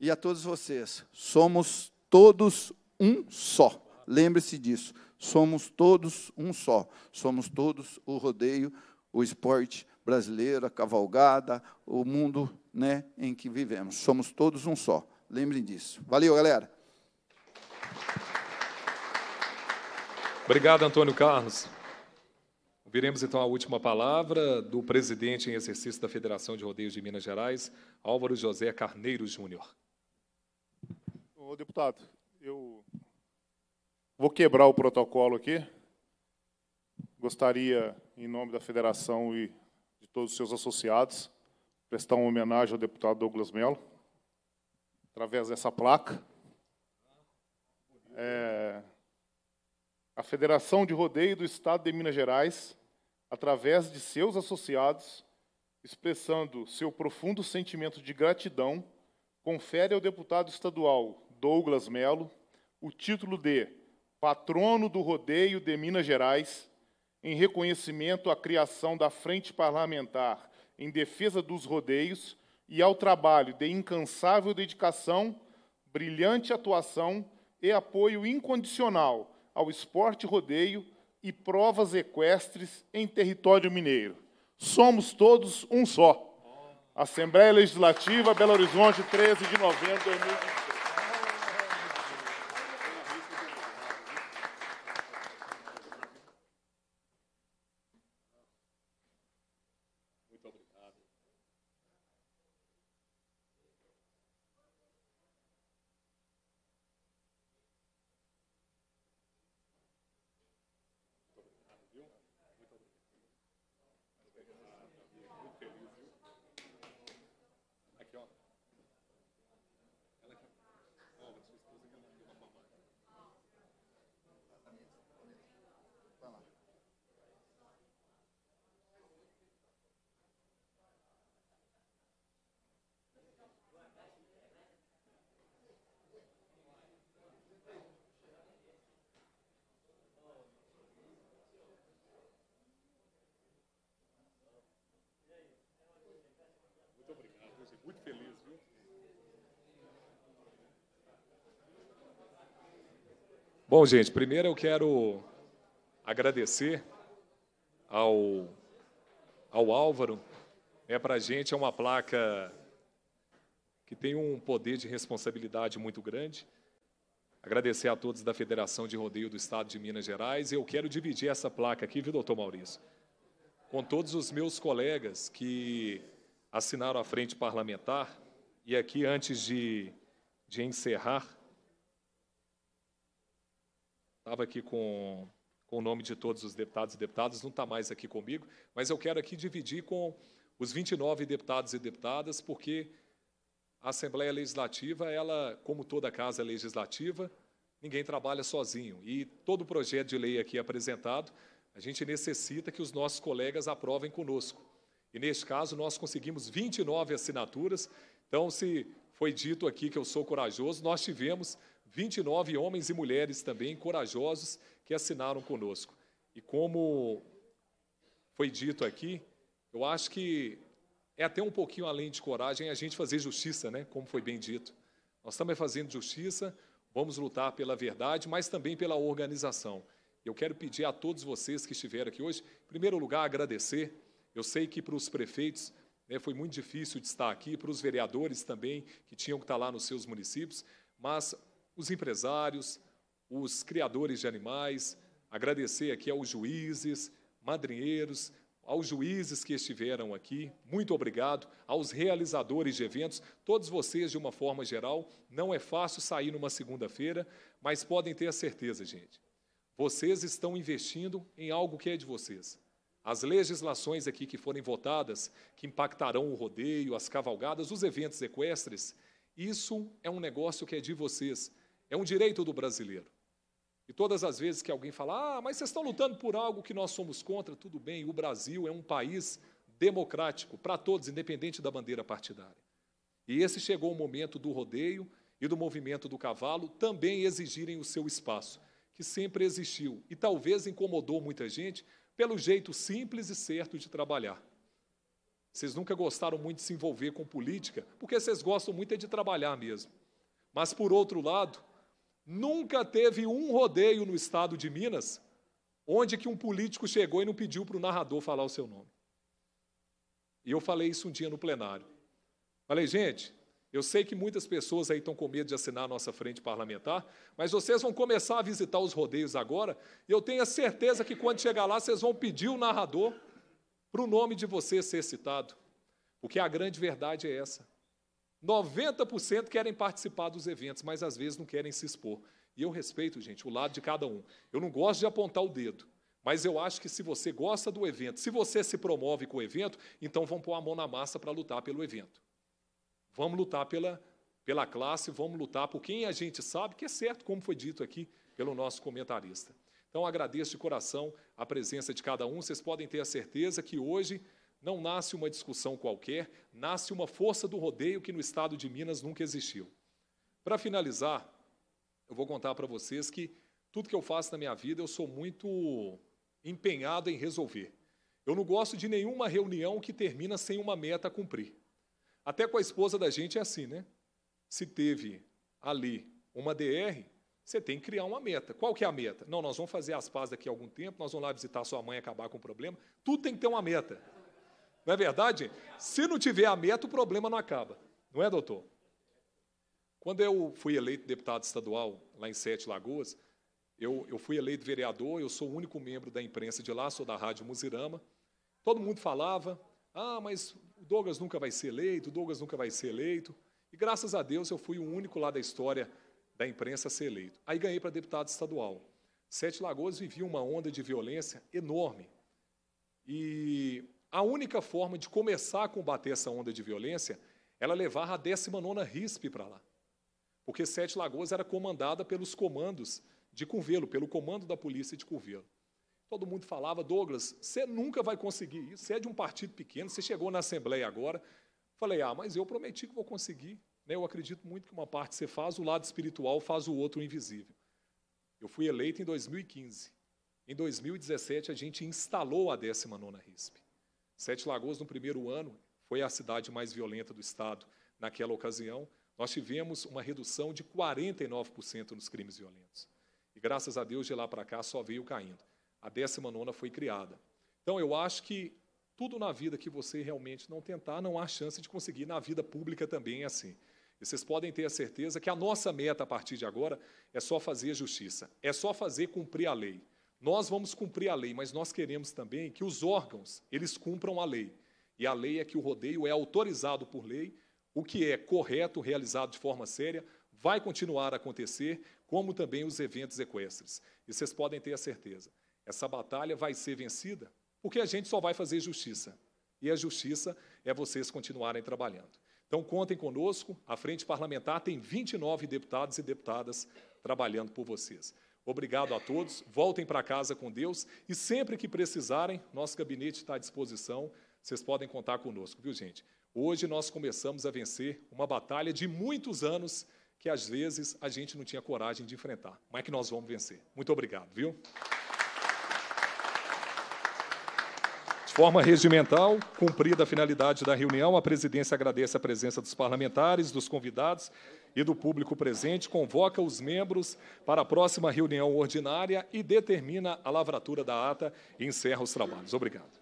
E a todos vocês, somos todos um só. Lembre-se disso. Somos todos um só. Somos todos o rodeio, o esporte brasileiro, a cavalgada, o mundo né, em que vivemos. Somos todos um só. Lembrem disso. Valeu, galera. Obrigado, Antônio Carlos. Viremos então a última palavra do presidente em exercício da Federação de Rodeios de Minas Gerais, Álvaro José Carneiro Júnior. Ô, deputado, eu vou quebrar o protocolo aqui. Gostaria, em nome da federação e de todos os seus associados, prestar uma homenagem ao deputado Douglas Melo, através dessa placa. É, a Federação de Rodeio do Estado de Minas Gerais, através de seus associados, expressando seu profundo sentimento de gratidão, confere ao deputado estadual Douglas Melo o título de Patrono do Rodeio de Minas Gerais, em reconhecimento à criação da Frente Parlamentar em Defesa dos Rodeios e ao trabalho de incansável dedicação, brilhante atuação e apoio incondicional ao esporte rodeio e provas equestres em território mineiro. Somos todos um só. Assembleia Legislativa, Belo Horizonte, 13 de novembro de 2020. Bom, gente, primeiro eu quero agradecer ao, ao Álvaro. É né, Para a gente é uma placa que tem um poder de responsabilidade muito grande. Agradecer a todos da Federação de Rodeio do Estado de Minas Gerais. E eu quero dividir essa placa aqui, viu, doutor Maurício? Com todos os meus colegas que assinaram a frente parlamentar. E aqui, antes de, de encerrar, estava aqui com, com o nome de todos os deputados e deputadas, não está mais aqui comigo, mas eu quero aqui dividir com os 29 deputados e deputadas, porque a Assembleia Legislativa, ela, como toda casa legislativa, ninguém trabalha sozinho. E todo projeto de lei aqui apresentado, a gente necessita que os nossos colegas aprovem conosco. E neste caso, nós conseguimos 29 assinaturas. Então, se foi dito aqui que eu sou corajoso, nós tivemos 29 homens e mulheres também corajosos que assinaram conosco. E como foi dito aqui, eu acho que é até um pouquinho além de coragem a gente fazer justiça, né? Como foi bem dito. Nós estamos fazendo justiça, vamos lutar pela verdade, mas também pela organização. Eu quero pedir a todos vocês que estiveram aqui hoje, em primeiro lugar, agradecer. Eu sei que para os prefeitos né, foi muito difícil de estar aqui, para os vereadores também, que tinham que estar lá nos seus municípios, mas os empresários, os criadores de animais, agradecer aqui aos juízes, madrinheiros, aos juízes que estiveram aqui, muito obrigado, aos realizadores de eventos, todos vocês de uma forma geral, não é fácil sair numa segunda-feira, mas podem ter a certeza, gente. Vocês estão investindo em algo que é de vocês. As legislações aqui que forem votadas, que impactarão o rodeio, as cavalgadas, os eventos equestres, isso é um negócio que é de vocês. É um direito do brasileiro. E todas as vezes que alguém fala, ah, mas vocês estão lutando por algo que nós somos contra, tudo bem, o Brasil é um país democrático para todos, independente da bandeira partidária. E esse chegou o momento do rodeio e do movimento do cavalo também exigirem o seu espaço, que sempre existiu e talvez incomodou muita gente pelo jeito simples e certo de trabalhar. Vocês nunca gostaram muito de se envolver com política, porque vocês gostam muito é de trabalhar mesmo. Mas, por outro lado, Nunca teve um rodeio no estado de Minas onde que um político chegou e não pediu para o narrador falar o seu nome. E eu falei isso um dia no plenário. Falei, gente, eu sei que muitas pessoas aí estão com medo de assinar a nossa frente parlamentar, mas vocês vão começar a visitar os rodeios agora, e eu tenho a certeza que quando chegar lá, vocês vão pedir o narrador para o nome de você ser citado. Porque a grande verdade é essa. 90% querem participar dos eventos, mas às vezes não querem se expor. E eu respeito, gente, o lado de cada um. Eu não gosto de apontar o dedo, mas eu acho que se você gosta do evento, se você se promove com o evento, então vamos pôr a mão na massa para lutar pelo evento. Vamos lutar pela, pela classe, vamos lutar por quem a gente sabe que é certo, como foi dito aqui pelo nosso comentarista. Então agradeço de coração a presença de cada um. Vocês podem ter a certeza que hoje não nasce uma discussão qualquer, nasce uma força do rodeio que no estado de Minas nunca existiu. Para finalizar, eu vou contar para vocês que tudo que eu faço na minha vida eu sou muito empenhado em resolver. Eu não gosto de nenhuma reunião que termina sem uma meta a cumprir. Até com a esposa da gente é assim, né? Se teve ali uma DR, você tem que criar uma meta. Qual que é a meta? Não, nós vamos fazer as pazes daqui a algum tempo, nós vamos lá visitar sua mãe e acabar com o problema. Tudo tem que ter uma meta. Não é verdade? Se não tiver a meta, o problema não acaba. Não é, doutor? Quando eu fui eleito deputado estadual lá em Sete Lagoas, eu, eu fui eleito vereador, eu sou o único membro da imprensa de lá, sou da Rádio Muzirama. Todo mundo falava, ah, mas o Douglas nunca vai ser eleito, o Douglas nunca vai ser eleito. E graças a Deus eu fui o único lá da história da imprensa a ser eleito. Aí ganhei para deputado estadual. Sete Lagoas vivia uma onda de violência enorme. E a única forma de começar a combater essa onda de violência é era levar a 19 RISP para lá. Porque Sete Lagoas era comandada pelos comandos de Curvelo, pelo comando da polícia de Curvelo. Todo mundo falava, Douglas, você nunca vai conseguir isso, você é de um partido pequeno, você chegou na Assembleia agora. Falei, ah, mas eu prometi que vou conseguir. Né? Eu acredito muito que uma parte você faz, o lado espiritual faz o outro invisível. Eu fui eleito em 2015. Em 2017, a gente instalou a 19ª RISP. Sete Lagoas, no primeiro ano, foi a cidade mais violenta do estado naquela ocasião. Nós tivemos uma redução de 49% nos crimes violentos. E graças a Deus, de lá para cá, só veio caindo. A 19 foi criada. Então, eu acho que tudo na vida que você realmente não tentar, não há chance de conseguir. Na vida pública também é assim. E vocês podem ter a certeza que a nossa meta a partir de agora é só fazer justiça, é só fazer cumprir a lei. Nós vamos cumprir a lei, mas nós queremos também que os órgãos, eles cumpram a lei. E a lei é que o rodeio é autorizado por lei, o que é correto, realizado de forma séria, vai continuar a acontecer, como também os eventos equestres. E vocês podem ter a certeza, essa batalha vai ser vencida, porque a gente só vai fazer justiça. E a justiça é vocês continuarem trabalhando. Então, contem conosco, a Frente Parlamentar tem 29 deputados e deputadas trabalhando por vocês. Obrigado a todos. Voltem para casa com Deus e sempre que precisarem, nosso gabinete está à disposição. Vocês podem contar conosco, viu, gente? Hoje nós começamos a vencer uma batalha de muitos anos que às vezes a gente não tinha coragem de enfrentar, mas é que nós vamos vencer. Muito obrigado, viu? De forma regimental, cumprida a finalidade da reunião, a presidência agradece a presença dos parlamentares, dos convidados e do público presente, convoca os membros para a próxima reunião ordinária e determina a lavratura da ata e encerra os trabalhos. Obrigado.